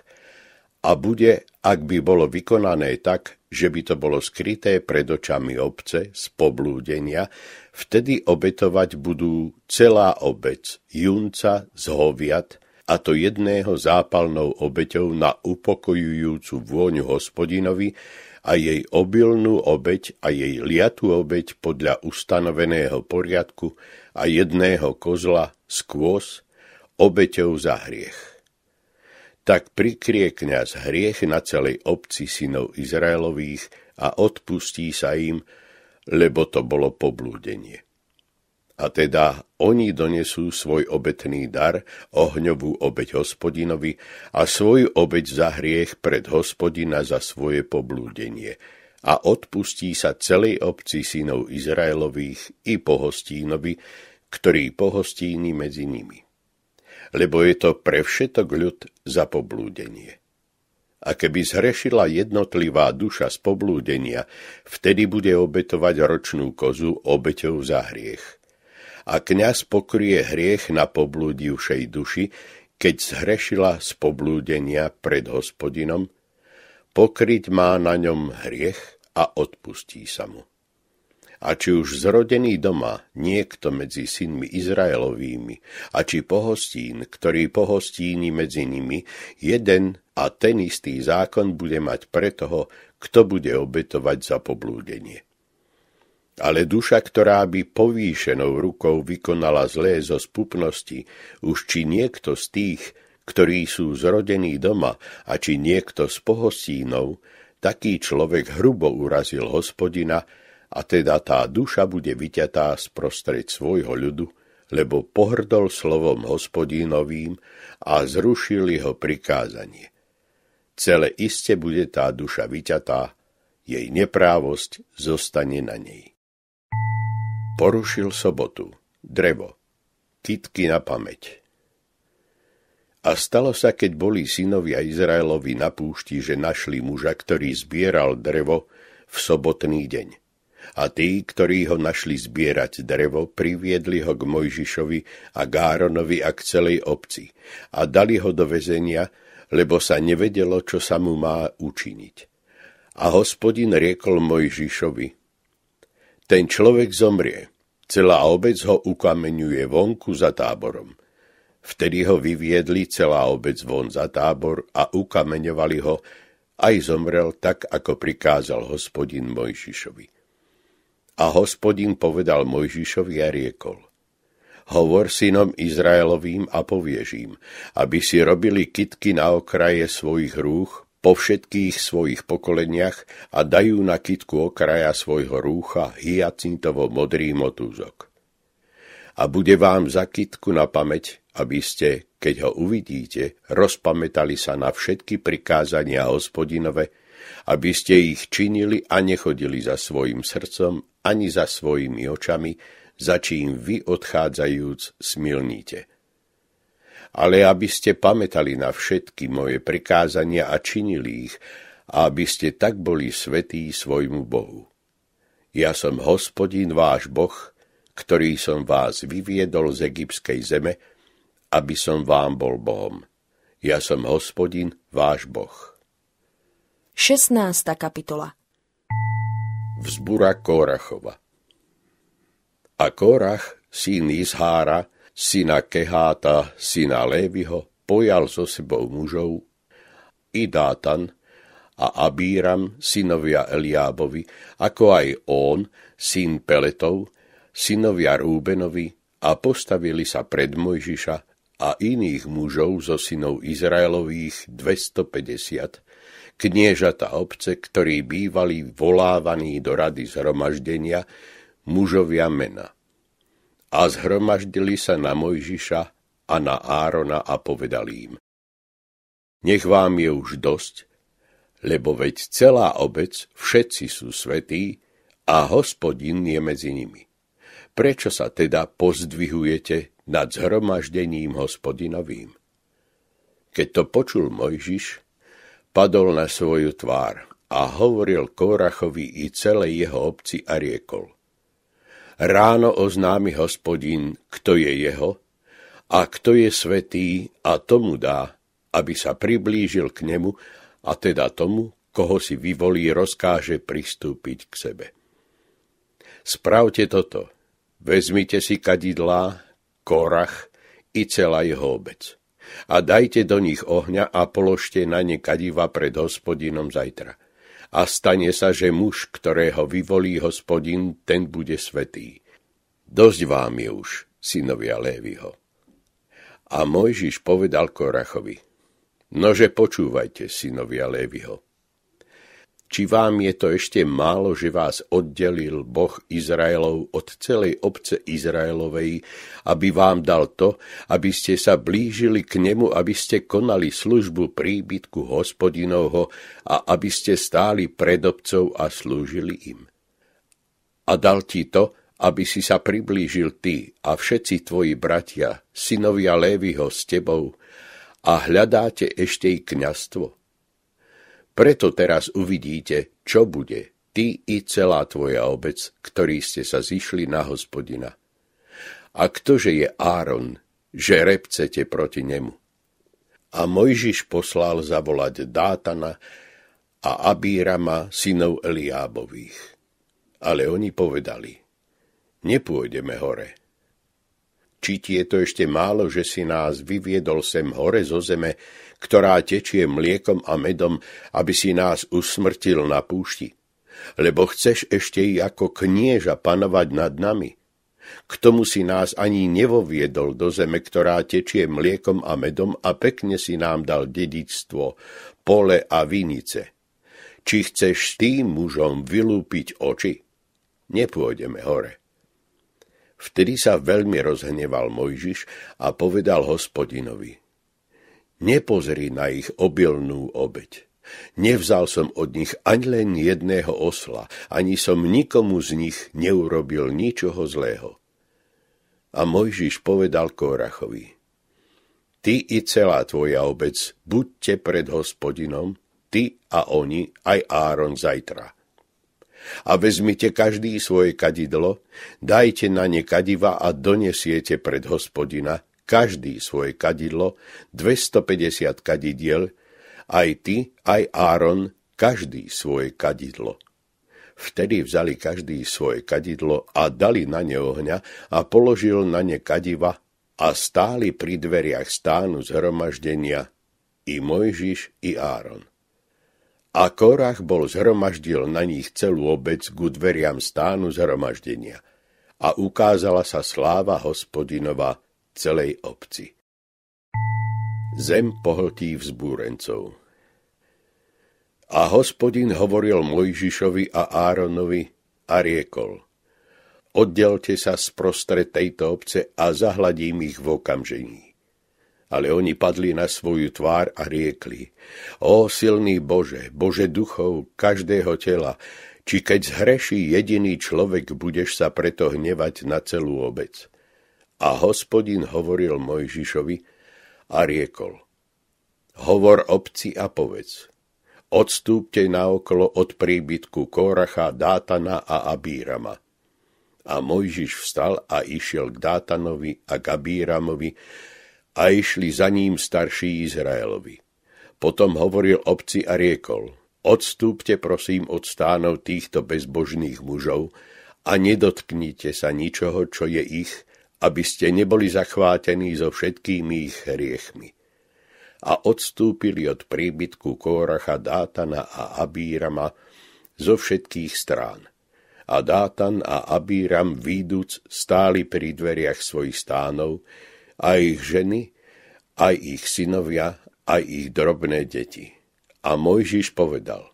a bude, ak by bolo vykonané tak, že by to bolo skryté pred očami obce z poblúdenia, vtedy obetovať budú celá obec, junca z hoviat, a to jedného zápalnou obeťou na upokojujúcu vôňu hospodinovi a jej obilnú obeť a jej liatú obeť podľa ustanoveného poriadku a jedného kozla skôs obeťou za hriech tak prikrie kniaz hriech na celej obci synov Izraelových a odpustí sa im, lebo to bolo poblúdenie. A teda oni donesú svoj obetný dar, ohňovú obeď hospodinovi a svoju obeď za hriech pred hospodina za svoje poblúdenie a odpustí sa celej obci synov Izraelových i pohostínovi, ktorý pohostíni medzi nimi lebo je to pre všetok ľud za poblúdenie. A keby zhrešila jednotlivá duša z poblúdenia, vtedy bude obetovať ročnú kozu obeťou za hriech. A kňaz pokrie hriech na poblúdivšej duši, keď zhrešila z poblúdenia pred hospodinom, pokryť má na ňom hriech a odpustí sa mu. A či už zrodený doma niekto medzi synmi Izraelovými, a či pohostín, ktorý pohostíni medzi nimi, jeden a ten istý zákon bude mať pre toho, kto bude obetovať za poblúdenie. Ale duša, ktorá by povýšenou rukou vykonala zlé zo spupnosti, už či niekto z tých, ktorí sú zrodení doma, a či niekto z pohostínov, taký človek hrubo urazil hospodina, a teda tá duša bude vyťatá sprostred svojho ľudu, lebo pohrdol slovom hospodinovým a zrušil jeho prikázanie. Celé iste bude tá duša vyťatá, jej neprávosť zostane na nej. Porušil sobotu. Drevo. Titky na pamäť. A stalo sa, keď boli synovia Izraelovi na púšti, že našli muža, ktorý zbieral drevo v sobotný deň. A tí, ktorí ho našli zbierať drevo, priviedli ho k Mojžišovi a Gáronovi a k celej obci a dali ho do vezenia, lebo sa nevedelo, čo sa mu má učiniť. A hospodin riekol Mojžišovi, ten človek zomrie, celá obec ho ukameňuje vonku za táborom. Vtedy ho vyviedli celá obec von za tábor a ukameňovali ho, aj zomrel tak, ako prikázal hospodin Mojžišovi. A hospodin povedal Mojžišovi a riekol. Hovor synom Izraelovým a poviežím, aby si robili kitky na okraje svojich rúch po všetkých svojich pokoleniach a dajú na kitku okraja svojho rúcha hyacintovo modrý motúzok. A bude vám za kitku na pamäť, aby ste, keď ho uvidíte, rozpamätali sa na všetky prikázania hospodinove aby ste ich činili a nechodili za svojim srdcom ani za svojimi očami, za čím vy odchádzajúc smilníte. Ale aby ste pamätali na všetky moje prikázania a činili ich, a aby ste tak boli svetí svojmu Bohu. Ja som hospodín váš Boh, ktorý som vás vyviedol z egyptskej zeme, aby som vám bol Bohom. Ja som hospodin, váš Boh. 16. kapitola Vzbura Korachova A Korach, syn Izhára, syna Keháta, syna Lévyho, pojal so sebou mužov i Dátan a Abíram, synovia Eliábovi, ako aj on, syn Peletov, synovia Rúbenovi a postavili sa pred Mojžiša a iných mužov zo synov Izraelových 250, kniežata obce, ktorí bývali volávaní do rady zhromaždenia, mužovia mena. A zhromaždili sa na Mojžiša a na Árona a povedali im, nech vám je už dosť, lebo veď celá obec, všetci sú svetí a hospodin je medzi nimi. Prečo sa teda pozdvihujete nad zhromaždením hospodinovým? Keď to počul Mojžiš, Padol na svoju tvár a hovoril Korachovi i celej jeho obci a riekol. Ráno oznámi hospodin, kto je jeho a kto je svetý a tomu dá, aby sa priblížil k nemu a teda tomu, koho si vyvolí, rozkáže pristúpiť k sebe. Spravte toto. Vezmite si kadidlá, korach i celá jeho obec a dajte do nich ohňa a položte na ne kadiva pred hospodinom zajtra. A stane sa, že muž, ktorého vyvolí hospodin, ten bude svetý. Dosť vám je už, synovia Lévyho. A Mojžiš povedal Korachovi, nože počúvajte, synovia Lévyho či vám je to ešte málo, že vás oddelil Boh Izraelov od celej obce Izraelovej, aby vám dal to, aby ste sa blížili k nemu, aby ste konali službu príbytku hospodinovho a aby ste stáli pred obcov a slúžili im. A dal ti to, aby si sa priblížil ty a všetci tvoji bratia, synovia Lévyho s tebou, a hľadáte ešte i kniastvo. Preto teraz uvidíte, čo bude, ty i celá tvoja obec, ktorí ste sa zišli na hospodina. A ktože je Áron, že repcete proti nemu? A Mojžiš poslal zavolať Dátana a Abírama, synov Eliábových. Ale oni povedali, nepôjdeme hore. Či ti je to ešte málo, že si nás vyviedol sem hore zo zeme, ktorá tečie mliekom a medom, aby si nás usmrtil na púšti. Lebo chceš ešte i ako knieža panovať nad nami. K tomu si nás ani nevoviedol do zeme, ktorá tečie mliekom a medom a pekne si nám dal dedičstvo, pole a vinice. Či chceš tým mužom vylúpiť oči? Nepôjdeme hore. Vtedy sa veľmi rozhneval Mojžiš a povedal hospodinovi, Nepozri na ich obilnú obeď. Nevzal som od nich ani len jedného osla, ani som nikomu z nich neurobil ničoho zlého. A Mojžiš povedal Kórachovi, Ty i celá tvoja obec buďte pred hospodinom, ty a oni, aj Áron zajtra. A vezmite každý svoje kadidlo, dajte na ne kadiva a donesiete pred hospodina, každý svoje kadidlo, 250 kadidiel, aj ty, aj Áron, každý svoje kadidlo. Vtedy vzali každý svoje kadidlo a dali na ne ohňa a položil na ne kadiva a stáli pri dveriach stánu zhromaždenia i Mojžiš, i Áron. A Korach bol zhromaždil na nich celú obec ku dveriam stánu zhromaždenia – a ukázala sa sláva hospodinova celej obci. Zem pohltí vzbúrencov. A hospodin hovoril Mojžišovi a Áronovi a riekol. Oddelte sa sprostred tejto obce a zahladím ich v okamžení. Ale oni padli na svoju tvár a riekli, Ó silný Bože, Bože duchov každého tela, či keď zhreší jediný človek, budeš sa preto hnevať na celú obec. A hospodin hovoril Mojžišovi a riekol, hovor obci a povedz, odstúpte naokolo od príbytku Koracha, Dátana a Abírama. A Mojžiš vstal a išiel k Dátanovi a k Abíramovi a išli za ním starší Izraelovi. Potom hovoril obci a riekol, odstúpte prosím od stánov týchto bezbožných mužov a nedotknite sa ničoho, čo je ich, aby ste neboli zachvátení so všetkými ich hriechmi. A odstúpili od príbytku Kóracha Dátana a Abírama zo všetkých strán. A Dátan a Abíram výduc stáli pri dveriach svojich stánov, a ich ženy, aj ich synovia, aj ich drobné deti. A Mojžiš povedal,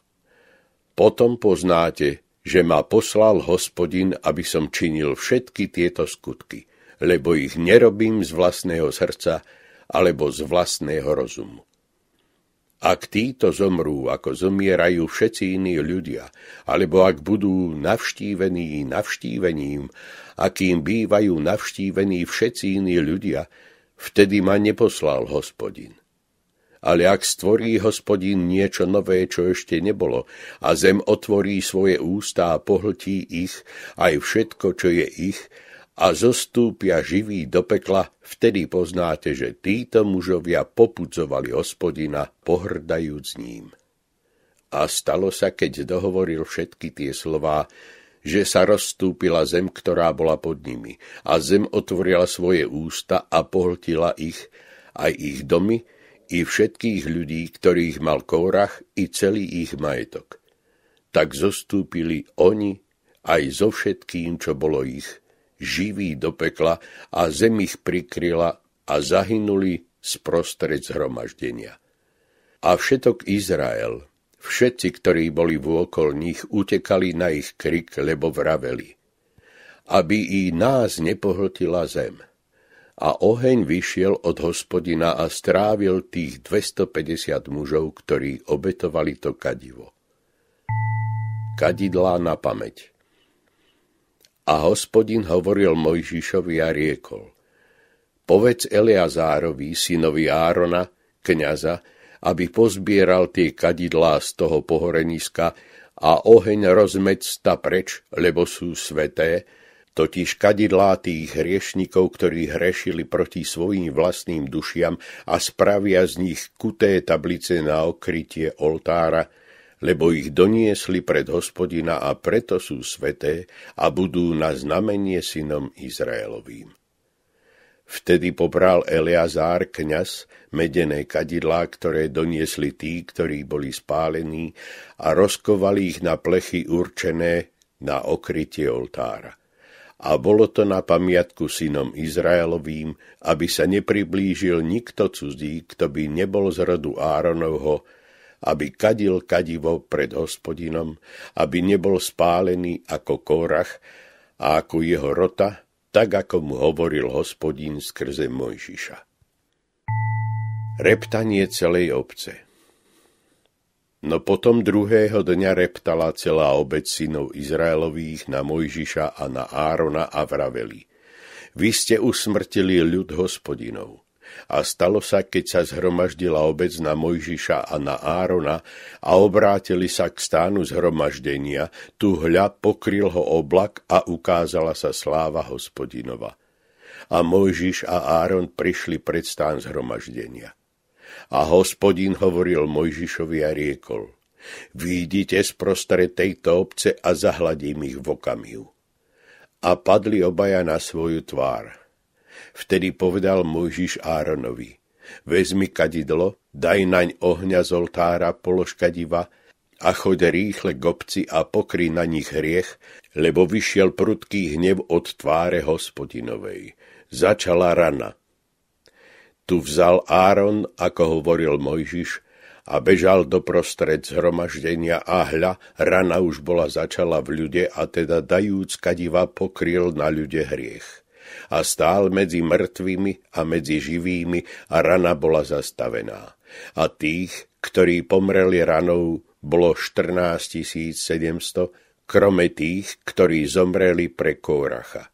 potom poznáte, že ma poslal hospodin, aby som činil všetky tieto skutky – lebo ich nerobím z vlastného srdca alebo z vlastného rozumu. Ak títo zomrú, ako zomierajú všetci iní ľudia, alebo ak budú navštívení navštívením, akým bývajú navštívení všetci iní ľudia, vtedy ma neposlal hospodin. Ale ak stvorí hospodin niečo nové, čo ešte nebolo, a zem otvorí svoje ústa a pohltí ich, aj všetko, čo je ich, a zostúpia živí do pekla, vtedy poznáte, že títo mužovia popudzovali hospodina, pohrdajúc ním. A stalo sa, keď dohovoril všetky tie slová, že sa rozstúpila zem, ktorá bola pod nimi, a zem otvorila svoje ústa a pohltila ich, aj ich domy, i všetkých ľudí, ktorých mal Kórach, i celý ich majetok. Tak zostúpili oni aj so všetkým, čo bolo ich, živí do pekla a zem ich prikryla a zahynuli sprostred zhromaždenia. A všetok Izrael, všetci, ktorí boli vôkol nich, utekali na ich krik, lebo vraveli, aby i nás nepohltila zem. A oheň vyšiel od hospodina a strávil tých 250 mužov, ktorí obetovali to kadivo. Kadidlá na pamäť – a hospodin hovoril Mojžišovi a riekol, povedz Eleazárovi, synovi Árona, kniaza, aby pozbieral tie kadidlá z toho pohoreniska a oheň rozmecta preč, lebo sú sveté, totiž kadidlá tých hriešnikov, ktorí hrešili proti svojim vlastným dušiam a spravia z nich kuté tablice na okrytie oltára, lebo ich doniesli pred hospodina a preto sú sveté a budú na znamenie synom Izraelovým. Vtedy pobral Eleazár kňaz medené kadidlá, ktoré doniesli tí, ktorí boli spálení a rozkovali ich na plechy určené na okrytie oltára. A bolo to na pamiatku synom Izraelovým, aby sa nepriblížil nikto cudzí, kto by nebol z rodu Áronovho, aby kadil kadivo pred hospodinom, aby nebol spálený ako kórach, a ako jeho rota, tak ako mu hovoril hospodín skrze Mojžiša. Reptanie celej obce No potom druhého dňa reptala celá obec synov Izraelových na Mojžiša a na Árona a vraveli. Vy ste usmrtili ľud hospodinov. A stalo sa, keď sa zhromaždila obec na Mojžiša a na Árona a obrátili sa k stánu zhromaždenia, tu hľa pokryl ho oblak a ukázala sa sláva hospodinova. A Mojžiš a Áron prišli pred stán zhromaždenia. A hospodin hovoril Mojžišovi a riekol, Výjdite sprostred tejto obce a zahladím ich v okamihu. A padli obaja na svoju tvár, Vtedy povedal Mojžiš Áronovi, vezmi kadidlo, daj naň ohňa z oltára polož kadiva a choď rýchle k obci a pokry na nich hriech, lebo vyšiel prudký hnev od tváre hospodinovej. Začala rana. Tu vzal Áron, ako hovoril Mojžiš, a bežal doprostred zhromaždenia a hľa, rana už bola začala v ľude a teda dajúc kadiva pokryl na ľude hriech a stál medzi mŕtvými a medzi živými a rana bola zastavená. A tých, ktorí pomreli ranou, bolo 14 700, krome tých, ktorí zomreli pre Kóracha.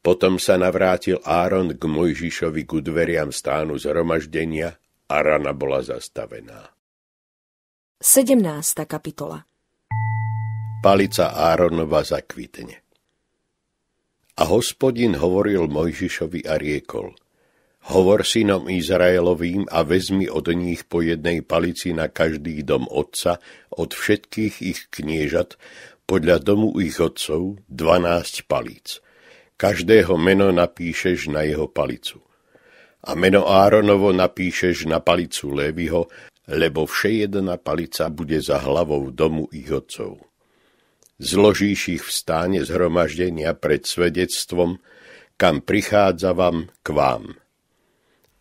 Potom sa navrátil Áron k Mojžišovi ku dveriam stánu zhromaždenia a rana bola zastavená. 17. kapitola Palica Áronova zakvitne a hospodin hovoril Mojžišovi a riekol, hovor synom Izraelovým a vezmi od nich po jednej palici na každý dom otca, od všetkých ich kniežat, podľa domu ich otcov, dvanásť palíc. Každého meno napíšeš na jeho palicu. A meno Áronovo napíšeš na palicu Lévyho, lebo všejedna palica bude za hlavou domu ich otcov zložíš ich v stáne zhromaždenia pred svedectvom, kam prichádza vám k vám.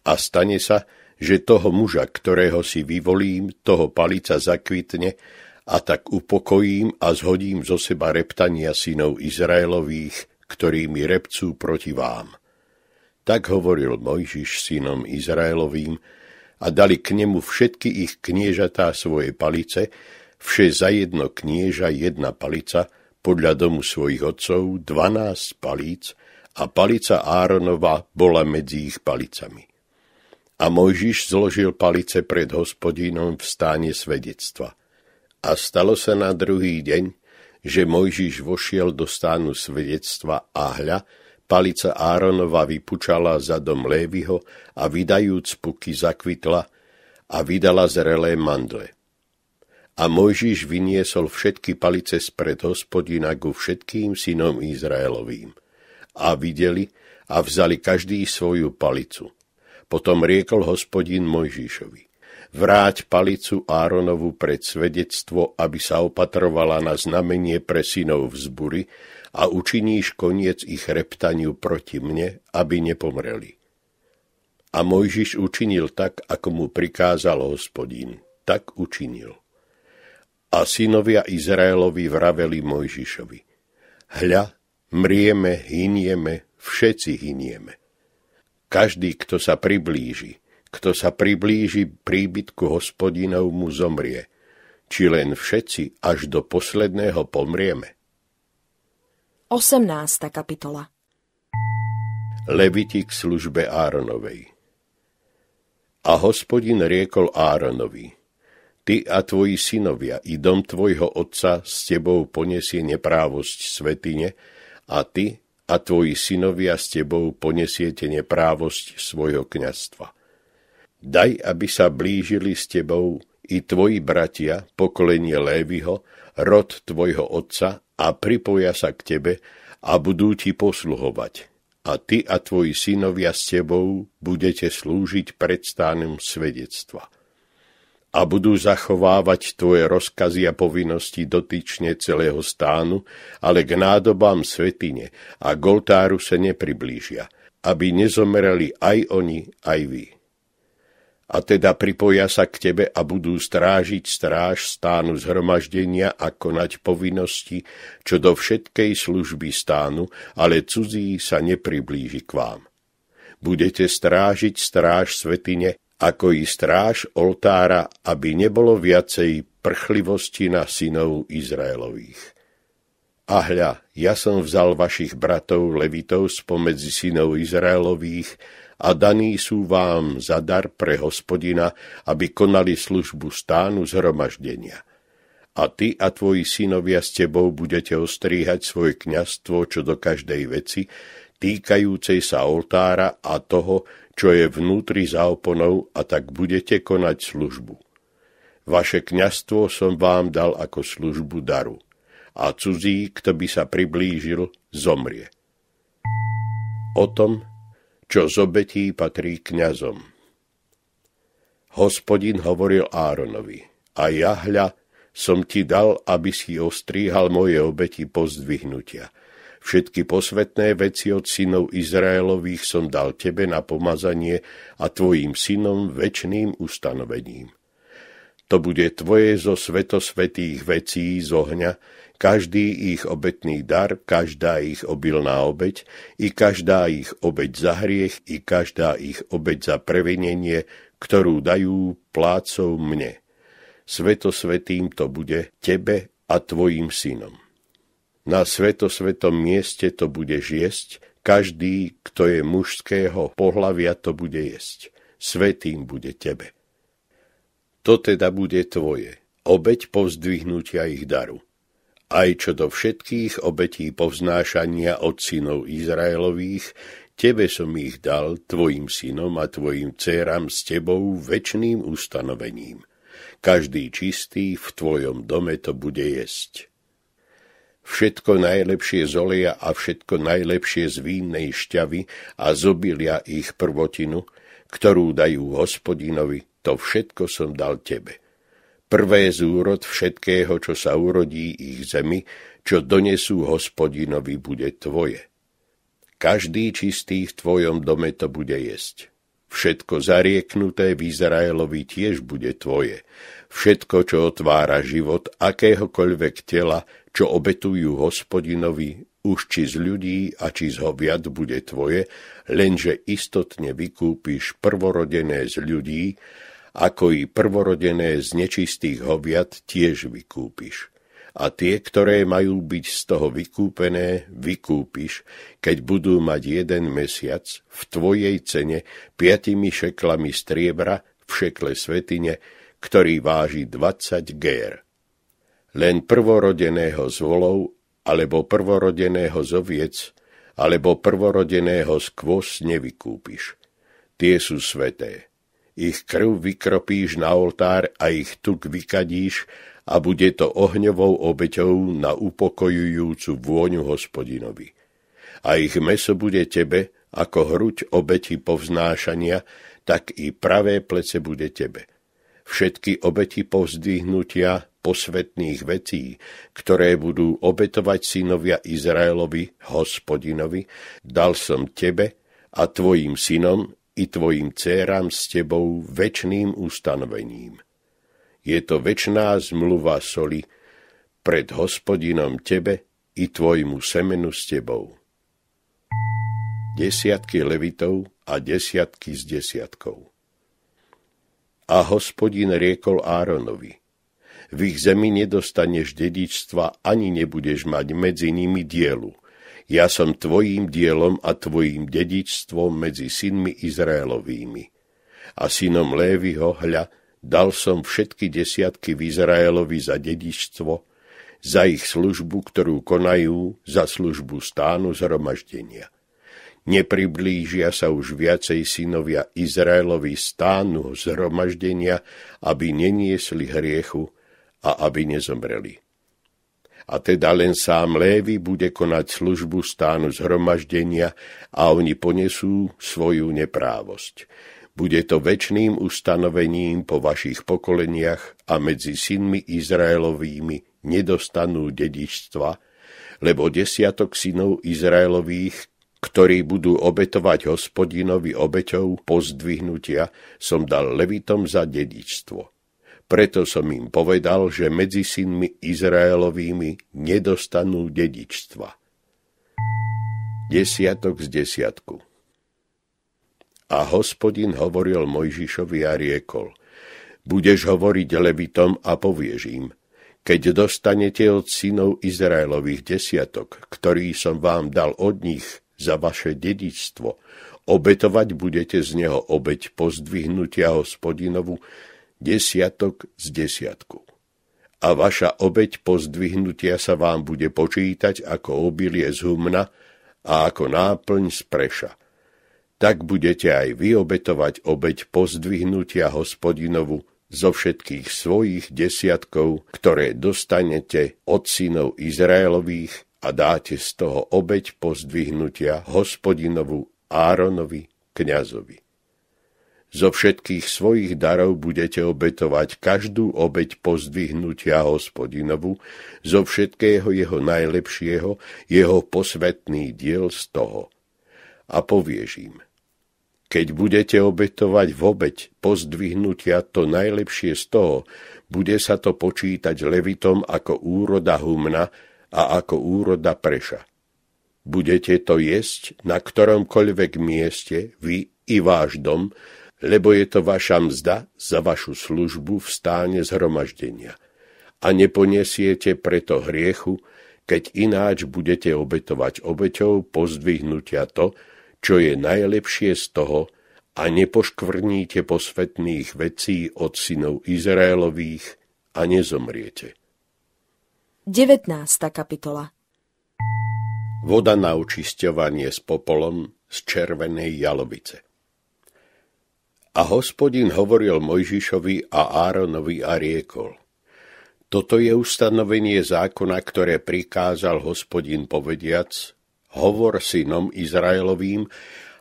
A stane sa, že toho muža, ktorého si vyvolím, toho palica zakvitne a tak upokojím a zhodím zo seba reptania synov Izraelových, ktorými repcú proti vám. Tak hovoril Mojžiš synom Izraelovým a dali k nemu všetky ich kniežatá svoje palice, vše za jedno knieža jedna palica, podľa domu svojich otcov, dvanásť palíc a palica Áronova bola medzi ich palicami. A Mojžiš zložil palice pred hospodinom v stáne svedectva. A stalo sa na druhý deň, že Mojžiš vošiel do stánu svedectva a hľa, palica Áronova vypučala za dom Lévyho a vydajúc puky zakvitla a vydala zrelé mandle. A Mojžiš vyniesol všetky palice spred hospodina ku všetkým synom Izraelovým. A videli a vzali každý svoju palicu. Potom riekol hospodin Mojžišovi. Vráť palicu Áronovu pred svedectvo, aby sa opatrovala na znamenie pre synov vzbury a učiníš koniec ich reptaniu proti mne, aby nepomreli. A Mojžiš učinil tak, ako mu prikázal hospodin. Tak učinil. A synovia Izraelovi vraveli Mojžišovi, hľa, mrieme, hynieme, všetci hynieme. Každý, kto sa priblíži, kto sa priblíži príbytku hospodinov, mu zomrie, či len všetci až do posledného pomrieme. 18. kapitola Leviti k službe Áronovej A hospodin riekol Áronovi – Ty a tvoji synovia i dom tvojho otca s tebou poniesie neprávosť svetine a ty a tvoji synovia s tebou poniesiete neprávosť svojho kniazstva. Daj, aby sa blížili s tebou i tvoji bratia, pokolenie Lévyho, rod tvojho otca a pripoja sa k tebe a budú ti posluhovať. A ty a tvoji synovia s tebou budete slúžiť predstánem svedectva a budú zachovávať tvoje rozkazy a povinnosti dotyčne celého stánu, ale k nádobám svetine a k oltáru sa nepriblížia, aby nezomerali aj oni, aj vy. A teda pripoja sa k tebe a budú strážiť stráž stánu zhromaždenia a konať povinnosti, čo do všetkej služby stánu, ale cudzí sa nepriblíži k vám. Budete strážiť stráž svetine ako i stráž oltára, aby nebolo viacej prchlivosti na synov Izraelových. A hľa, ja som vzal vašich bratov Levitov spomedzi synov Izraelových a daní sú vám za dar pre hospodina, aby konali službu stánu zhromaždenia. A ty a tvoji synovia s tebou budete ostríhať svoje kňastvo, čo do každej veci, týkajúcej sa oltára a toho, čo je vnútri za oponou a tak budete konať službu. Vaše kňastvo som vám dal ako službu daru a cudzí, kto by sa priblížil, zomrie. O tom, čo z obetí patrí kňazom. Hospodin hovoril Áronovi, a ja som ti dal, aby si ostríhal moje obeti pozdvihnutia, Všetky posvetné veci od synov Izraelových som dal tebe na pomazanie a tvojim synom väčným ustanovením. To bude tvoje zo svetosvetých vecí z ohňa, každý ich obetný dar, každá ich obilná obeď, i každá ich obeď za hriech, i každá ich obeď za previnenie, ktorú dajú plácov mne. Svetosvetým to bude tebe a tvojim synom. Na svetosvetom mieste to budeš jesť, každý, kto je mužského pohlavia, to bude jesť. Svetým bude tebe. To teda bude tvoje, obeď povzdvihnutia ich daru. Aj čo do všetkých obetí povznášania od synov Izraelových, tebe som ich dal, tvojim synom a tvojim céram s tebou väčným ustanovením. Každý čistý v tvojom dome to bude jesť všetko najlepšie z oleja a všetko najlepšie z vínnej šťavy a zobilia ich prvotinu, ktorú dajú hospodinovi, to všetko som dal tebe. Prvé z úrod všetkého, čo sa urodí ich zemi, čo donesú hospodinovi, bude tvoje. Každý čistý v tvojom dome to bude jesť. Všetko zarieknuté v Izraelovi tiež bude tvoje. Všetko, čo otvára život akéhokoľvek tela, čo obetujú hospodinovi, už či z ľudí a či z hoviat bude tvoje, lenže istotne vykúpiš prvorodené z ľudí, ako i prvorodené z nečistých hoviat tiež vykúpiš. A tie, ktoré majú byť z toho vykúpené, vykúpiš, keď budú mať jeden mesiac v tvojej cene piatimi šeklami striebra v šekle svetine, ktorý váži 20 gér len prvorodeného z volov, alebo prvorodeného z oviec, alebo prvorodeného z kvos nevykúpiš. Tie sú sveté. Ich krv vykropíš na oltár a ich tuk vykadíš a bude to ohňovou obeťou na upokojujúcu vôňu hospodinovi. A ich meso bude tebe, ako hruď obeti povznášania, tak i pravé plece bude tebe. Všetky obeti povzdvihnutia posvetných vecí, ktoré budú obetovať synovia Izraelovi, hospodinovi, dal som tebe a tvojim synom i tvojim céram s tebou väčným ustanovením. Je to väčná zmluva soli pred hospodinom tebe i tvojmu semenu s tebou. Desiatky levitov a desiatky z desiatkov. A hospodin riekol Áronovi – v ich zemi nedostaneš dedičstva ani nebudeš mať medzi nimi dielu. Ja som tvojím dielom a tvojím dedičstvom medzi synmi Izraelovými. A synom Lévyho hľa dal som všetky desiatky v Izraelovi za dedičstvo, za ich službu, ktorú konajú, za službu stánu zhromaždenia. Nepriblížia sa už viacej synovia Izraelovi stánu zhromaždenia, aby neniesli hriechu a aby nezomreli. A teda len sám Lévy bude konať službu stánu zhromaždenia a oni ponesú svoju neprávosť. Bude to väčným ustanovením po vašich pokoleniach a medzi synmi Izraelovými nedostanú dedičstva, lebo desiatok synov Izraelových, ktorí budú obetovať hospodinovi obeťou pozdvihnutia, som dal Levitom za dedičstvo. Preto som im povedal, že medzi synmi Izraelovými nedostanú dedičstva. Desiatok z desiatku A hospodin hovoril Mojžišovi a riekol, budeš hovoriť levitom a povieš im, keď dostanete od synov Izraelových desiatok, ktorý som vám dal od nich za vaše dedičstvo, obetovať budete z neho obeď pozdvihnutia hospodinovu, desiatok z desiatku. A vaša obeď zdvihnutia sa vám bude počítať ako obilie z humna a ako náplň z preša. Tak budete aj vy obetovať obeď zdvihnutia hospodinovu zo všetkých svojich desiatkov, ktoré dostanete od synov Izraelových a dáte z toho obeď pozdvihnutia hospodinovu Áronovi, kňazovi. Zo všetkých svojich darov budete obetovať každú obeď pozdvihnutia hospodinovu, zo všetkého jeho najlepšieho, jeho posvetný diel z toho. A povieš im, keď budete obetovať v obeď pozdvihnutia to najlepšie z toho, bude sa to počítať levitom ako úroda humna a ako úroda preša. Budete to jesť na ktoromkoľvek mieste, vy i váš dom, lebo je to vaša mzda za vašu službu v stáne zhromaždenia. A neponesiete preto hriechu, keď ináč budete obetovať obeťou pozdvihnutia to, čo je najlepšie z toho, a nepoškvrníte posvetných vecí od synov Izraelových a nezomriete. 19. kapitola Voda na očisťovanie s popolom z červenej jalovice a hospodin hovoril Mojžišovi a Áronovi a riekol. Toto je ustanovenie zákona, ktoré prikázal hospodin povediac, hovor synom Izraelovým,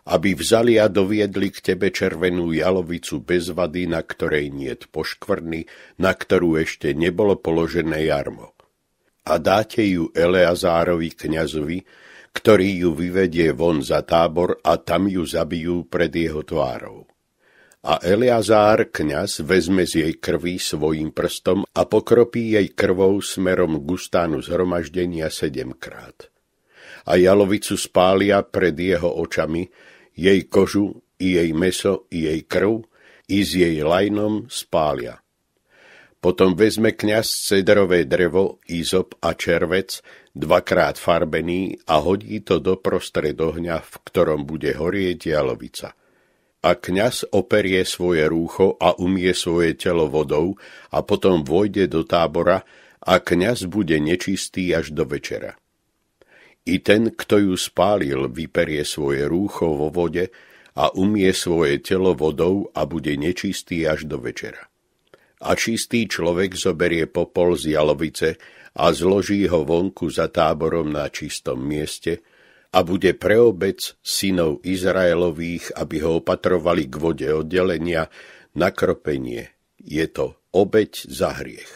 aby vzali a doviedli k tebe červenú jalovicu bez vady, na ktorej niet poškvrny, na ktorú ešte nebolo položené jarmo. A dáte ju Eleazárovi kňazovi, ktorý ju vyvedie von za tábor a tam ju zabijú pred jeho tvárou. A Eliazár, kňaz, vezme z jej krvi svojím prstom a pokropí jej krvou smerom k ustánu zhromaždenia sedemkrát. A jalovicu spália pred jeho očami, jej kožu, i jej meso, i jej krv, i s jej lajnom spália. Potom vezme kňaz cedrové drevo, izop a červec, dvakrát farbený a hodí to do prostred ohňa, v ktorom bude horieť jalovica – a kňaz operie svoje rúcho a umie svoje telo vodou a potom vojde do tábora a kňaz bude nečistý až do večera. I ten, kto ju spálil, vyperie svoje rúcho vo vode a umie svoje telo vodou a bude nečistý až do večera. A čistý človek zoberie popol z jalovice a zloží ho vonku za táborom na čistom mieste, a bude pre obec synov Izraelových, aby ho opatrovali k vode oddelenia, nakropenie. Je to obeď za hriech.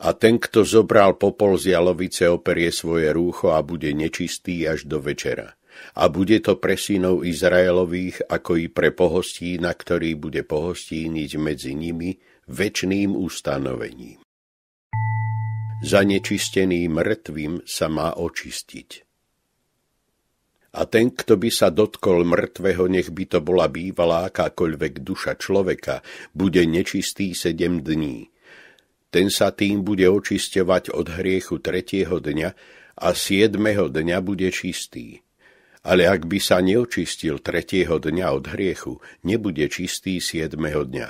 A ten, kto zobral popol z jalovice, operie svoje rúcho a bude nečistý až do večera. A bude to pre synov Izraelových, ako i pre pohostína, ktorý bude pohostíniť medzi nimi väčným ustanovením. Zanečistený mŕtvým sa má očistiť a ten, kto by sa dotkol mŕtvého, nech by to bola bývalá akákoľvek duša človeka, bude nečistý sedem dní. Ten sa tým bude očisťovať od hriechu tretieho dňa a siedmeho dňa bude čistý. Ale ak by sa neočistil tretieho dňa od hriechu, nebude čistý siedmeho dňa.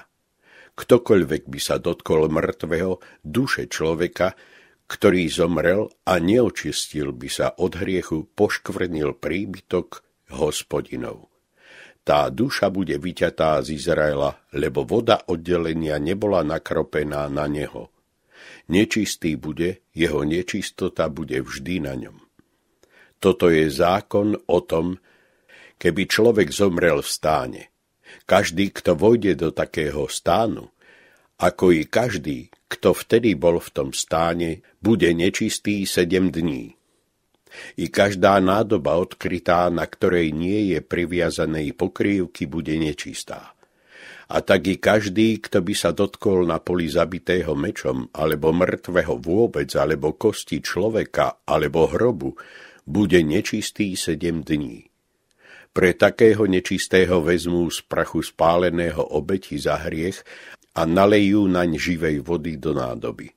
Ktokoľvek by sa dotkol mŕtvého, duše človeka, ktorý zomrel a neočistil by sa od hriechu, poškvrnil príbytok hospodinov. Tá duša bude vyťatá z Izraela, lebo voda oddelenia nebola nakropená na neho. Nečistý bude, jeho nečistota bude vždy na ňom. Toto je zákon o tom, keby človek zomrel v stáne. Každý, kto vojde do takého stánu, ako i každý, kto vtedy bol v tom stáne, bude nečistý sedem dní. I každá nádoba odkrytá, na ktorej nie je priviazanej pokrývky, bude nečistá. A tak i každý, kto by sa dotkol na poli zabitého mečom, alebo mŕtvého vôbec, alebo kosti človeka, alebo hrobu, bude nečistý sedem dní. Pre takého nečistého vezmú z prachu spáleného obeti za hriech a nalejú naň živej vody do nádoby.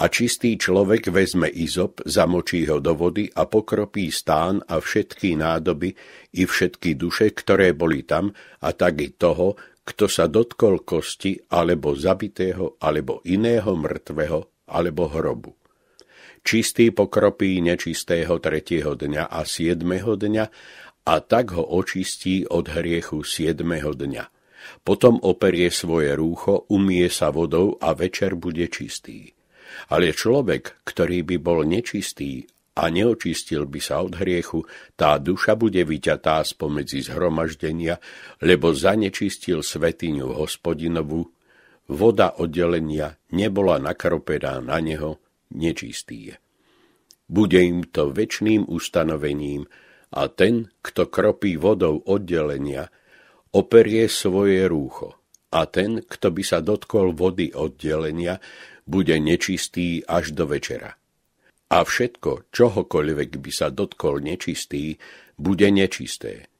A čistý človek vezme izop, zamočí ho do vody a pokropí stán a všetky nádoby i všetky duše, ktoré boli tam, a tak i toho, kto sa dotkol kosti alebo zabitého alebo iného mŕtvého alebo hrobu. Čistý pokropí nečistého tretieho dňa a siedmeho dňa a tak ho očistí od hriechu siedmeho dňa potom operie svoje rúcho, umie sa vodou a večer bude čistý. Ale človek, ktorý by bol nečistý a neočistil by sa od hriechu, tá duša bude vyťatá spomedzi zhromaždenia, lebo zanečistil svetiňu hospodinovu, voda oddelenia nebola nakropená na neho, nečistý je. Bude im to väčným ustanovením a ten, kto kropí vodou oddelenia, operie svoje rúcho a ten, kto by sa dotkol vody oddelenia, bude nečistý až do večera. A všetko, čohokoľvek by sa dotkol nečistý, bude nečisté.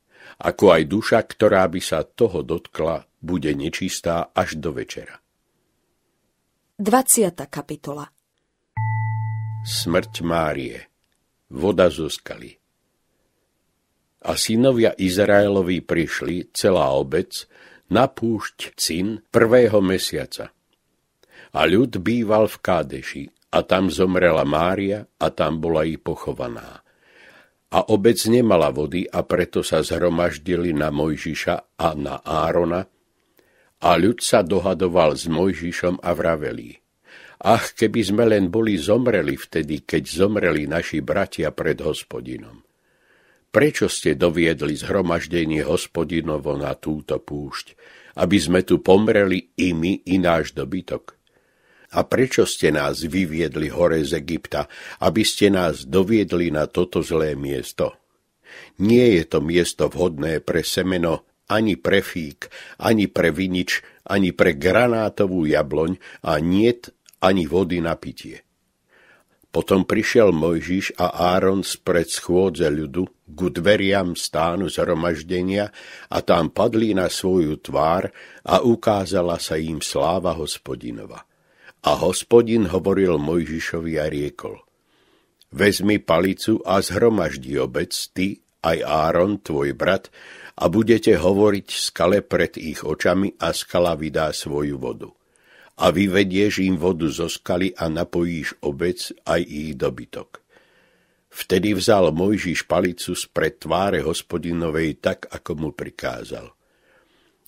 Ako aj duša, ktorá by sa toho dotkla, bude nečistá až do večera. 20. kapitola Smrť Márie Voda zo skaly a synovia Izraelovi prišli, celá obec, na púšť Cin prvého mesiaca. A ľud býval v Kádeši, a tam zomrela Mária, a tam bola i pochovaná. A obec nemala vody a preto sa zhromaždili na Mojžiša a na Árona, a ľud sa dohadoval s Mojžišom a vraveli. Ach, keby sme len boli zomreli vtedy, keď zomreli naši bratia pred hospodinom prečo ste doviedli zhromaždenie hospodinovo na túto púšť, aby sme tu pomreli i my, i náš dobytok? A prečo ste nás vyviedli hore z Egypta, aby ste nás doviedli na toto zlé miesto? Nie je to miesto vhodné pre semeno, ani pre fík, ani pre vinič, ani pre granátovú jabloň a niet ani vody na pitie. Potom prišiel Mojžiš a Áron spred schôdze ľudu ku dveriam stánu zhromaždenia a tam padli na svoju tvár a ukázala sa im sláva hospodinova. A hospodin hovoril Mojžišovi a riekol, vezmi palicu a zhromaždi obec, ty aj Áron, tvoj brat, a budete hovoriť skale pred ich očami a skala vydá svoju vodu. A vyvedieš im vodu zo skaly a napojíš obec aj ich dobytok Vtedy vzal Mojžiš palicu spred tváre hospodinovej tak, ako mu prikázal.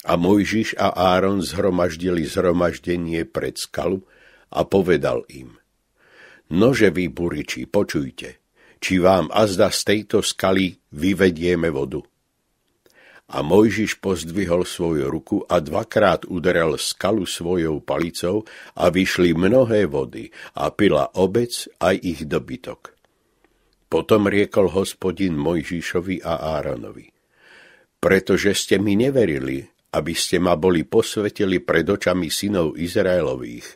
A Mojžiš a Áron zhromaždili zhromaždenie pred skalu a povedal im. Nože vy, buriči, počujte, či vám azda z tejto skaly vyvedieme vodu. A Mojžiš pozdvihol svoju ruku a dvakrát udrel skalu svojou palicou a vyšli mnohé vody a pila obec aj ich dobytok. Potom riekol hospodin Mojžišovi a Áronovi. Pretože ste mi neverili, aby ste ma boli posvetili pred očami synov Izraelových,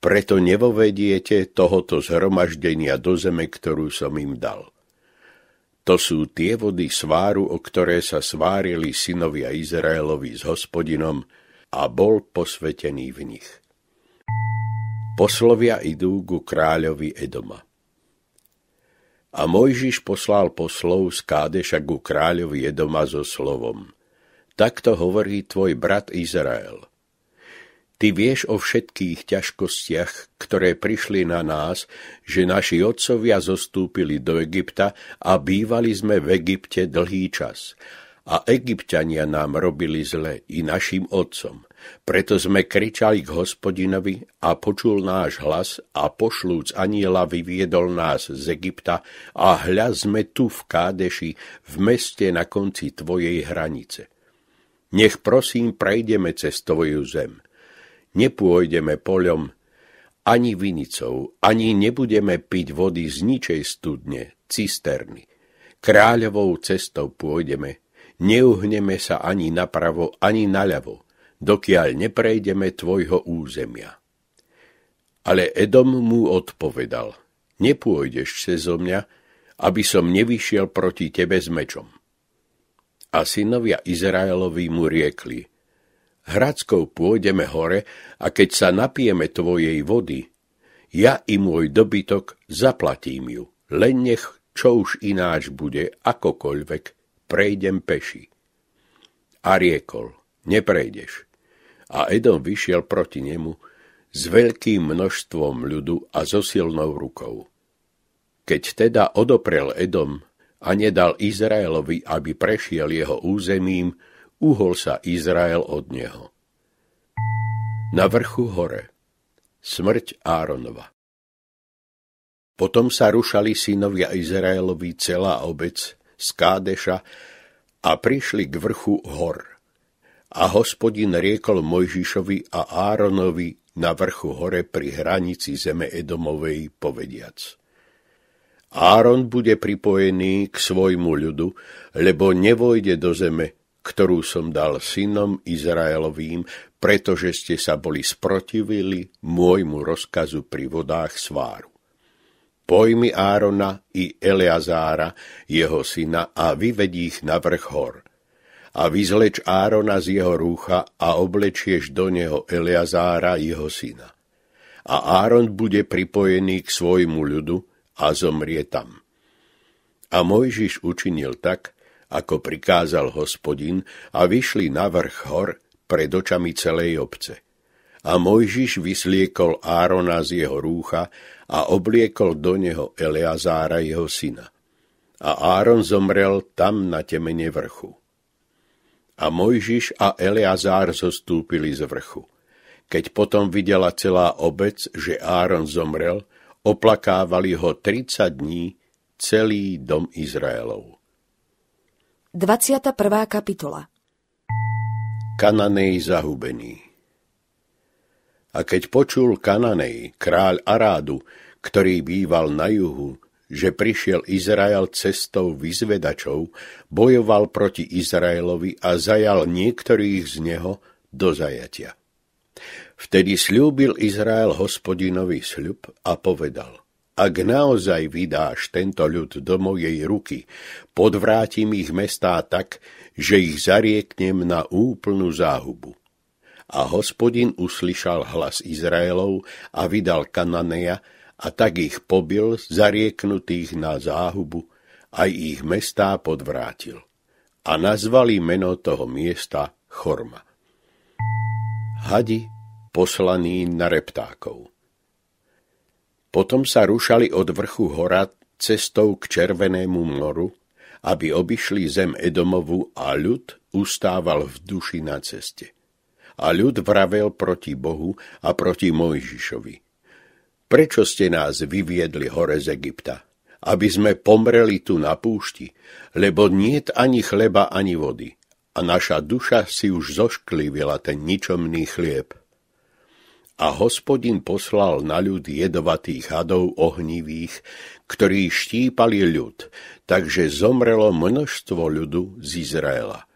preto nevovediete tohoto zhromaždenia do zeme, ktorú som im dal. To sú tie vody sváru, o ktoré sa svárili synovia Izraelovi s hospodinom a bol posvetený v nich. Poslovia idú ku kráľovi Edoma. A Mojžiš poslal poslov z Kádeša ku kráľovi Jedoma so slovom. Takto hovorí tvoj brat Izrael. Ty vieš o všetkých ťažkostiach, ktoré prišli na nás, že naši otcovia zostúpili do Egypta a bývali sme v Egypte dlhý čas. A egyptiania nám robili zle i našim otcom. Preto sme kričali k hospodinovi a počul náš hlas a pošlúc aniela vyviedol nás z Egypta a hľa sme tu v Kádeši, v meste na konci tvojej hranice. Nech prosím prejdeme cez tvoju zem. Nepôjdeme poľom, ani vinicou, ani nebudeme piť vody z ničej studne, cisterny. Kráľovou cestou pôjdeme, neuhneme sa ani napravo, ani naľavo, dokiaľ neprejdeme tvojho územia. Ale Edom mu odpovedal, nepôjdeš zo mňa, aby som nevyšiel proti tebe s mečom. A synovia Izraelovi mu riekli, hradskou pôjdeme hore a keď sa napijeme tvojej vody, ja i môj dobytok zaplatím ju, len nech čo už ináč bude, akokoľvek, prejdem peši. A riekol, neprejdeš a Edom vyšiel proti nemu s veľkým množstvom ľudu a so silnou rukou. Keď teda odoprel Edom a nedal Izraelovi, aby prešiel jeho územím, uhol sa Izrael od neho. Na vrchu hore Smrť Áronova Potom sa rušali synovia Izraelovi celá obec z Kádeša a prišli k vrchu hor. A hospodin riekol Mojžišovi a Áronovi na vrchu hore pri hranici zeme Edomovej povediac. Áron bude pripojený k svojmu ľudu, lebo nevojde do zeme, ktorú som dal synom Izraelovým, pretože ste sa boli sprotivili môjmu rozkazu pri vodách sváru. Pojmi Árona i Eleazára, jeho syna, a vyvedí ich na vrch hor – a vyzleč Árona z jeho rúcha a oblečieš do neho Eleazára, jeho syna. A Áron bude pripojený k svojmu ľudu a zomrie tam. A Mojžiš učinil tak, ako prikázal hospodin a vyšli na vrch hor pred očami celej obce. A Mojžiš vysliekol Árona z jeho rúcha a obliekol do neho Eleazára jeho syna. A Áron zomrel tam na temene vrchu a Mojžiš a Eleazár zostúpili z vrchu. Keď potom videla celá obec, že Áron zomrel, oplakávali ho 30 dní celý dom Izraelov. 21. kapitola Kananej zahubený A keď počul Kananej, kráľ Arádu, ktorý býval na juhu, že prišiel Izrael cestou vyzvedačov, bojoval proti Izraelovi a zajal niektorých z neho do zajatia. Vtedy slúbil Izrael hospodinovi sľub a povedal – ak naozaj vydáš tento ľud do mojej ruky, podvrátim ich mestá tak, že ich zarieknem na úplnú záhubu. A hospodin uslyšal hlas Izraelov a vydal Kananeja, a tak ich pobil, zarieknutých na záhubu, aj ich mestá podvrátil. A nazvali meno toho miesta Chorma. Hadi poslaní na reptákov. Potom sa rušali od vrchu hora cestou k Červenému moru, aby obišli zem Edomovu a ľud ustával v duši na ceste. A ľud vravel proti Bohu a proti Mojžišovi – Prečo ste nás vyviedli hore z Egypta? Aby sme pomreli tu na púšti, lebo niet ani chleba, ani vody. A naša duša si už zošklivila ten ničomný chlieb. A hospodin poslal na ľud jedovatých hadov ohnivých, ktorí štípali ľud, takže zomrelo množstvo ľudu z Izraela.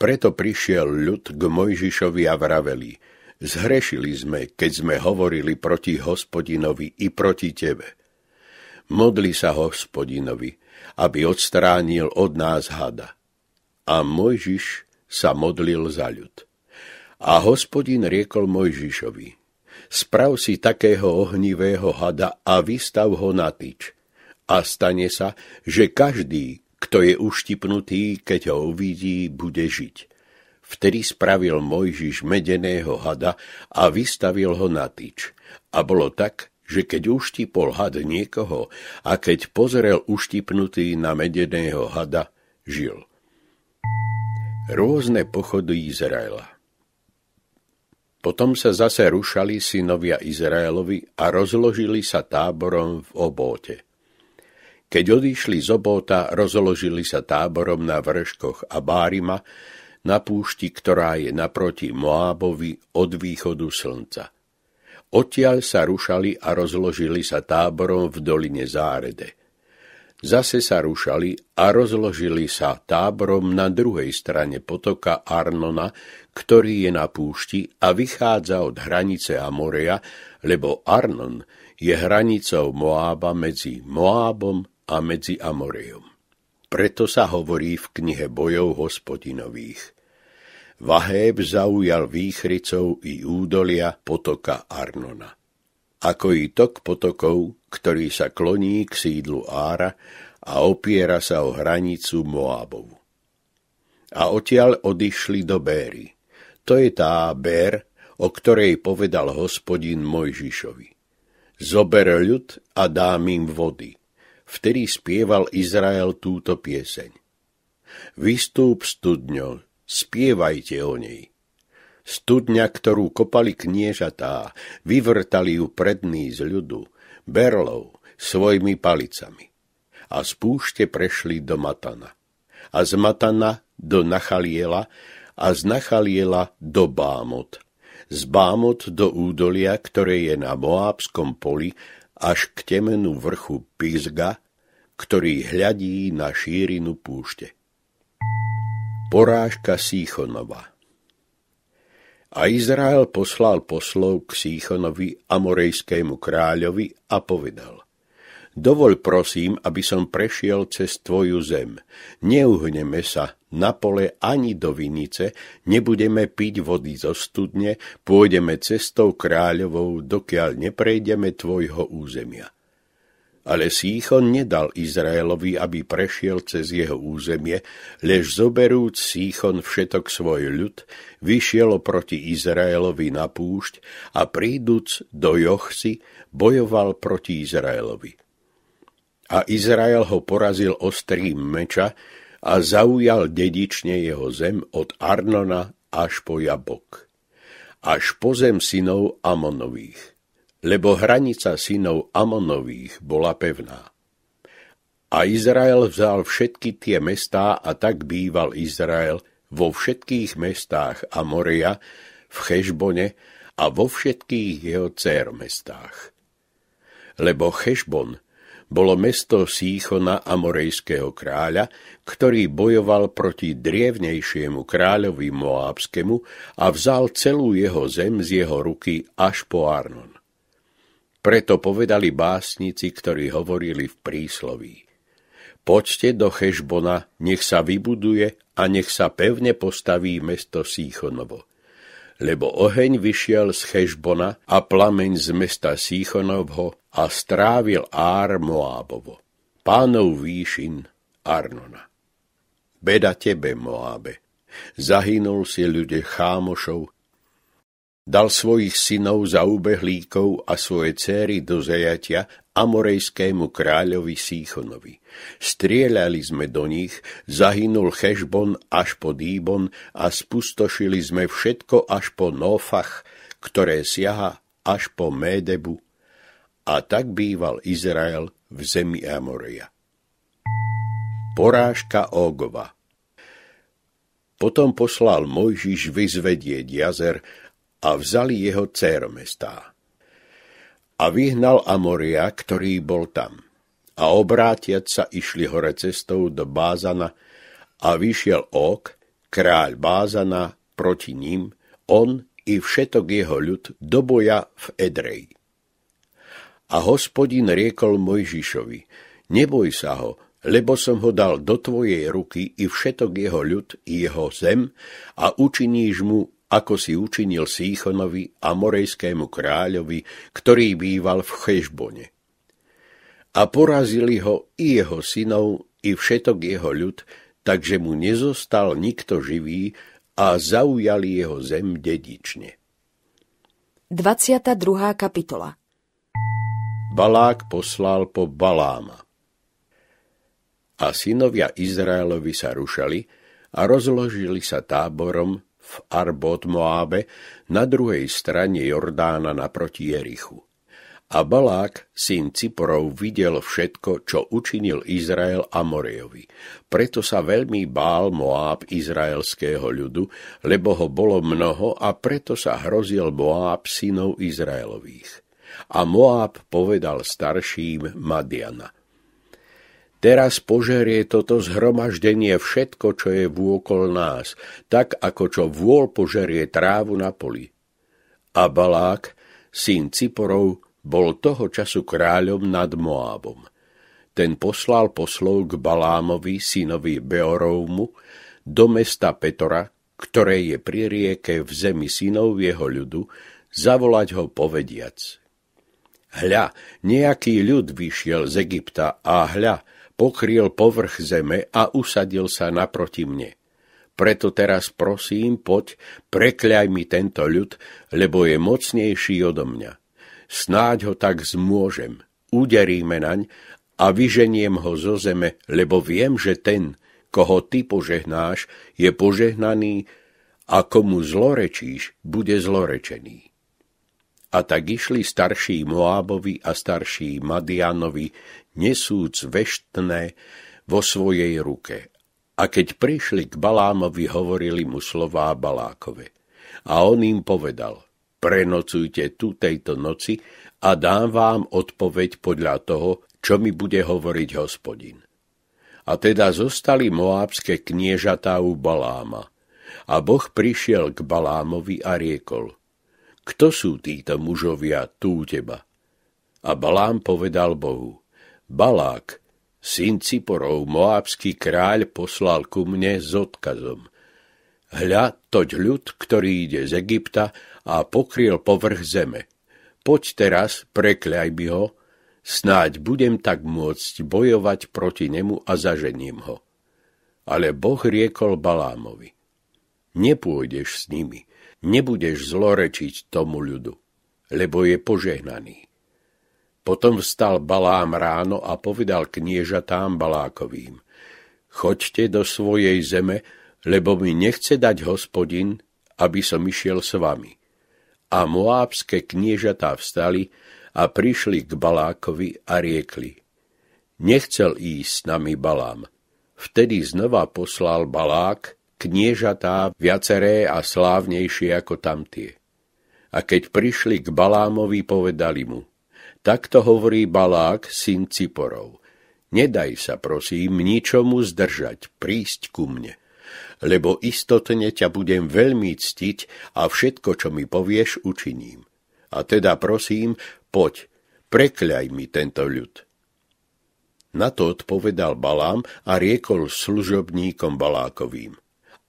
Preto prišiel ľud k Mojžišovi a vraveli – Zhrešili sme, keď sme hovorili proti hospodinovi i proti tebe. Modli sa hospodinovi, aby odstránil od nás hada. A Mojžiš sa modlil za ľud. A hospodin riekol Mojžišovi, sprav si takého ohnivého hada a vystav ho na tyč. A stane sa, že každý, kto je uštipnutý, keď ho uvidí, bude žiť. Vtedy spravil Mojžiš medeného hada a vystavil ho na tyč. A bolo tak, že keď uštipol had niekoho a keď pozrel uštipnutý na medeného hada, žil. Rôzne pochody Izraela Potom sa zase rušali synovia Izraelovi a rozložili sa táborom v obóte. Keď odišli z obóta, rozložili sa táborom na vrškoch a bárima, na púšti, ktorá je naproti Moábovi od východu slnca. Odtiaľ sa rušali a rozložili sa táborom v doline Zárede. Zase sa rušali a rozložili sa táborom na druhej strane potoka Arnona, ktorý je na púšti a vychádza od hranice Amorea, lebo Arnon je hranicou Moába medzi Moábom a medzi Amorejom. Preto sa hovorí v knihe bojov hospodinových. Vahéb zaujal Výchrycov i údolia potoka Arnona. Ako i tok potokov, ktorý sa kloní k sídlu Ára a opiera sa o hranicu Moabov. A odtiaľ odišli do Béry. To je tá Bér, o ktorej povedal hospodin Mojžišovi. Zober ľud a dám im vody. Vtedy spieval Izrael túto pieseň. Vystúp studňo, spievajte o nej. Studňa, ktorú kopali kniežatá, vyvrtali ju prední z ľudu, berlov, svojimi palicami. A z púšte prešli do Matana. A z Matana do Nachaliela a z Nachaliela do Bámot. Z Bámot do údolia, ktoré je na Moábskom poli, až k temenu vrchu Pizga, ktorý hľadí na šírinu púšte. Porážka Sýchonova. A Izrael poslal poslov k sýchonovi amorejskému kráľovi, a povedal Dovol prosím, aby som prešiel cez tvoju zem. Neuhneme sa na pole ani do vinice, nebudeme piť vody zo studne, pôjdeme cestou kráľovou, dokiaľ neprejdeme tvojho územia. Ale sýchon nedal Izraelovi, aby prešiel cez jeho územie, lež zoberúc Sýchon všetok svoj ľud, vyšiel proti Izraelovi na púšť a príduc do Jochsi bojoval proti Izraelovi. A Izrael ho porazil ostrým meča a zaujal dedične jeho zem od Arnona až po Jabok, až po zem synov Amonových lebo hranica synov Amonových bola pevná. A Izrael vzal všetky tie mestá a tak býval Izrael vo všetkých mestách Amoria, v Chešbone a vo všetkých jeho cér mestách. Lebo Chešbon bolo mesto Síchona amorejského kráľa, ktorý bojoval proti drievnejšiemu kráľovi Moábskemu a vzal celú jeho zem z jeho ruky až po Arnon. Preto povedali básnici, ktorí hovorili v prísloví. Poďte do Chešbona, nech sa vybuduje a nech sa pevne postaví mesto Síchonovo. Lebo oheň vyšiel z Chešbona a plameň z mesta Síchonovho a strávil Ár Moábovo, pánov výšin Arnona. Beda tebe, Moábe, zahynul si ľude chámošov dal svojich synov za ubehlíkov a svoje céry do zajatia amorejskému kráľovi Síchonovi. Strieľali sme do nich, zahynul hešbon až po Dýbon a spustošili sme všetko až po Nofach, ktoré siaha až po Médebu. A tak býval Izrael v zemi Amoreja. Porážka Ógova Potom poslal Mojžiš vyzvedieť jazer a vzali jeho céromestá. A vyhnal Amoria, ktorý bol tam. A obrátiac sa išli hore cestou do Bázana a vyšiel Ok, kráľ Bázana, proti ním, on i všetok jeho ľud do boja v Edrej. A hospodin riekol Mojžišovi, neboj sa ho, lebo som ho dal do tvojej ruky i všetok jeho ľud i jeho zem a učiníš mu ako si učinil Síchonovi a morejskému kráľovi, ktorý býval v Chešbone. A porazili ho i jeho synov, i všetok jeho ľud, takže mu nezostal nikto živý a zaujali jeho zem dedične. 22. kapitola Balák poslal po Baláma. A synovia Izraelovi sa rušali a rozložili sa táborom v Arbot Moábe na druhej strane Jordána naproti Jerichu. A Balák, syn Ciporov, videl všetko, čo učinil Izrael Amorejovi. Preto sa veľmi bál Moab izraelského ľudu, lebo ho bolo mnoho a preto sa hrozil Moáb synov Izraelových. A Moáb povedal starším Madiana – Teraz požerie toto zhromaždenie všetko, čo je vôkol nás, tak ako čo vôľ požerie trávu na poli. A Balák, syn Ciporov, bol toho času kráľom nad Moábom. Ten poslal poslov k Balámovi, synovi Beorovmu, do mesta Petora, ktoré je pri rieke v zemi synov jeho ľudu, zavolať ho povediac. Hľa, nejaký ľud vyšiel z Egypta a hľa, pokryl povrch zeme a usadil sa naproti mne. Preto teraz prosím, poď, prekľaj mi tento ľud, lebo je mocnejší odo mňa. Snáď ho tak zmôžem, uderíme naň a vyženiem ho zo zeme, lebo viem, že ten, koho ty požehnáš, je požehnaný a komu zlorečíš, bude zlorečený. A tak išli starší Moábovi a starší Madianovi nesúc veštné vo svojej ruke. A keď prišli k Balámovi, hovorili mu slová Balákove. A on im povedal, prenocujte tu tejto noci a dám vám odpoveď podľa toho, čo mi bude hovoriť hospodin. A teda zostali moábske kniežatá u Baláma. A Boh prišiel k Balámovi a riekol, kto sú títo mužovia tu teba? A Balám povedal Bohu, Balák, syn Ciporov, moábsky kráľ, poslal ku mne s odkazom. Hľa, toť ľud, ktorý ide z Egypta a pokryl povrch zeme. Poď teraz, prekľaj by ho, snáď budem tak môcť bojovať proti nemu a zažením ho. Ale Boh riekol Balámovi, nepôjdeš s nimi, nebudeš zlorečiť tomu ľudu, lebo je požehnaný. Potom vstal Balám ráno a povedal kniežatám Balákovým, choďte do svojej zeme, lebo mi nechce dať hospodin, aby som išiel s vami. A moábske kniežatá vstali a prišli k Balákovi a riekli, nechcel ísť s nami Balám. Vtedy znova poslal Balák kniežatá viaceré a slávnejšie ako tamtie. A keď prišli k Balámovi, povedali mu – Takto hovorí Balák, syn Ciporov. Nedaj sa, prosím, ničomu zdržať, prísť ku mne. Lebo istotne ťa budem veľmi ctiť a všetko, čo mi povieš, učiním. A teda prosím, poď, prekľaj mi tento ľud. Na to odpovedal Balám a riekol služobníkom Balákovým.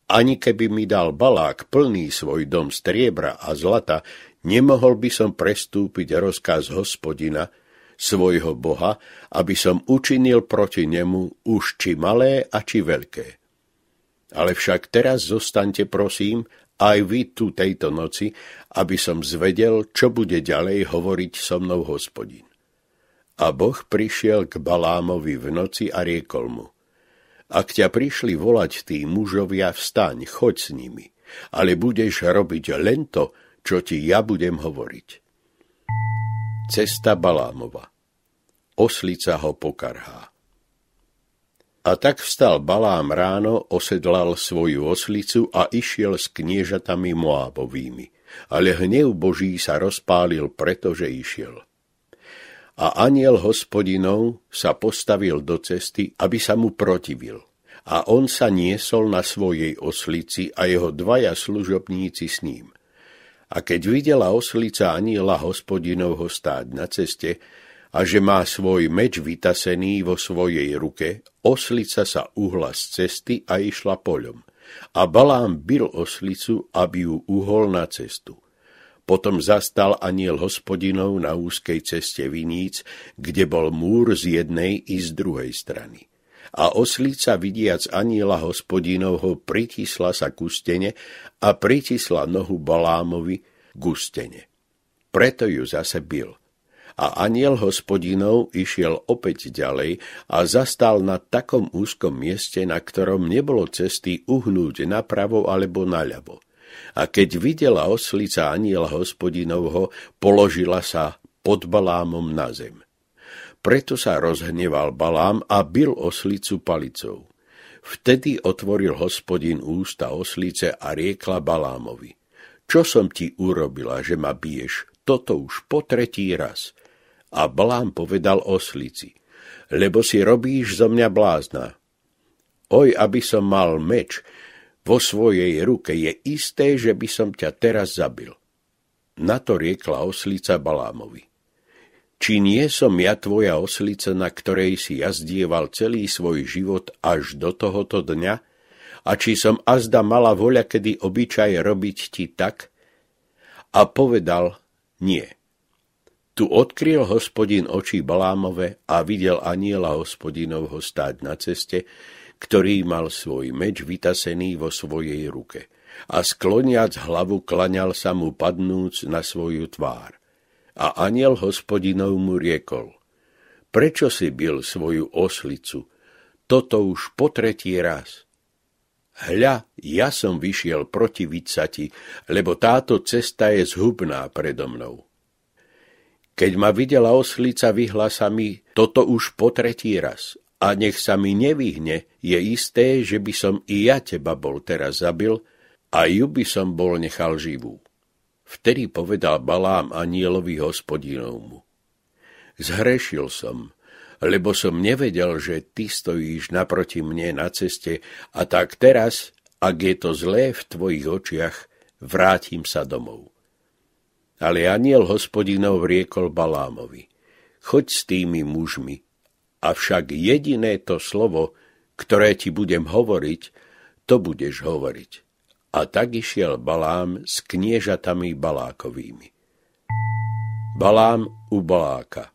Ani keby mi dal Balák plný svoj dom striebra a zlata, nemohol by som prestúpiť rozkaz hospodina, svojho Boha, aby som učinil proti nemu už či malé a či veľké. Ale však teraz zostaňte, prosím, aj vy tu tejto noci, aby som zvedel, čo bude ďalej hovoriť so mnou hospodin. A Boh prišiel k Balámovi v noci a riekol mu, ak ťa prišli volať tí mužovia, vstaň, choď s nimi, ale budeš robiť len to, čo ti ja budem hovoriť. Cesta Balámova Oslica ho pokarhá. A tak vstal Balám ráno, osedlal svoju oslicu a išiel s kniežatami Moábovými. Ale hnev Boží sa rozpálil, pretože išiel. A aniel hospodinov sa postavil do cesty, aby sa mu protivil. A on sa niesol na svojej oslici a jeho dvaja služobníci s ním. A keď videla oslica aniela hospodinovho stáť na ceste a že má svoj meč vytasený vo svojej ruke, oslica sa uhla z cesty a išla poľom. A Balám bil oslicu, aby ju uhol na cestu. Potom zastal aniel hospodinov na úzkej ceste viníc, kde bol múr z jednej i z druhej strany a oslica vidiac aniela hospodinovho pritisla sa k stene a pritisla nohu Balámovi k ústene. Preto ju zase bil. A aniel hospodinov išiel opäť ďalej a zastal na takom úzkom mieste, na ktorom nebolo cesty uhnúť napravo alebo naľavo. A keď videla oslica aniela hospodinovho, položila sa pod Balámom na zem. Preto sa rozhneval Balám a bil oslicu palicou. Vtedy otvoril hospodin ústa oslice a riekla Balámovi. Čo som ti urobila, že ma biješ? Toto už po tretí raz. A Balám povedal oslici. Lebo si robíš zo mňa blázna. Oj, aby som mal meč, vo svojej ruke je isté, že by som ťa teraz zabil. Na to riekla oslica Balámovi. Či nie som ja tvoja oslica, na ktorej si jazdieval celý svoj život až do tohoto dňa? A či som azda mala voľa, kedy obyčaj robiť ti tak? A povedal, nie. Tu odkryl hospodin oči Balámove a videl aniela hospodinovho stáť na ceste, ktorý mal svoj meč vytasený vo svojej ruke a skloniac hlavu klaňal sa mu padnúc na svoju tvár. A aniel hospodinov mu riekol, prečo si bil svoju oslicu, toto už po tretí raz. Hľa, ja som vyšiel proti vicati, lebo táto cesta je zhubná predo mnou. Keď ma videla oslica, vyhla sa mi toto už po tretí raz. A nech sa mi nevyhne, je isté, že by som i ja teba bol teraz zabil a ju by som bol nechal živú. Vtedy povedal Balám anielovi hospodinovmu. Zhrešil som, lebo som nevedel, že ty stojíš naproti mne na ceste a tak teraz, ak je to zlé v tvojich očiach, vrátim sa domov. Ale aniel hospodinov riekol Balámovi, choď s tými mužmi, avšak jediné to slovo, ktoré ti budem hovoriť, to budeš hovoriť. A tak išiel Balám s kniežatami Balákovými. Balám u Baláka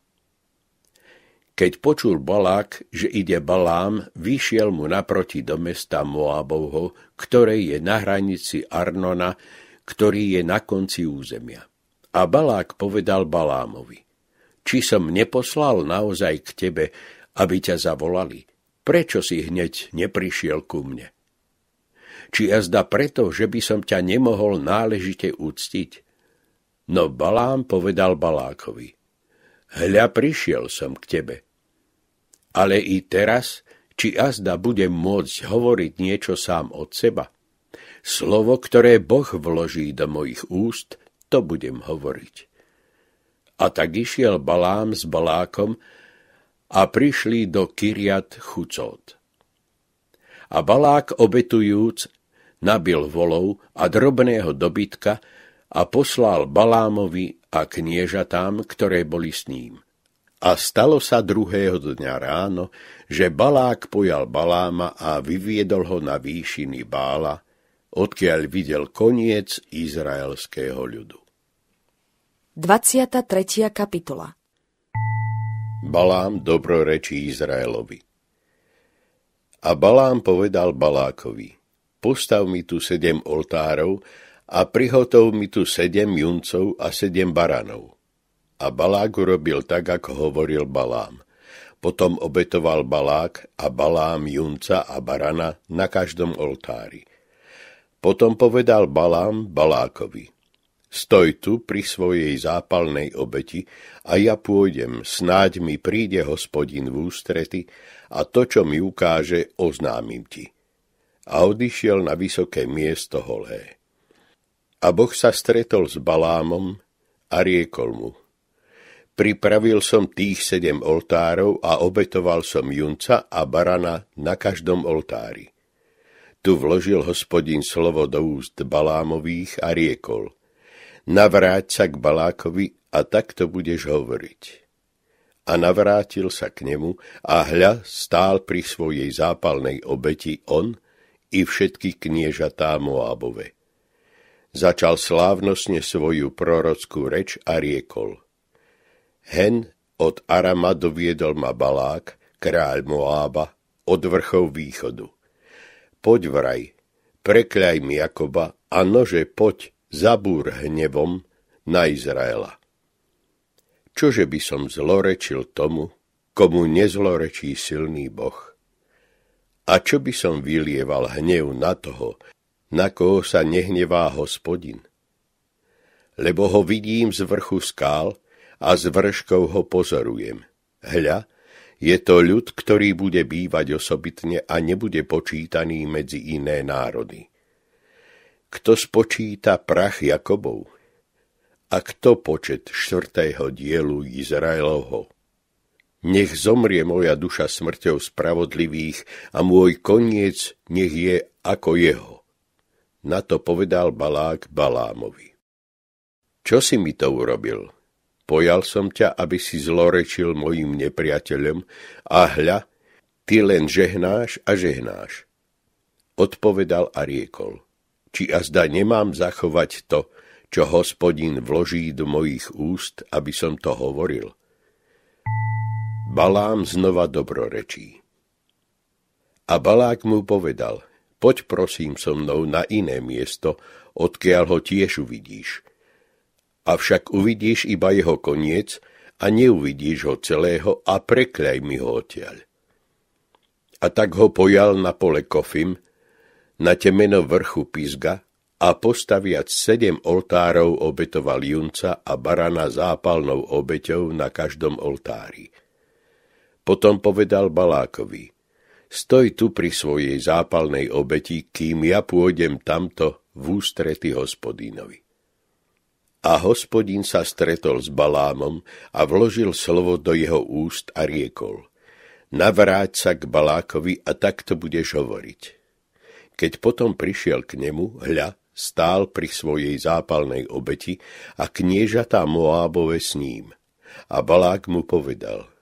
Keď počul Balák, že ide Balám, vyšiel mu naproti do mesta Moabovho, ktoré je na hranici Arnona, ktorý je na konci územia. A Balák povedal Balámovi, či som neposlal naozaj k tebe, aby ťa zavolali, prečo si hneď neprišiel ku mne? či jazda preto, že by som ťa nemohol náležite úctiť. No Balám povedal Balákovi, hľa prišiel som k tebe. Ale i teraz, či azda bude môcť hovoriť niečo sám od seba, slovo, ktoré Boh vloží do mojich úst, to budem hovoriť. A tak išiel Balám s Balákom a prišli do Kyriat Chucot a Balák obetujúc nabil volov a drobného dobytka a poslal Balámovi a kniežatám, ktoré boli s ním. A stalo sa druhého dňa ráno, že Balák pojal Baláma a vyviedol ho na výšiny Bála, odkiaľ videl koniec izraelského ľudu. 23. kapitola Balám dobrorečí Izraelovi A Balám povedal Balákovi, postav mi tu sedem oltárov a prihotov mi tu sedem juncov a sedem baranov. A Balák urobil tak, ako hovoril Balám. Potom obetoval Balák a Balám junca a barana na každom oltári. Potom povedal Balám Balákovi, stoj tu pri svojej zápalnej obeti a ja pôjdem, snáď mi príde hospodin v ústrety a to, čo mi ukáže, oznámim ti a odišiel na vysoké miesto holé. A Boh sa stretol s Balámom a riekol mu. Pripravil som tých sedem oltárov a obetoval som junca a barana na každom oltári. Tu vložil hospodin slovo do úst Balámových a riekol. Navráť sa k Balákovi a takto budeš hovoriť a navrátil sa k nemu a hľa stál pri svojej zápalnej obeti on i všetky kniežatá Moábove. Začal slávnostne svoju prorockú reč a riekol. Hen od Arama doviedol ma Balák, kráľ Moába, od vrchov východu. Poď vraj, prekľaj mi Jakoba a nože poď zabúr hnevom na Izraela. Čože by som zlorečil tomu, komu nezlorečí silný Boh? A čo by som vylieval hnev na toho, na koho sa nehnevá hospodin? Lebo ho vidím z vrchu skál a z vrškov ho pozorujem. Hľa, je to ľud, ktorý bude bývať osobitne a nebude počítaný medzi iné národy. Kto spočíta prach Jakobov? A kto počet štvrtého dielu Izraelovho? Nech zomrie moja duša smrťou spravodlivých a môj koniec nech je ako jeho. Na to povedal Balák Balámovi. Čo si mi to urobil? Pojal som ťa, aby si zlorečil mojim nepriateľom a hľa, ty len žehnáš a žehnáš. Odpovedal a riekol, či a zda nemám zachovať to, čo hospodin vloží do mojich úst, aby som to hovoril – Balám znova dobrorečí. A Balák mu povedal, poď prosím so mnou na iné miesto, odkiaľ ho tiež uvidíš. Avšak uvidíš iba jeho koniec a neuvidíš ho celého a preklej mi ho odtiaľ. A tak ho pojal na pole Kofim, na temeno vrchu Pizga a postaviac sedem oltárov obetoval junca a barana zápalnou obeťou na každom oltári – potom povedal Balákovi, stoj tu pri svojej zápalnej obeti, kým ja pôjdem tamto v ústrety hospodínovi. A hospodín sa stretol s Balámom a vložil slovo do jeho úst a riekol. Navráť sa k Balákovi a takto budeš hovoriť. Keď potom prišiel k nemu, hľa, stál pri svojej zápalnej obeti a kniežatá Moábove s ním. A Balák mu povedal –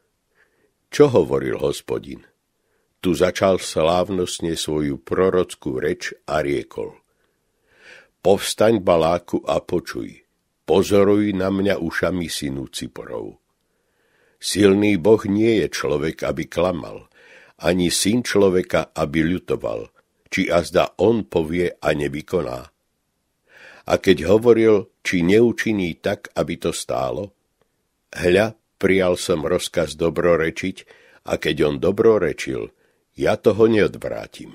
čo hovoril hospodin? Tu začal slávnostne svoju prorockú reč a riekol. Povstaň Baláku a počuj, pozoruj na mňa ušami synu Ciporov. Silný boh nie je človek, aby klamal, ani syn človeka, aby ľutoval, či azda on povie a nevykoná. A keď hovoril, či neučiní tak, aby to stálo, hľa, prijal som rozkaz dobrorečiť a keď on dobrorečil, ja toho neodvrátim.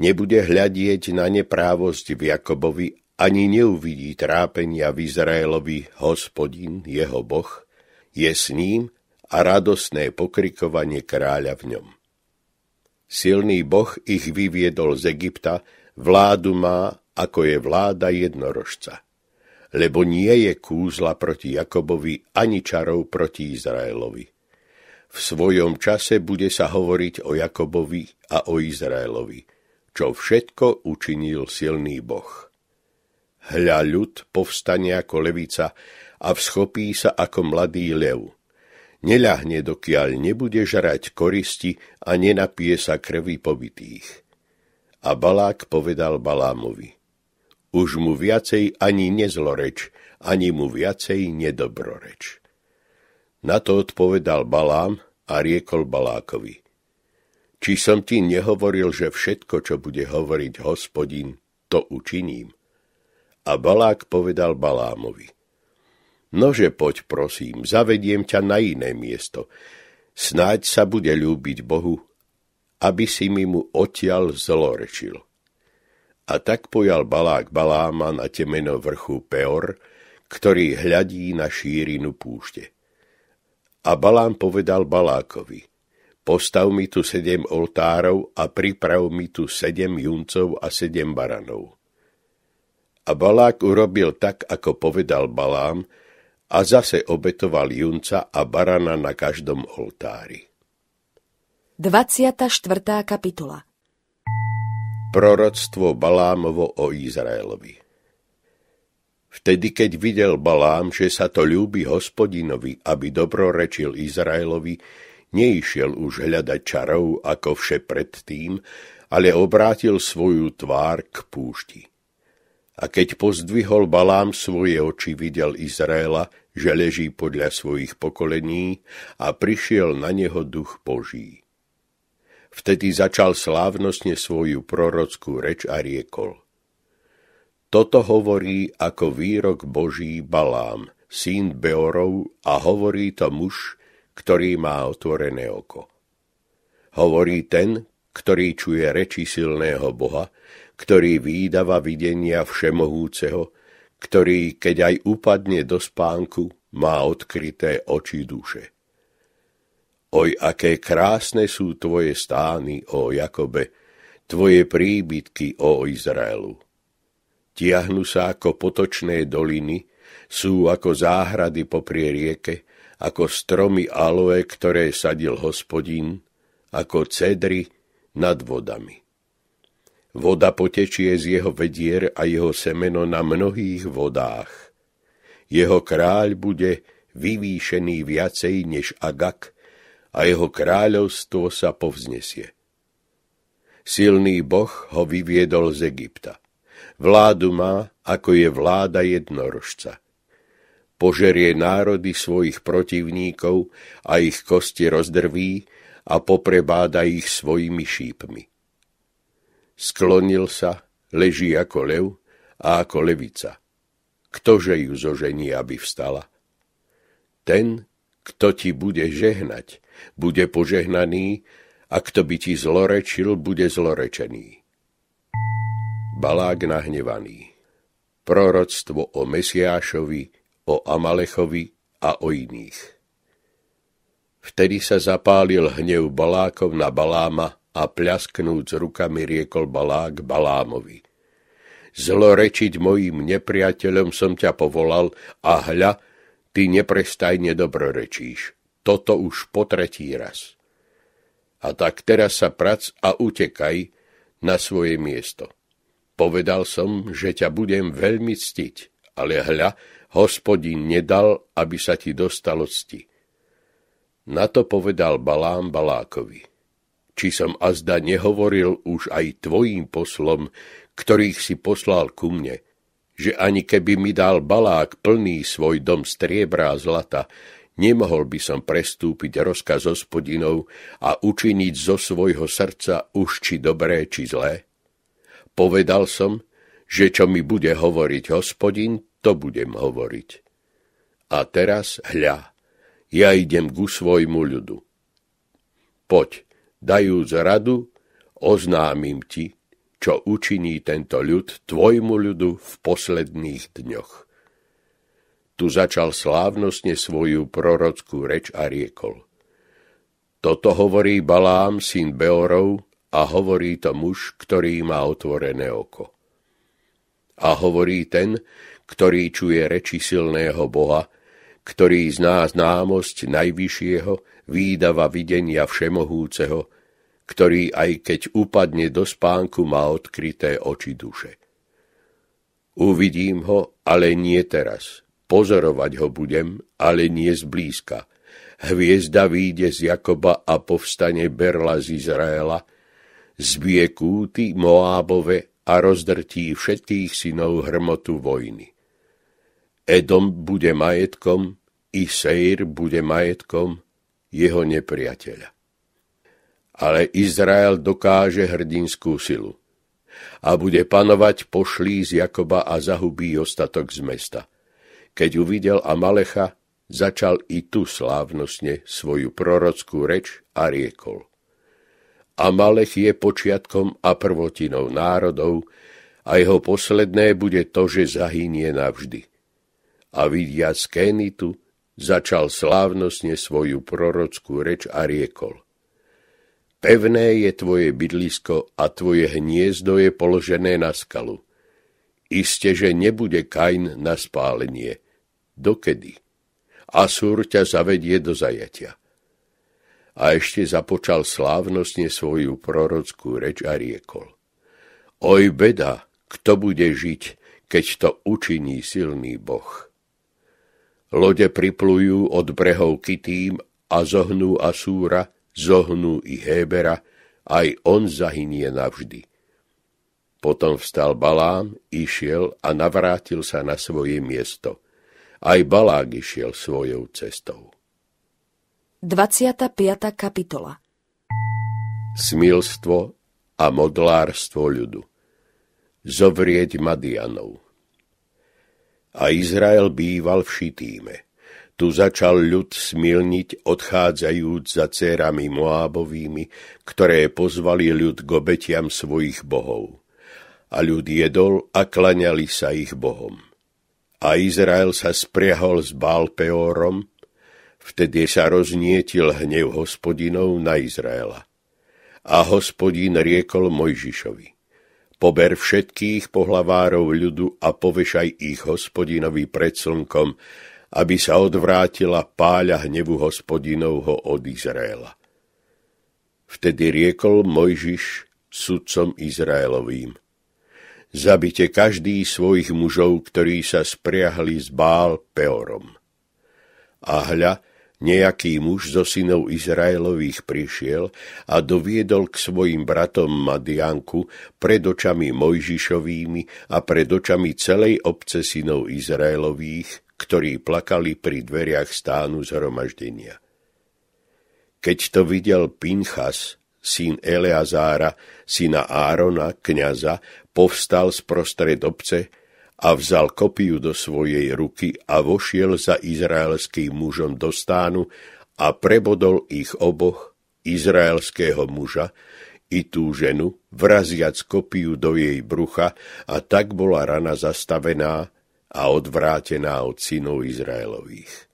Nebude hľadieť na neprávosť v Jakobovi ani neuvidí trápenia v Izraelovi hospodin, jeho boh, je s ním a radosné pokrikovanie kráľa v ňom. Silný boh ich vyviedol z Egypta, vládu má, ako je vláda jednorožca lebo nie je kúzla proti Jakobovi ani čarov proti Izraelovi. V svojom čase bude sa hovoriť o Jakobovi a o Izraelovi, čo všetko učinil silný Boh. Hľa ľud povstane ako levica a vschopí sa ako mladý lev – neľahne, dokiaľ nebude žrať koristi a nenapije sa krvi pobitých. A Balák povedal Balámovi, už mu viacej ani nezloreč, ani mu viacej nedobroreč. Na to odpovedal Balám a riekol Balákovi. Či som ti nehovoril, že všetko, čo bude hovoriť hospodin, to učiním? A Balák povedal Balámovi. Nože poď, prosím, zavediem ťa na iné miesto. Snáď sa bude ľúbiť Bohu, aby si mi mu odtiaľ zlorečil a tak pojal balák Baláma na temeno vrchu Peor, ktorý hľadí na šírinu púšte. A Balám povedal Balákovi, postav mi tu sedem oltárov a priprav mi tu sedem juncov a sedem baranov. A Balák urobil tak, ako povedal Balám, a zase obetoval junca a barana na každom oltári. 24. kapitola proroctvo Balámovo o Izraelovi. Vtedy, keď videl Balám, že sa to ľúbi hospodinovi, aby dobrorečil Izraelovi, neišiel už hľadať čarov ako vše predtým, ale obrátil svoju tvár k púšti. A keď pozdvihol Balám svoje oči, videl Izraela, že leží podľa svojich pokolení a prišiel na neho duch Boží. Vtedy začal slávnostne svoju prorockú reč a riekol. Toto hovorí ako výrok Boží Balám, syn Beorov, a hovorí to muž, ktorý má otvorené oko. Hovorí ten, ktorý čuje reči silného Boha, ktorý výdava videnia všemohúceho, ktorý, keď aj upadne do spánku, má odkryté oči duše. Oj, aké krásne sú tvoje stány, o Jakobe, tvoje príbytky, o Izraelu. Tiahnu sa ako potočné doliny, sú ako záhrady poprie rieke, ako stromy aloe, ktoré sadil hospodín, ako cedry nad vodami. Voda potečie z jeho vedier a jeho semeno na mnohých vodách. Jeho kráľ bude vyvýšený viacej než Agak, a jeho kráľovstvo sa povznesie. Silný boh ho vyviedol z Egypta. Vládu má, ako je vláda jednorožca. Požerie národy svojich protivníkov a ich kosti rozdrví a poprebáda ich svojimi šípmi. Sklonil sa, leží ako lev a ako levica. Ktože ju zožení, aby vstala? Ten, kto ti bude žehnať, bude požehnaný a kto by ti zlorečil, bude zlorečený. Balák nahnevaný Proroctvo o Mesiášovi, o Amalechovi a o iných. Vtedy sa zapálil hnev Balákov na Baláma a pľasknúc rukami riekol Balák Balámovi. Zlorečiť mojim nepriateľom som ťa povolal a hľa, ty neprestajne dobrorečíš toto už po tretí raz. A tak teraz sa prac a utekaj na svoje miesto. Povedal som, že ťa budem veľmi ctiť, ale hľa, hospodin nedal, aby sa ti dostalo cti. Na to povedal Balám Balákovi. Či som azda nehovoril už aj tvojim poslom, ktorých si poslal ku mne, že ani keby mi dal Balák plný svoj dom striebra a zlata, nemohol by som prestúpiť rozkaz hospodinov a učiniť zo svojho srdca už či dobré, či zlé? Povedal som, že čo mi bude hovoriť hospodin, to budem hovoriť. A teraz hľa, ja idem ku svojmu ľudu. Poď, dajúc radu, oznámim ti, čo učiní tento ľud tvojmu ľudu v posledných dňoch tu začal slávnostne svoju prorockú reč a riekol. Toto hovorí Balám, syn Beorov, a hovorí to muž, ktorý má otvorené oko. A hovorí ten, ktorý čuje reči silného Boha, ktorý zná známosť najvyššieho, výdava videnia všemohúceho, ktorý aj keď upadne do spánku má odkryté oči duše. Uvidím ho, ale nie teraz, Pozorovať ho budem, ale nie zblízka. Hviezda výjde z Jakoba a povstane Berla z Izraela, zbije kúty Moábove a rozdrtí všetkých synov hrmotu vojny. Edom bude majetkom, i Seir bude majetkom jeho nepriateľa. Ale Izrael dokáže hrdinskú silu a bude panovať pošlí z Jakoba a zahubí ostatok z mesta. Keď uvidel Amalecha, začal i tu slávnostne svoju prorockú reč a riekol. Amalech je počiatkom a prvotinou národov a jeho posledné bude to, že zahynie navždy. A vidia Kénitu, začal slávnostne svoju prorockú reč a riekol. Pevné je tvoje bydlisko a tvoje hniezdo je položené na skalu. Iste, že nebude Kain na spálenie dokedy. Asúr ťa zavedie do zajatia. A ešte započal slávnostne svoju prorockú reč a riekol. Oj beda, kto bude žiť, keď to učiní silný boh. Lode priplujú od brehov Kytým a zohnú Asúra, zohnú i Hébera, aj on zahynie navždy. Potom vstal Balám, išiel a navrátil sa na svoje miesto. Aj Balák išiel svojou cestou. 25. kapitola Smilstvo a modlárstvo ľudu Zovrieť Madianov A Izrael býval v Šitíme. Tu začal ľud smilniť, odchádzajúc za cérami Moábovými, ktoré pozvali ľud k obetiam svojich bohov. A ľud jedol a klaňali sa ich bohom a Izrael sa spriahol s Bálpeórom, vtedy sa roznietil hnev hospodinov na Izraela. A hospodin riekol Mojžišovi, pober všetkých pohlavárov ľudu a povešaj ich hospodinovi pred slnkom, aby sa odvrátila páľa hnevu hospodinovho od Izraela. Vtedy riekol Mojžiš sudcom Izraelovým, Zabite každý svojich mužov, ktorí sa spriahli s Bál Peorom. A hľa, nejaký muž zo synov Izraelových prišiel a doviedol k svojim bratom Madianku pred očami Mojžišovými a pred očami celej obce synov Izraelových, ktorí plakali pri dveriach stánu zhromaždenia. Keď to videl Pinchas, syn Eleazára, syna Árona, kniaza, povstal z prostred obce a vzal kopiu do svojej ruky a vošiel za izraelským mužom do stánu a prebodol ich oboch, izraelského muža i tú ženu, vraziac kopiu do jej brucha a tak bola rana zastavená a odvrátená od synov Izraelových.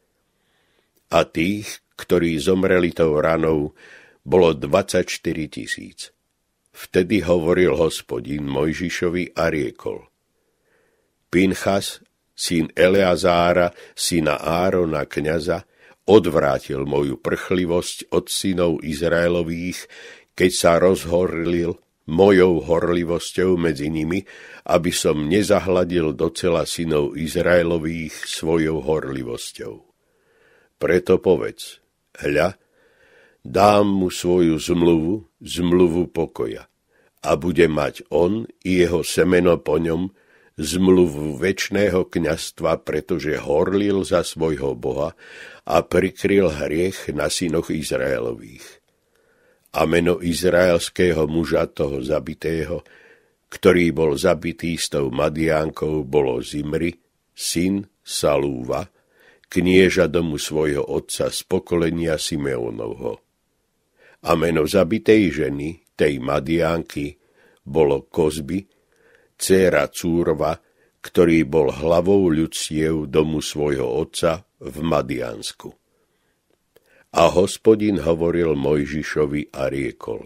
A tých, ktorí zomreli tou ranou, bolo 24 tisíc. Vtedy hovoril hospodin Mojžišovi a riekol. Pinchas, syn Eleazára, syna Árona, kniaza, odvrátil moju prchlivosť od synov Izraelových, keď sa rozhorlil mojou horlivosťou medzi nimi, aby som nezahladil docela synov Izraelových svojou horlivosťou. Preto povedz, hľa, dám mu svoju zmluvu, zmluvu pokoja. A bude mať on i jeho semeno po ňom zmluvu väčšného kňastva, pretože horlil za svojho Boha a prikryl hriech na synoch Izraelových. A meno izraelského muža toho zabitého, ktorý bol zabitý s tou Madiánkou, bolo Zimri, syn Salúva, knieža domu svojho otca z pokolenia Simeonovho a meno zabitej ženy, tej Madiánky, bolo Kozby, dcéra Cúrva, ktorý bol hlavou ľudstiev domu svojho otca v Madiansku. A hospodin hovoril Mojžišovi a riekol,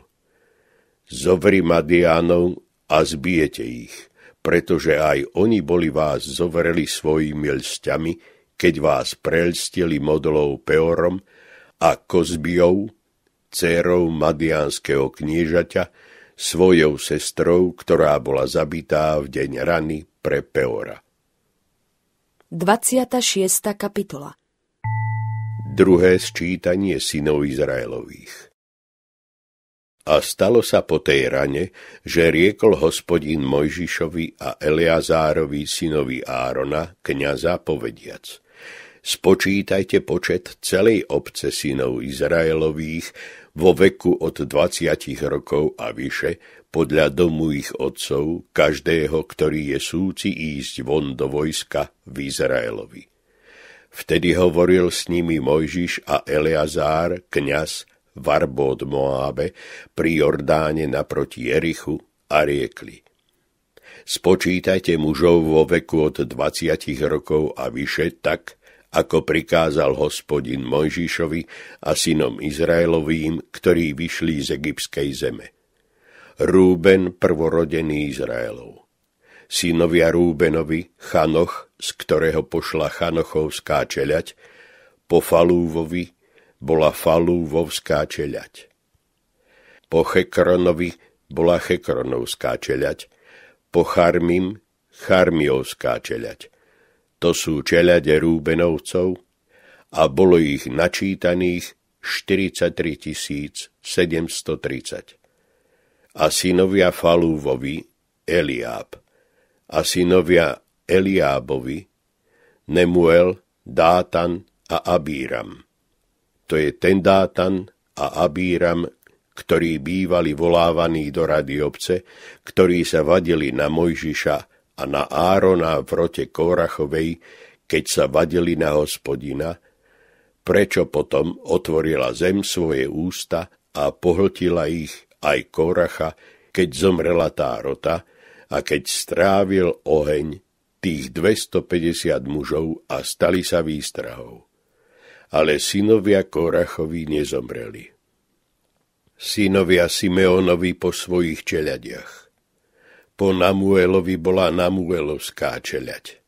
Zovri Madiánov a zbijete ich, pretože aj oni boli vás zovreli svojimi lsťami, keď vás prelstili modlou Peorom a Kozbiou, dcerou madianského kniežaťa, svojou sestrou, ktorá bola zabitá v deň rany pre Peora. 26. kapitola Druhé sčítanie synov Izraelových A stalo sa po tej rane, že riekol hospodín Mojžišovi a Eleazárovi synovi Árona, kniaza, povediac – spočítajte počet celej obce synov Izraelových vo veku od 20 rokov a vyše, podľa domu ich otcov, každého, ktorý je súci ísť von do vojska v Izraelovi. Vtedy hovoril s nimi Mojžiš a Eleazár, kňaz, Varbo od Moábe, pri Jordáne naproti Jerichu a riekli. Spočítajte mužov vo veku od 20 rokov a vyše tak, ako prikázal hospodin Mojžišovi a synom Izraelovým, ktorí vyšli z egyptskej zeme. Rúben prvorodený Izraelov. Synovia Rúbenovi, Chanoch, z ktorého pošla Chanochovská čeľať, po Falúvovi bola Falúvovská čeľať. Po Chekronovi bola Chekronovská čeľať, po Charmim Charmiovská čeľať, to sú čelade Rúbenovcov, a bolo ich načítaných 43 730. A synovia Falúvovi Eliáb, a synovia Eliábovi Nemuel, Dátan a Abíram. To je ten Dátan a Abíram, ktorí bývali volávaní do rady obce, ktorí sa vadili na Mojžiša a na Árona v rote kórachovej, keď sa vadili na hospodina, prečo potom otvorila zem svoje ústa a pohltila ich aj kóracha, keď zomrela tá rota a keď strávil oheň tých 250 mužov a stali sa výstrahou. Ale synovia Kórachovi nezomreli. Synovia Simeonovi po svojich čeliadiach. Po Namuelovi bola Namuelovská čeľať.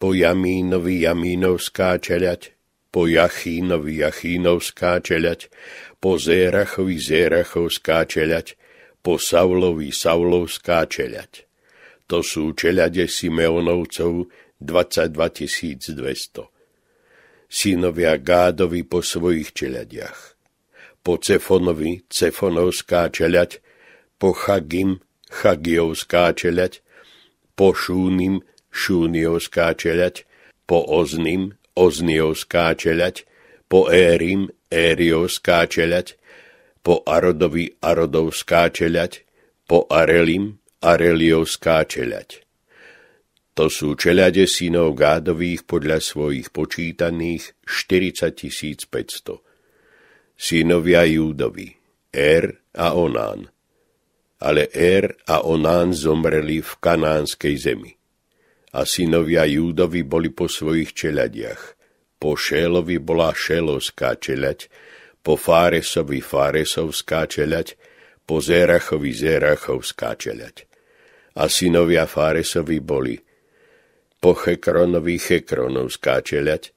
Po Jamínovi Jamínovská čeľať. Po Jachínovi Jachínovská čeľať. Po Zérachovi Zérachovská čeľať. Po Saulovi Saulovská čeľať. To sú čeľade Simeonovcov 22 200 synovia Gádovi po svojich čeľadiach. Po Cefonovi Cefonovská čeľať, po Chagim Chagiovská čeľať, po Šúnim Šúniovská čeľať, po Oznim Ozniovská čeľať, po Érim Ériovská čeľať, po Arodovi Arodovská čeľať, po Arelim Areliovská čeľať. To sú čeľade synov Gádových podľa svojich počítaných 40 500. Synovia Júdovi, Er a Onán, ale Er a Onán zomreli v kanánskej zemi. A synovia Júdovi boli po svojich čeladiach. Po Šélovi bola Šélovská čelať, po Fáresovi Fáresovská čelať, po Zérachovi Zérachovská čelať. A synovia Fáresovi boli po Chekronovi Chekronovská čelať,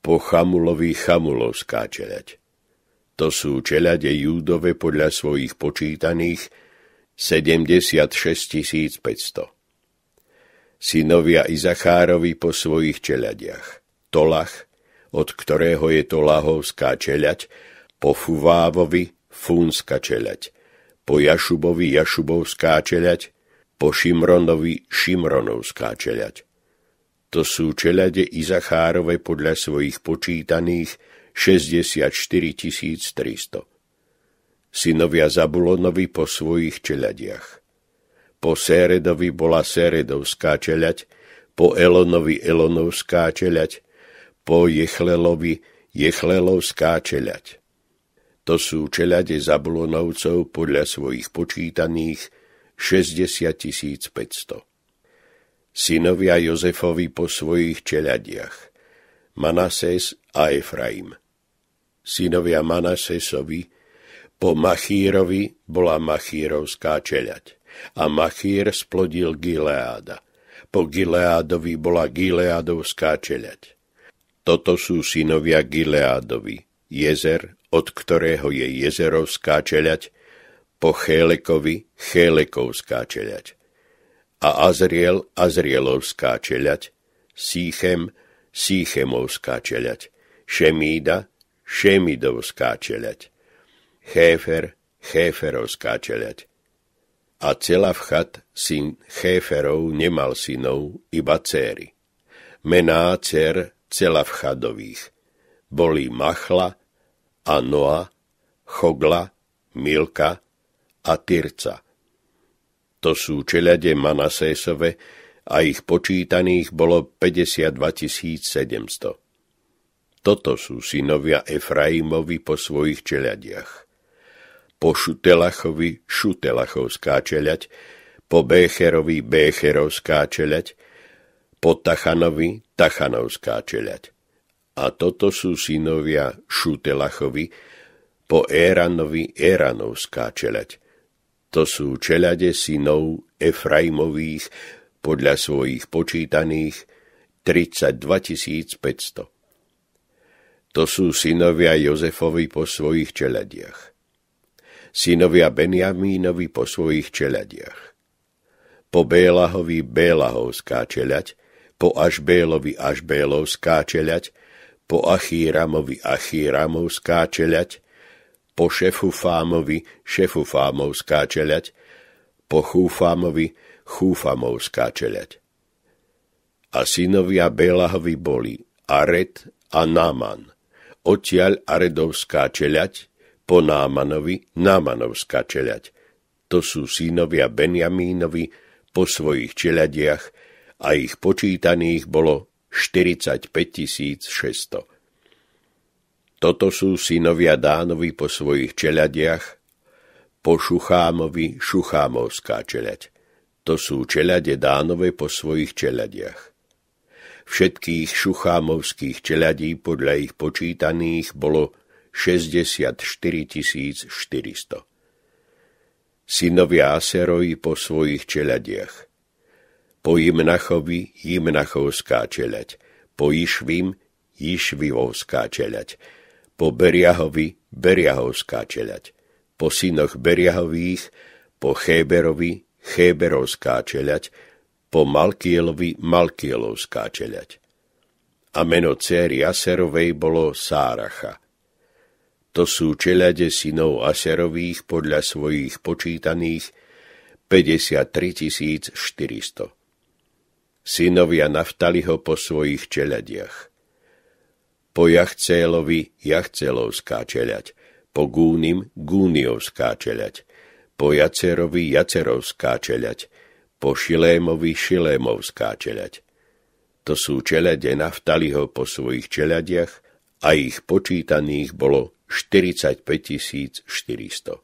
po Chamulovi Chamulovská čelať. To sú čelade Júdove podľa svojich počítaných, 76 500. Synovia Izachárovi po svojich čeladiach. Tolach, od ktorého je to lahovská čeľať, po Fuvávovi fúnska čeľať, po Jašubovi Jašubovská čeľať, po Šimronovi Šimronovská čeľať. To sú čeľade Izachárove podľa svojich počítaných 64 300 synovia Zabulonovi po svojich čeladiach. Po Séredovi bola Séredovská čeľaď, po Elonovi Elonovská čeľaď, po Jechlelovi Jechlelovská čeľaď. To sú čeľade Zabulonovcov podľa svojich počítaných 60 500. Synovia Jozefovi po svojich čeľadiach Manases a Efraim. Synovia Manasesovi po Machírovi bola Machírovská čeľať a Machír splodil Gileáda. Po Gileádovi bola Gileádovská čeľať. Toto sú synovia Gileádovi, jezer, od ktorého je jezerovská čeľať, po Chélekovi Chélekovská čeľať a Azriel Azrielovská čeľať, Sýchem Sýchemovská čeľať, Šemída Šemidovská čeľať. Chéfer, Chéferovská čeľať. A chat syn Chéferov, nemal synov, iba céry. Mená cer chadových. boli Machla, Anoa, Chogla, Milka a Tyrca. To sú čeliade Manasésove a ich počítaných bolo 52 700. Toto sú synovia Efraimovi po svojich čeliadiach po Šutelachovi Šutelachovská čeľať, po Bécherovi Bécherovská čeľať, po Tachanovi Tachanovská čeľať. A toto sú synovia Šutelachovi, po Éranovi Éranovská čeľať. To sú čeľade synov Efraimových, podľa svojich počítaných 32 500. To sú synovia Jozefovi po svojich čeladiach synovia Benjamínovi po svojich čeladiach. Po Bélahovi Bélahovská čeľaď, po Ašbélovi Ašbélovská čeľaď, po Achíramovi Achíramovská čelať, po Šefufámovi Šefufámovská čeľať, po Chúfámovi Chúfamovská čeľať. A synovia Bélahovi boli Aret a Naman, odtiaľ Aredovská čeľaď, po Námanovi Námanovská čeľaď. To sú synovia Benjamínovi po svojich čeľadiach a ich počítaných bolo 45 600. Toto sú synovia Dánovi po svojich čeladiach, po Šuchámovi Šuchámovská čeľaď, To sú čelade Dánove po svojich čeladiach. Všetkých šuchámovských čeladí podľa ich počítaných bolo 64 400. Synovia Aseroji po svojich čeladiach. Po Jimnachovi Jimnachovská čelať, po Išvim Išvivovská čelať, po Beriahovi Beriahovská čelať, po synoch Beriahových, po Chéberovi Chéberovská čelať, po Malkielovi Malkielovská čelať. A meno céry Aserovej bolo Sáracha – to sú čelade synov Aserových podľa svojich počítaných 53 400. Synovia Naftaliho po svojich čeladiach. Po Jachcélovi Jachcelovská čelať, po Gúnim Gúniovská čelať, po Jacerovi Jacerovská čelať, po Šilémovi Šilémovská čelať. To sú čelade Naftaliho po svojich čeladiach, a ich počítaných bolo 45 400.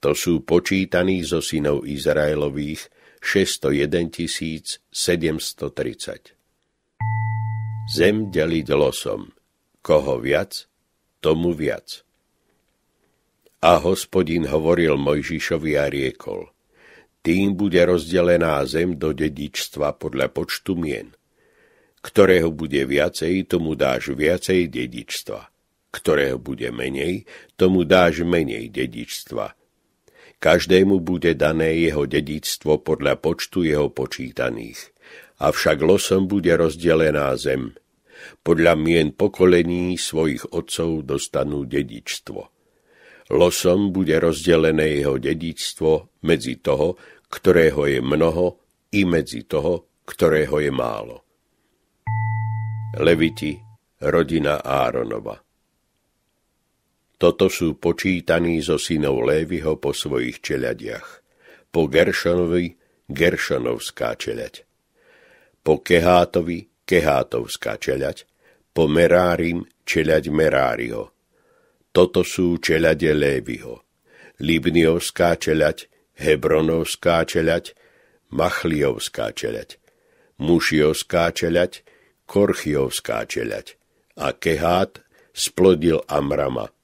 To sú počítaní zo synov Izraelových 601 730. Zem deliť losom. Koho viac, tomu viac. A hospodin hovoril Mojžišovi a riekol, tým bude rozdelená zem do dedičstva podľa počtu mien. Ktorého bude viacej, tomu dáš viacej dedičstva ktorého bude menej, tomu dáš menej dedičstva. Každému bude dané jeho dedičstvo podľa počtu jeho počítaných. Avšak losom bude rozdelená zem. Podľa mien pokolení svojich otcov dostanú dedičstvo. Losom bude rozdelené jeho dedičstvo medzi toho, ktorého je mnoho, i medzi toho, ktorého je málo. Leviti, rodina Áronova. Toto sú počítaní zo synov Lévyho po svojich čeladiach. Po Geršonovi Geršonovská čeľaď. Po Kehátovi Kehátovská čeľaď, Po Merárim čeľaď Meráriho. Toto sú čelade Lévyho. Libniovská čeľaď, Hebronovská čeľaď, Machliovská čeľaď. Mušiovská čeľaď, Korchiovská čeľaď, a Kehát splodil Amrama –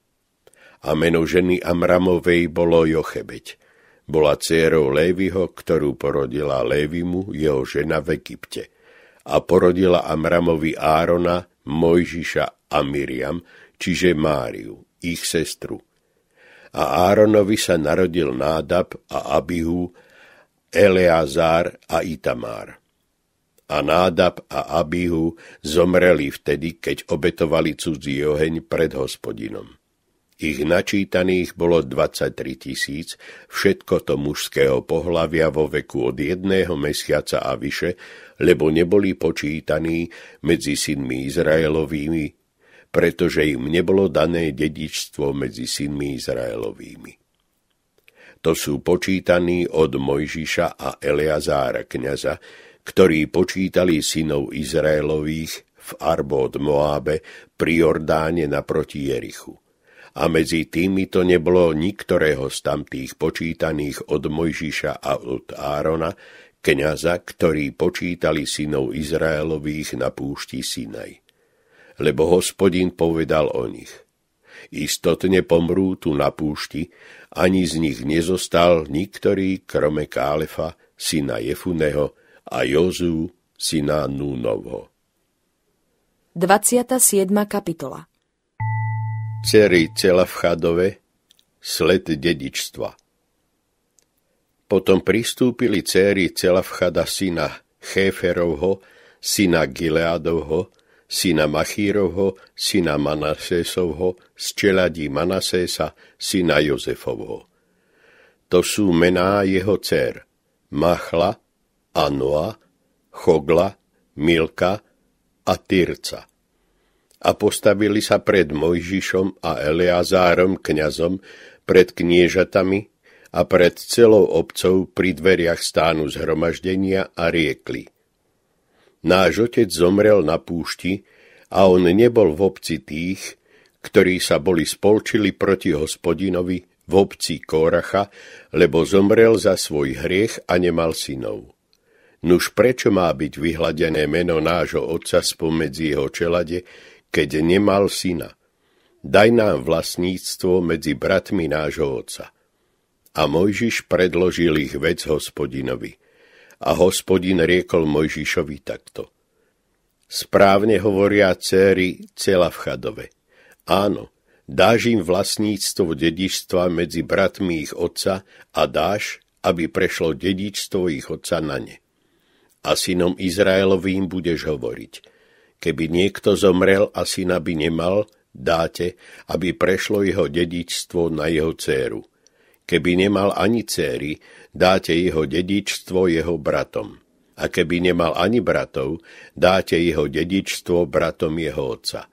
a meno ženy Amramovej bolo Jochebeď. Bola dcérou Lévyho, ktorú porodila Lévimu jeho žena v Egypte. A porodila Amramovi Árona, Mojžiša a Miriam, čiže Máriu, ich sestru. A Áronovi sa narodil Nádab a Abihu, Eleazar a Itamár a Nádab a Abihu zomreli vtedy, keď obetovali cudzí oheň pred hospodinom. Ich načítaných bolo 23 tisíc, všetko to mužského pohlavia vo veku od jedného mesiaca a vyše, lebo neboli počítaní medzi synmi Izraelovými, pretože im nebolo dané dedičstvo medzi synmi Izraelovými. To sú počítaní od Mojžiša a Eleazára kniaza, ktorí počítali synov Izraelových v Arbo od Moábe pri Jordáne naproti Jerichu a medzi tými to nebolo niktorého z tamtých počítaných od Mojžiša a od Árona, kniaza, ktorí počítali synov Izraelových na púšti Sinaj. Lebo hospodin povedal o nich, istotne pomrú tu na púšti, ani z nich nezostal niktorý krome Kálefa, syna Jefuneho a Jozú, syna Núnovho. 27. kapitola v Celafchadove sled dedičstva. Potom pristúpili céry Celafchada syna Chéferovho, syna Gileadovho, syna Machírovho, syna Manasésovho, z čeladí Manasésa, syna Jozefovho. To sú mená jeho dcer Machla, Anoa, Chogla, Milka a Tyrca a postavili sa pred Mojžišom a Eleazárom kňazom, pred kniežatami a pred celou obcov pri dveriach stánu zhromaždenia a riekli. Náš otec zomrel na púšti a on nebol v obci tých, ktorí sa boli spolčili proti hospodinovi v obci Kóracha, lebo zomrel za svoj hriech a nemal synov. Nuž prečo má byť vyhladené meno nášho otca spomedzi jeho čelade, keď nemal syna. Daj nám vlastníctvo medzi bratmi nášho oca. A Mojžiš predložil ich vec hospodinovi. A hospodin riekol Mojžišovi takto. Správne hovoria céry Celavchadove. Áno, dáš im vlastníctvo dedičstva medzi bratmi ich otca a dáš, aby prešlo dedičstvo ich otca na ne. A synom Izraelovým budeš hovoriť – Keby niekto zomrel a syna by nemal, dáte, aby prešlo jeho dedičstvo na jeho céru. Keby nemal ani céry, dáte jeho dedičstvo jeho bratom. A keby nemal ani bratov, dáte jeho dedičstvo bratom jeho otca.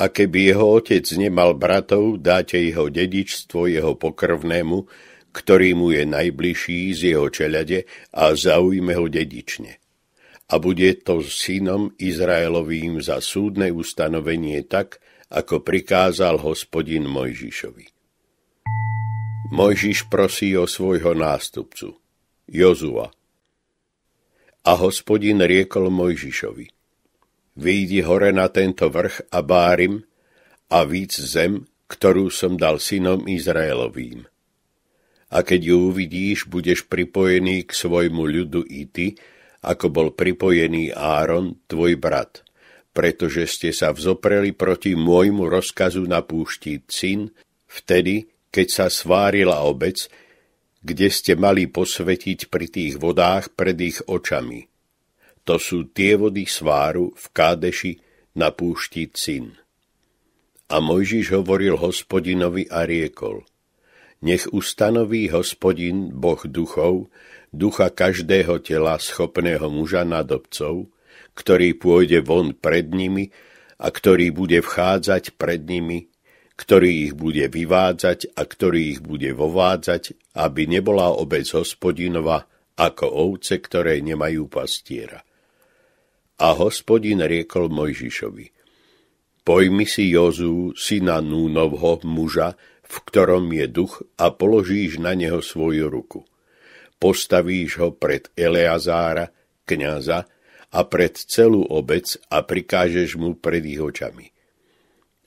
A keby jeho otec nemal bratov, dáte jeho dedičstvo jeho pokrvnému, ktorý mu je najbližší z jeho čeľade a zaujme ho dedične a bude to synom Izraelovým za súdne ustanovenie tak, ako prikázal hospodin Mojžišovi. Mojžiš prosí o svojho nástupcu, Jozua. A hospodin riekol Mojžišovi, výjdi hore na tento vrch a bárim a víc zem, ktorú som dal synom Izraelovým. A keď ju uvidíš, budeš pripojený k svojmu ľudu i ty, ako bol pripojený Áron, tvoj brat, pretože ste sa vzopreli proti môjmu rozkazu na púšti Cin, vtedy, keď sa svárila obec, kde ste mali posvetiť pri tých vodách pred ich očami. To sú tie vody sváru v Kádeši na púšti Cin. A Mojžiš hovoril hospodinovi a riekol, nech ustanoví hospodin, boh duchov, ducha každého tela schopného muža nadobcov, ktorý pôjde von pred nimi a ktorý bude vchádzať pred nimi, ktorý ich bude vyvádzať a ktorý ich bude vovádzať, aby nebola obec hospodinova ako ovce, ktoré nemajú pastiera. A hospodin riekol Mojžišovi, pojmi si Jozú, syna Núnovho muža, v ktorom je duch a položíš na neho svoju ruku postavíš ho pred Eleazára, kniaza a pred celú obec a prikážeš mu pred ich očami.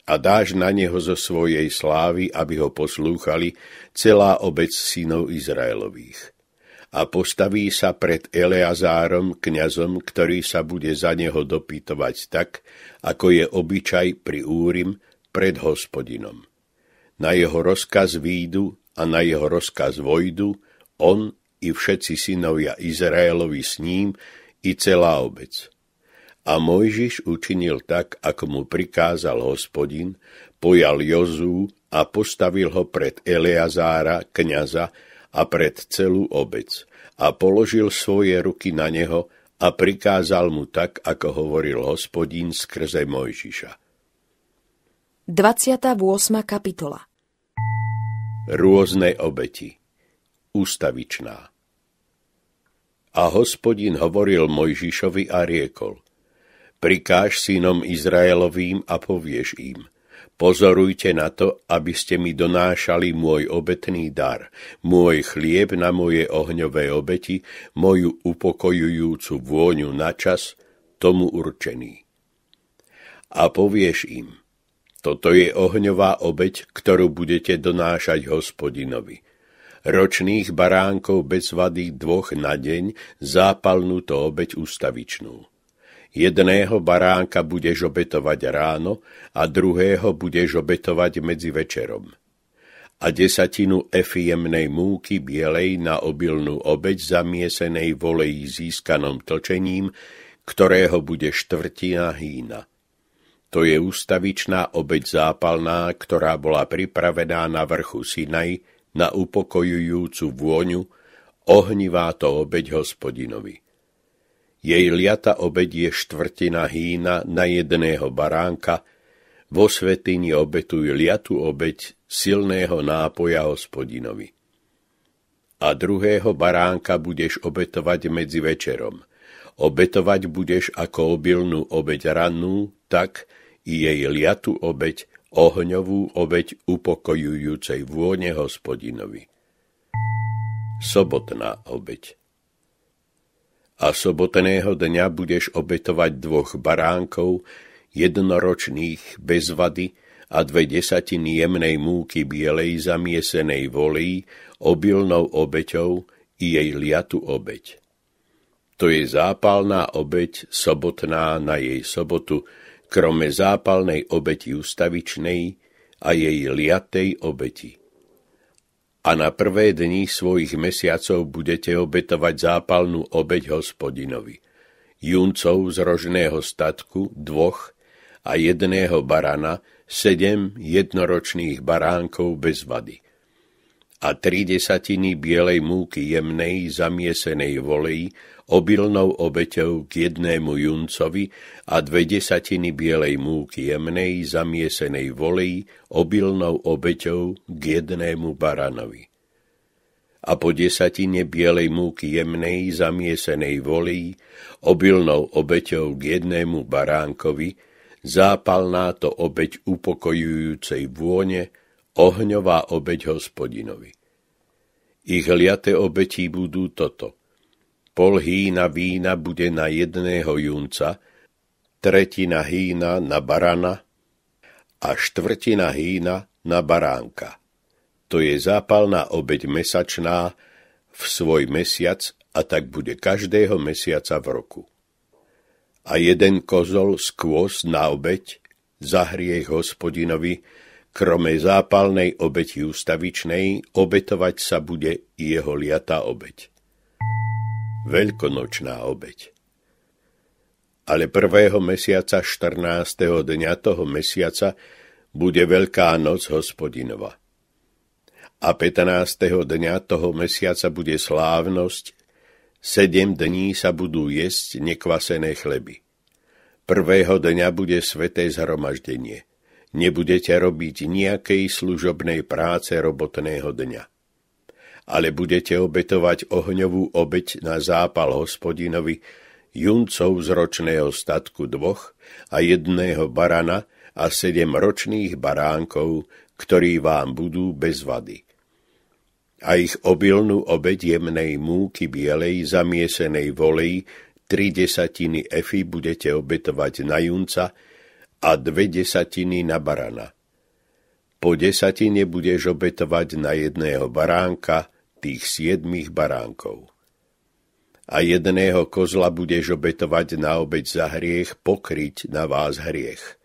A dáš na neho zo svojej slávy, aby ho poslúchali celá obec synov Izraelových. A postaví sa pred Eleazárom, kňazom, ktorý sa bude za neho dopytovať tak, ako je obyčaj pri úrim pred hospodinom. Na jeho rozkaz výjdu a na jeho rozkaz vojdu on i všetci synovia Izraelovi s ním, i celá obec. A Mojžiš učinil tak, ako mu prikázal hospodin, pojal Jozú a postavil ho pred Eleazára, kniaza, a pred celú obec a položil svoje ruky na neho a prikázal mu tak, ako hovoril hospodín skrze Mojžiša. 28. kapitola Rôzne obeti Ústavičná a hospodin hovoril Mojžišovi a riekol, prikáž synom Izraelovým a povieš im, pozorujte na to, aby ste mi donášali môj obetný dar, môj chlieb na moje ohňové obeti, moju upokojujúcu vôňu na čas, tomu určený. A povieš im, toto je ohňová obeť, ktorú budete donášať hospodinovi – ročných baránkov bez vady dvoch na deň, zápalnú to obeď ustavičnú. Jedného baránka budeš obetovať ráno a druhého budeš obetovať medzi večerom. A desatinu efiemnej múky bielej na obilnú obeď zamiesenej volejí získanom tlčením, ktorého bude štvrtina hýna. To je ustavičná obeď zápalná, ktorá bola pripravená na vrchu Sinaj, na upokojujúcu vôňu, ohnivá to obeď hospodinovi. Jej liata obeď je štvrtina hína na jedného baránka, vo svetyni obetuj liatu obeď silného nápoja hospodinovi. A druhého baránka budeš obetovať medzi večerom. Obetovať budeš ako obilnú obeď rannú, tak i jej liatu obeď ohňovú obeď upokojujúcej vône hospodinovi. Sobotná obeď A sobotného dňa budeš obetovať dvoch baránkov, jednoročných bez vady a dve desatiny jemnej múky bielej zamiesenej volí, obilnou obeťou i jej liatu obeť. To je zápalná obeď sobotná na jej sobotu, krome zápalnej obeti ustavičnej a jej liatej obeti. A na prvé dni svojich mesiacov budete obetovať zápalnú obeť hospodinovi, juncov z rožného statku, dvoch a jedného barana, sedem jednoročných baránkov bez vady a tri desatiny bielej múky jemnej zamiesenej volej, obilnou obeťou k jednému juncovi a dve desatiny bielej múky jemnej zamiesenej volej obilnou obeťou k jednému baranovi. A po desatine bielej múky jemnej zamiesenej volej obilnou obeťou k jednému baránkovi zápalná to obeť upokojujúcej vône, ohňová obeť hospodinovi. Ich liate obeti budú toto – Pol hýna vína bude na jedného junca, tretina hýna na barana a štvrtina hýna na baránka. To je zápalná obeď mesačná v svoj mesiac a tak bude každého mesiaca v roku. A jeden kozol skôs na obeď zahrie hospodinovi, krome zápalnej obeti ustavičnej, obetovať sa bude jeho liata obeť veľkonočná obeď. Ale prvého mesiaca, 14. dňa toho mesiaca, bude Veľká noc hospodinova. A 15. dňa toho mesiaca bude slávnosť, sedem dní sa budú jesť nekvasené chleby. Prvého dňa bude sveté zhromaždenie. Nebudete robiť nejakej služobnej práce robotného dňa ale budete obetovať ohňovú obeť na zápal hospodinovi, juncov z ročného statku dvoch a jedného barana a sedem ročných baránkov, ktorí vám budú bez vady. A ich obilnú obeď jemnej múky bielej zamiesenej volej tri desatiny efy budete obetovať na junca a dve desatiny na barana po desatine budeš obetovať na jedného baránka tých siedmých baránkov. A jedného kozla budeš obetovať na obeď za hriech, pokryť na vás hriech.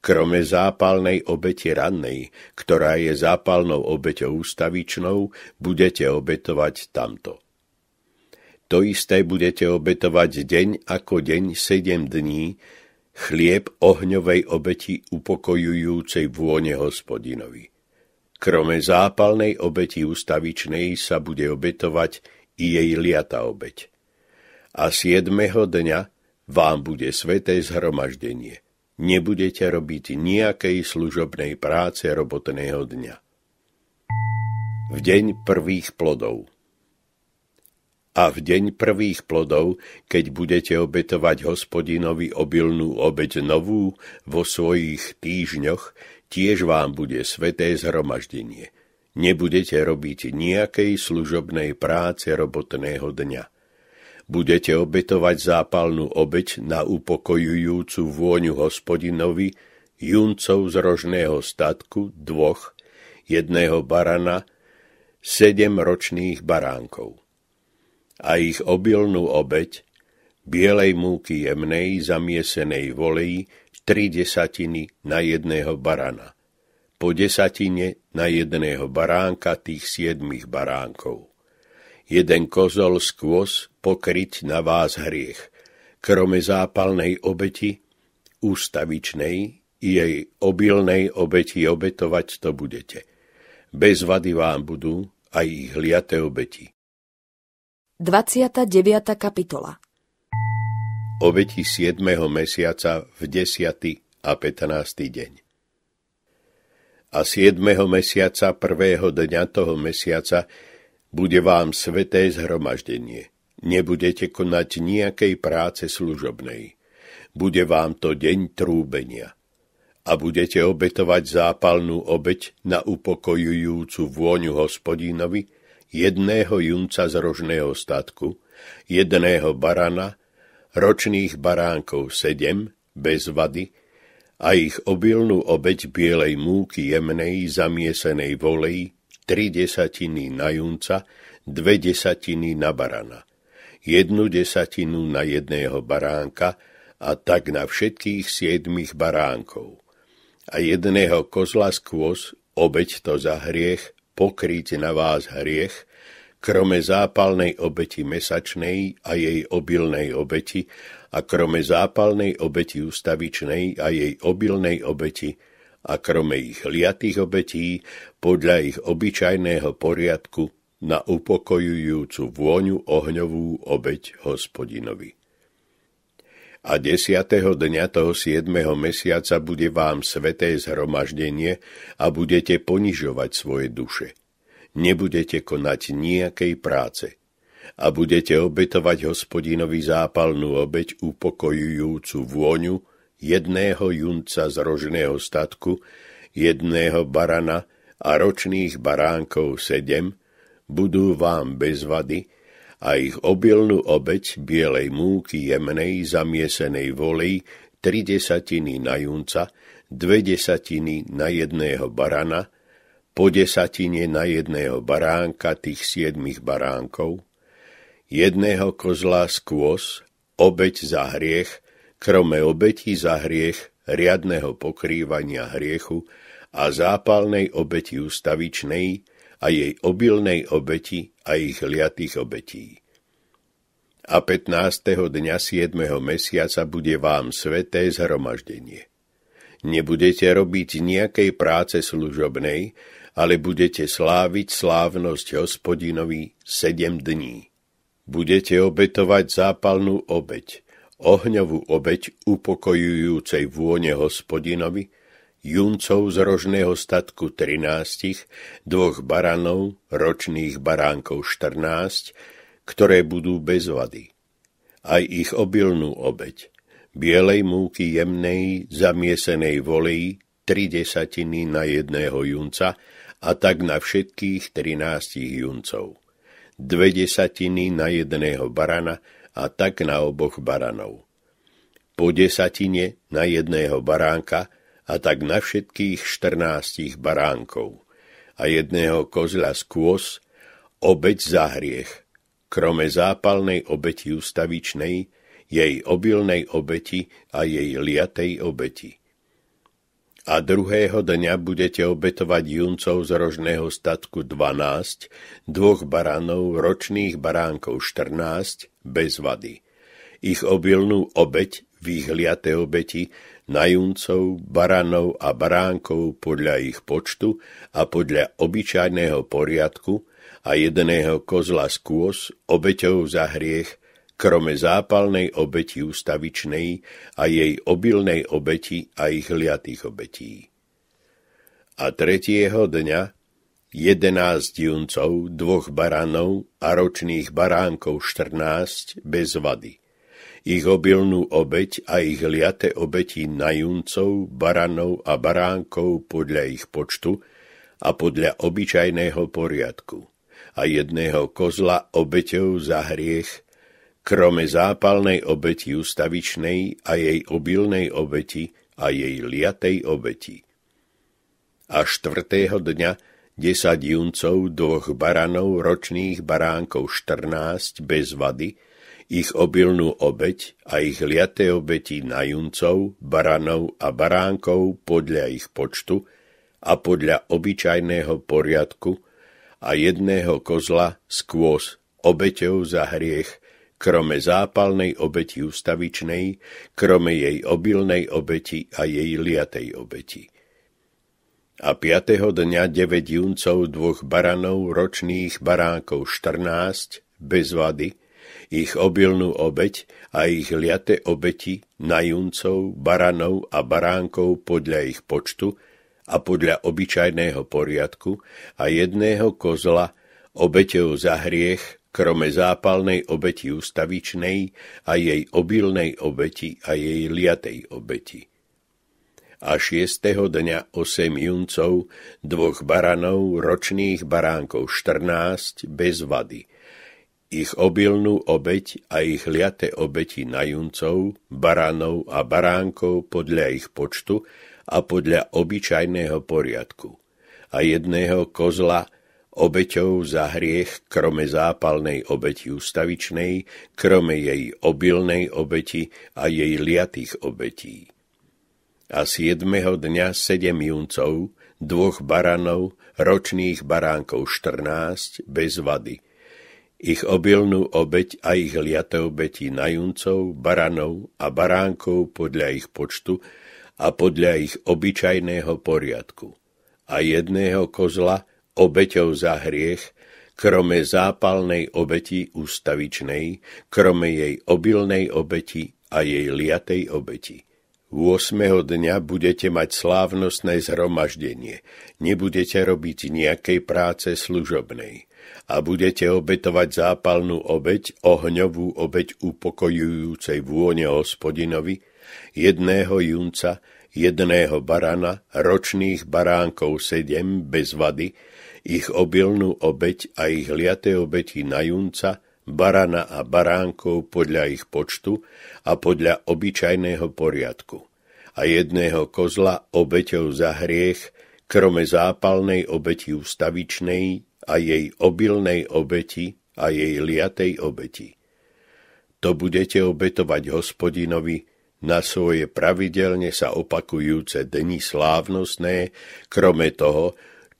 Krome zápalnej obete rannej, ktorá je zápalnou obeťou ústavičnou, budete obetovať tamto. To isté budete obetovať deň ako deň sedem dní, chlieb ohňovej obeti upokojujúcej vône hospodinovi. Krome zápalnej obeti ustavičnej sa bude obetovať i jej liata obeť. A siedmeho dňa vám bude sveté zhromaždenie. Nebudete robiť nejakej služobnej práce robotného dňa. V deň prvých plodov a v deň prvých plodov, keď budete obetovať hospodinovi obilnú obeď novú vo svojich týždňoch, tiež vám bude sveté zhromaždenie. Nebudete robiť nejakej služobnej práce robotného dňa. Budete obetovať zápalnú obeď na upokojujúcu vôňu hospodinovi, juncov z rožného statku, dvoch, jedného barana, sedem ročných baránkov. A ich obilnú obeď, bielej múky jemnej zamiesenej volej tri desatiny na jedného barana, po desatine na jedného baránka tých siedmých baránkov. Jeden kozol skôs pokryť na vás hriech, krome zápalnej obeti, ústavičnej, jej obilnej obeti obetovať to budete. Bez vady vám budú aj ich hliate obeti. 29. kapitola obeti 7. mesiaca v 10. a 15. deň. A 7. mesiaca prvého dňa toho mesiaca bude vám sveté zhromaždenie. Nebudete konať nejakej práce služobnej. Bude vám to deň trúbenia. A budete obetovať zápalnú obeť na upokojujúcu vôňu hospodinovi, jedného junca z rožného statku, jedného barana ročných baránkov sedem, bez vady, a ich obilnú obeď bielej múky jemnej zamiesenej volej, tri desatiny na junca, dve desatiny na barana, jednu desatinu na jedného baránka a tak na všetkých siedmých baránkov. A jedného kozla skôs, obeď to za hriech, pokryť na vás hriech, krome zápalnej obeti mesačnej a jej obilnej obeti a krome zápalnej obeti ustavičnej a jej obilnej obeti a krome ich liatých obetí podľa ich obyčajného poriadku na upokojujúcu vôňu ohňovú obeť hospodinovi. A desiatého dňa toho siedmeho mesiaca bude vám sveté zhromaždenie a budete ponižovať svoje duše – nebudete konať nejakej práce a budete obetovať hospodinovi zápalnú obeď upokojujúcu vôňu jedného junca z rožného statku, jedného barana a ročných baránkov sedem, budú vám bez vady a ich obilnú obeď bielej múky jemnej zamiesenej volej tri desatiny na junca, dve desatiny na jedného barana, po desatine na jedného baránka tých siedmých baránkov, jedného kozla skôs, obeď za hriech, krome obetí za hriech, riadného pokrývania hriechu a zápalnej obeti ustavičnej a jej obilnej obeti a ich liatých obetí. A 15. dňa 7. mesiaca bude vám sveté zhromaždenie. Nebudete robiť nejakej práce služobnej, ale budete sláviť slávnosť hospodinovi sedem dní. Budete obetovať zápalnú obeď, ohňovú obeď upokojujúcej vône hospodinovi, juncov z rožného statku 13, dvoch baranov, ročných baránkov 14, ktoré budú bez vady. Aj ich obilnú obeď, bielej múky jemnej zamiesenej volej, tri desatiny na jedného junca, a tak na všetkých 13 juncov. Dve desatiny na jedného barana a tak na oboch baranov. Po desatine na jedného baránka a tak na všetkých štrnástich baránkov a jedného kozla z kôz, obeď za hriech, krome zápalnej obeti ustavičnej, jej obilnej obeti a jej liatej obeti a druhého dňa budete obetovať juncov z rožného statku 12, dvoch baranov, ročných baránkov 14, bez vady. Ich obilnú obeď, výhliate obeti, na juncov, baranov a baránkov podľa ich počtu a podľa obyčajného poriadku a jedného kozla skôs obeťou za hriech krome zápalnej obeti ustavičnej a jej obilnej obeti a ich liatých obetí. A tretieho dňa jedenásť juncov, dvoch baranov a ročných baránkov štrnásť bez vady. Ich obilnú obeť a ich liate obeti na juncov, baranov a baránkov podľa ich počtu a podľa obyčajného poriadku a jedného kozla obeťou za hriech Krome zápalnej obeti ustavičnej a jej obilnej obeti a jej liatej obeti. A štvrtého dňa desať juncov, dvoch baranov, ročných baránkov 14 bez vady, ich obilnú obeť a ich liaté obeti na juncov, baranov a baránkov podľa ich počtu a podľa obyčajného poriadku a jedného kozla skôs obeťou za hriech krome zápalnej obeti ustavičnej, krome jej obilnej obeti a jej liatej obeti. A 5. dňa 9 juncov dvoch baranov, ročných barákov 14, bez vady, ich obilnú obeť a ich liate obeti na juncov, baranov a baránkov podľa ich počtu a podľa obyčajného poriadku a jedného kozla obeteho za hriech krome zápalnej obeti ustavičnej a jej obilnej obeti a jej liatej obeti. A šiestého dňa osem juncov, dvoch baranov, ročných baránkov 14 bez vady, ich obilnú obeť a ich liate obeti na juncov, baranov a baránkov podľa ich počtu a podľa obyčajného poriadku a jedného kozla obeťou za hriech krome zápalnej obeti ustavičnej, krome jej obilnej obeti a jej liatých obetí. A siedmeho dňa sedem juncov, dvoch baranov, ročných baránkov 14, bez vady. Ich obilnú obeť a ich liaté obeti na juncov, baranov a baránkov podľa ich počtu a podľa ich obyčajného poriadku. A jedného kozla obeťou za hriech, krome zápalnej obeti ústavičnej, krome jej obilnej obeti a jej liatej obeti. 8. dňa budete mať slávnostné zhromaždenie, nebudete robiť nejakej práce služobnej a budete obetovať zápalnú obeť, ohňovú obeť upokojujúcej vône hospodinovi, jedného junca, jedného barana, ročných baránkov sedem bez vady, ich obilnú obeť a ich liaté obeti na junca, barana a baránkov podľa ich počtu a podľa obyčajného poriadku a jedného kozla obeťou za hriech, krome zápalnej obeti ustavičnej a jej obilnej obeti a jej liatej obeti. To budete obetovať hospodinovi na svoje pravidelne sa opakujúce dni slávnostné, krome toho,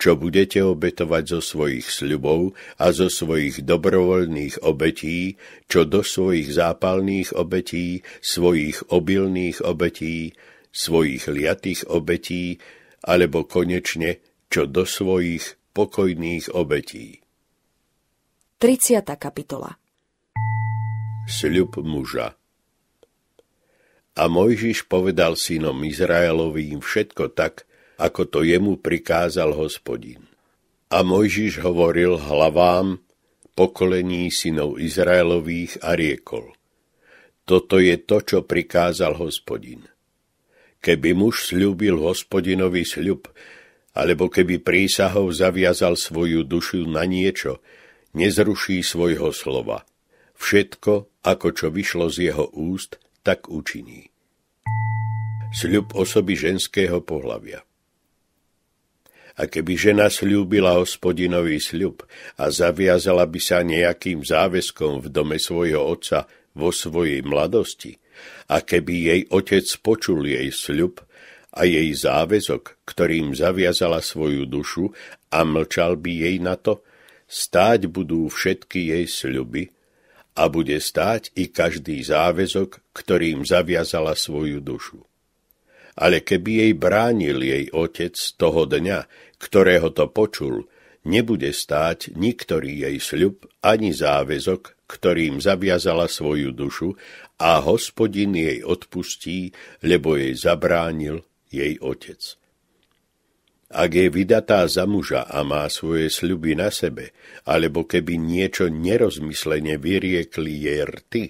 čo budete obetovať zo svojich sľubov a zo svojich dobrovoľných obetí, čo do svojich zápalných obetí, svojich obilných obetí, svojich liatých obetí, alebo konečne, čo do svojich pokojných obetí. 30. kapitola Sľub muža A Mojžiš povedal synom Izraelovým všetko tak, ako to jemu prikázal hospodin. A Mojžiš hovoril hlavám pokolení synov Izraelových a riekol. Toto je to, čo prikázal hospodin. Keby muž slúbil hospodinovi sľub, alebo keby prísahov zaviazal svoju dušu na niečo, nezruší svojho slova. Všetko, ako čo vyšlo z jeho úst, tak učiní. Sľub osoby ženského pohlavia. A keby žena slúbila hospodinový sľub a zaviazala by sa nejakým záväzkom v dome svojho otca vo svojej mladosti, a keby jej otec počul jej sľub a jej záväzok, ktorým zaviazala svoju dušu a mlčal by jej na to, stáť budú všetky jej sľuby a bude stáť i každý záväzok, ktorým zaviazala svoju dušu ale keby jej bránil jej otec toho dňa, ktorého to počul, nebude stáť niktorý jej sľub ani záväzok, ktorým zaviazala svoju dušu a hospodin jej odpustí, lebo jej zabránil jej otec. Ak je vydatá za muža a má svoje sľuby na sebe, alebo keby niečo nerozmyslene vyriekli jej rty,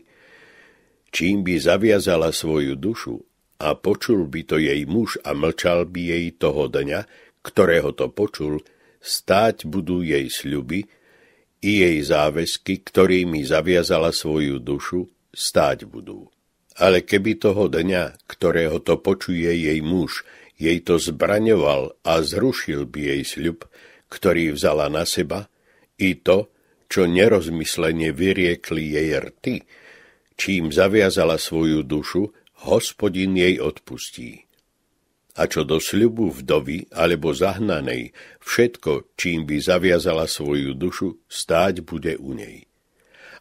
čím by zaviazala svoju dušu a počul by to jej muž a mlčal by jej toho dňa, ktorého to počul, stáť budú jej sľuby i jej záväzky, ktorými zaviazala svoju dušu, stáť budú. Ale keby toho dňa, ktorého to počuje jej muž, jej to zbraňoval a zrušil by jej sľub, ktorý vzala na seba, i to, čo nerozmyslenie vyriekli jej rty, čím zaviazala svoju dušu, hospodin jej odpustí. A čo do sľubu vdovy alebo zahnanej, všetko, čím by zaviazala svoju dušu, stáť bude u nej.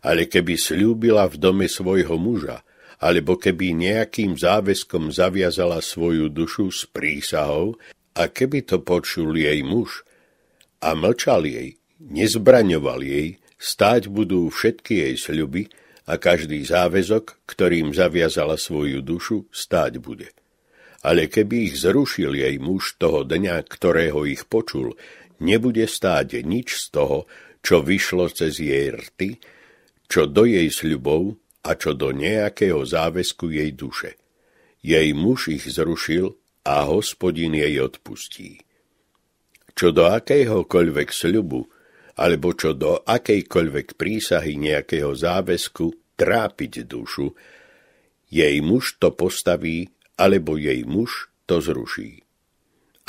Ale keby sľúbila v dome svojho muža, alebo keby nejakým záväzkom zaviazala svoju dušu s prísahou, a keby to počul jej muž a mlčal jej, nezbraňoval jej, stáť budú všetky jej sľuby, a každý záväzok, ktorým zaviazala svoju dušu, stáť bude. Ale keby ich zrušil jej muž toho dňa, ktorého ich počul, nebude stáť nič z toho, čo vyšlo cez jej rty, čo do jej sľubov a čo do nejakého záväzku jej duše. Jej muž ich zrušil a hospodin jej odpustí. Čo do akéhokoľvek sľubu, alebo čo do akejkoľvek prísahy nejakého záväzku, trápiť dušu, jej muž to postaví, alebo jej muž to zruší.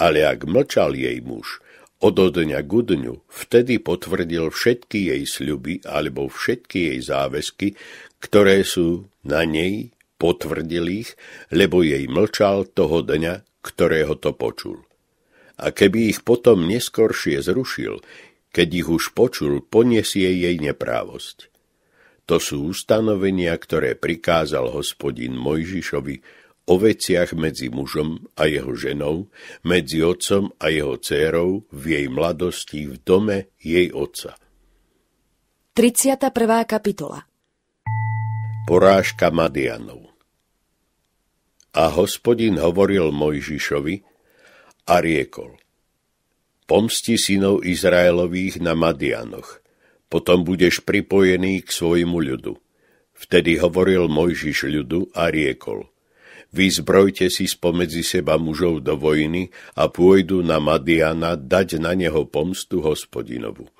Ale ak mlčal jej muž, od dňa k dňu, vtedy potvrdil všetky jej sľuby alebo všetky jej záväzky, ktoré sú na nej, potvrdil ich, lebo jej mlčal toho dňa, ktorého to počul. A keby ich potom neskoršie zrušil, keď ich už počul, poniesie jej neprávosť. To sú ustanovenia, ktoré prikázal hospodin Mojžišovi o veciach medzi mužom a jeho ženou, medzi otcom a jeho dcérou v jej mladosti v dome jej otca. 31. kapitola Porážka Madianov A hospodin hovoril Mojžišovi a riekol Pomsti synov Izraelových na Madianoch, potom budeš pripojený k svojmu ľudu. Vtedy hovoril Mojžiš ľudu a riekol, vyzbrojte si spomedzi seba mužov do vojny a pôjdu na Madiana dať na neho pomstu hospodinovu.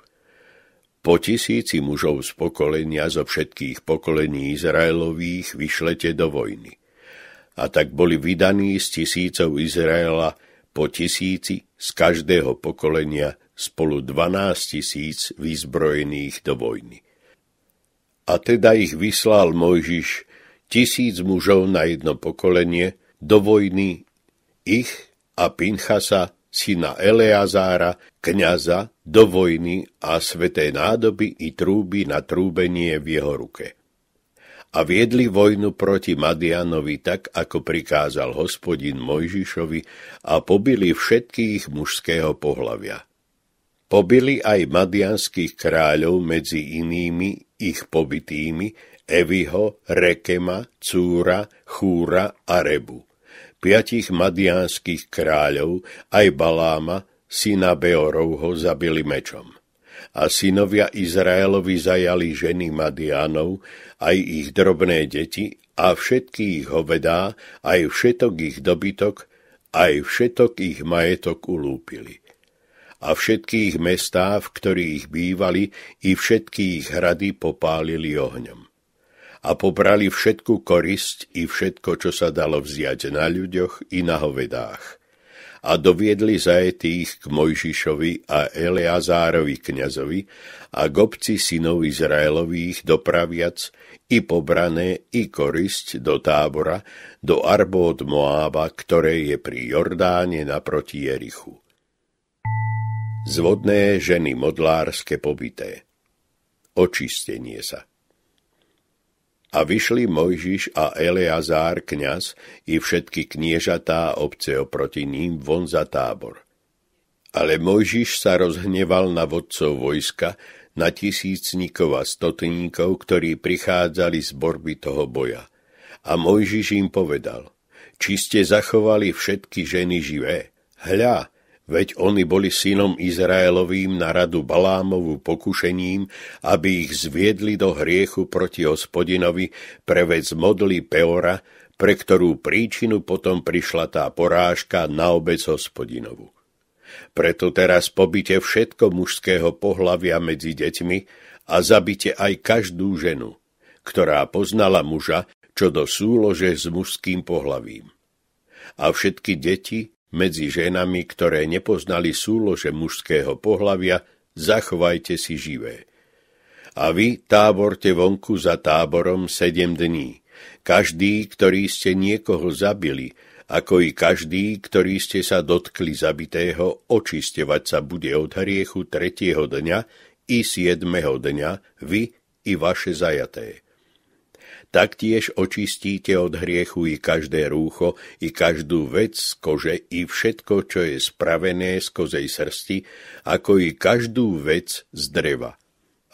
Po tisíci mužov z pokolenia zo všetkých pokolení Izraelových vyšlete do vojny. A tak boli vydaní z tisícov Izraela po tisíci z každého pokolenia spolu 12 tisíc vyzbrojených do vojny. A teda ich vyslal Mojžiš tisíc mužov na jedno pokolenie do vojny ich a Pinchasa, syna Eleazára, kniaza, do vojny a sveté nádoby i trúby na trúbenie v jeho ruke. A viedli vojnu proti Madianovi tak, ako prikázal hospodin Mojžišovi a pobili všetkých mužského pohlavia Pobili aj madianských kráľov medzi inými ich pobitými Eviho, Rekema, Cúra, Chúra a Rebu. Piatich madianských kráľov aj Baláma, syna Beorovho, zabili mečom. A synovia Izraelovi zajali ženy Madianov, aj ich drobné deti a všetky ich hovedá, aj všetok ich dobytok, aj všetok ich majetok ulúpili a všetkých mestá, v ktorých bývali, i všetkých hrady popálili ohňom. A pobrali všetku korisť i všetko, čo sa dalo vziať na ľuďoch i na hovedách. A doviedli zajetých k Mojžišovi a Eleazárovi kňazovi a gobci synov Izraelových dopraviac i pobrané, i korisť do tábora, do Arbód Moába, ktoré je pri Jordáne naproti Jerichu. Zvodné ženy modlárske pobité. Očistenie sa. A vyšli Mojžiš a Eleazár kňaz i všetky kniežatá obce oproti ním von za tábor. Ale Mojžiš sa rozhneval na vodcov vojska, na tisícnikov a stotníkov, ktorí prichádzali z borby toho boja. A Mojžiš im povedal, či ste zachovali všetky ženy živé. Hľa, Veď oni boli synom Izraelovým na radu Balámovu pokušením, aby ich zviedli do hriechu proti hospodinovi prevec modly Peora, pre ktorú príčinu potom prišla tá porážka na obec hospodinovu. Preto teraz pobite všetko mužského pohlavia medzi deťmi a zabite aj každú ženu, ktorá poznala muža, čo do súlože s mužským pohlavím. A všetky deti, medzi ženami, ktoré nepoznali súlože mužského pohlavia, zachovajte si živé. A vy táborte vonku za táborom sedem dní. Každý, ktorý ste niekoho zabili, ako i každý, ktorý ste sa dotkli zabitého, očistevať sa bude od hriechu tretieho dňa i siedmeho dňa, vy i vaše zajaté. Taktiež očistíte od hriechu i každé rúcho, i každú vec z kože, i všetko, čo je spravené z kozej srsti, ako i každú vec z dreva.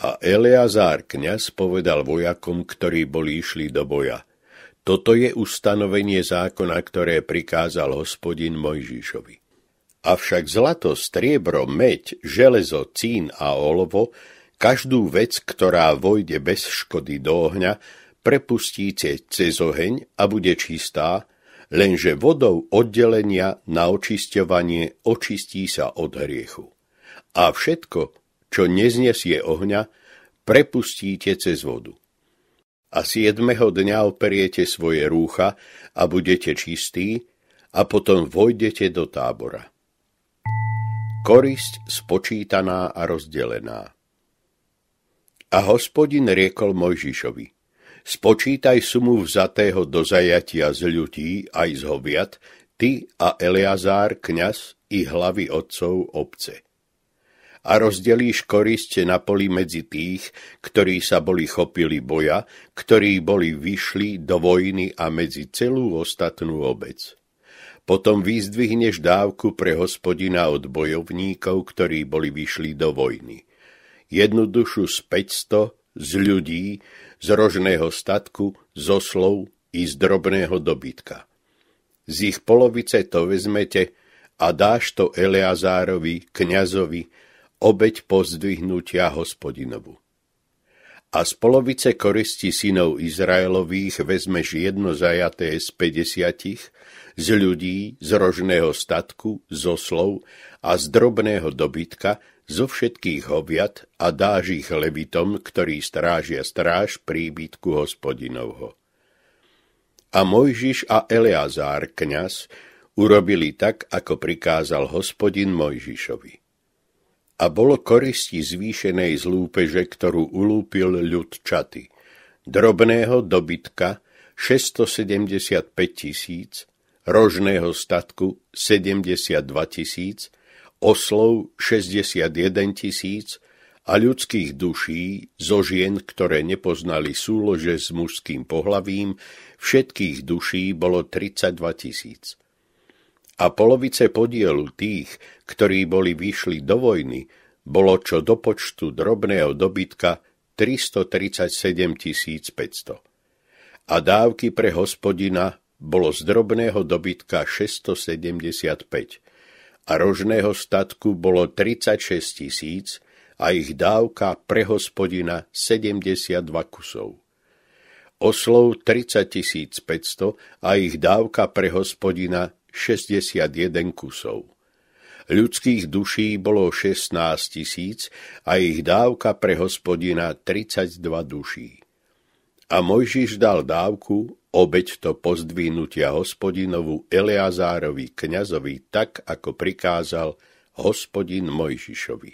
A Eleazár kňaz povedal vojakom, ktorí boli išli do boja. Toto je ustanovenie zákona, ktoré prikázal hospodin Mojžišovi. Avšak zlato, striebro, meď, železo, cín a olovo, každú vec, ktorá vojde bez škody do ohňa, prepustíte cez oheň a bude čistá, lenže vodou oddelenia na očisťovanie očistí sa od hriechu. A všetko, čo neznesie ohňa, prepustíte cez vodu. A siedmeho dňa operiete svoje rúcha a budete čistí a potom vojdete do tábora. Korisť spočítaná a rozdelená. A hospodin riekol Mojžišovi – Spočítaj sumu vzatého do zajatia z ľudí aj z hoviat, ty a Eleazár, kňaz i hlavy otcov obce. A rozdelíš koriste na poli medzi tých, ktorí sa boli chopili boja, ktorí boli vyšli do vojny a medzi celú ostatnú obec. Potom vyzdvihneš dávku pre hospodina od bojovníkov, ktorí boli vyšli do vojny. Jednu dušu z 500 z ľudí, z rožného statku, zo slov i z drobného dobytka. Z ich polovice to vezmete a dáš to Eleazárovi, kňazovi, obeď pozdvihnutia hospodinovu. A z polovice koristi synov Izraelových vezmeš jedno zajaté z 50, z ľudí, z rožného statku, zo slov a z drobného dobytka, zo všetkých hoviat a dáž ich levitom, ktorí strážia stráž príbytku hospodinovho. A Mojžiš a Eleazár, kňaz, urobili tak, ako prikázal hospodin Mojžišovi. A bolo koristi zvýšenej z lúpeže, ktorú ulúpil ľud čaty, drobného dobytka 675 tisíc, rožného statku 72 tisíc, oslov 61 tisíc a ľudských duší zo žien, ktoré nepoznali súlože s mužským pohlavím, všetkých duší bolo 32 tisíc. A polovice podielu tých, ktorí boli vyšli do vojny, bolo čo do počtu drobného dobytka 337 500. A dávky pre hospodina bolo z drobného dobytka 675 a rožného statku bolo 36 tisíc a ich dávka pre hospodina 72 kusov. Oslov 30 500 a ich dávka pre hospodina 61 kusov. Ľudských duší bolo 16 tisíc a ich dávka pre hospodina 32 duší. A Mojžiš dal dávku Obeď to pozdvínutia hospodinovu Eleazárovi kňazovi tak, ako prikázal hospodin Mojžišovi.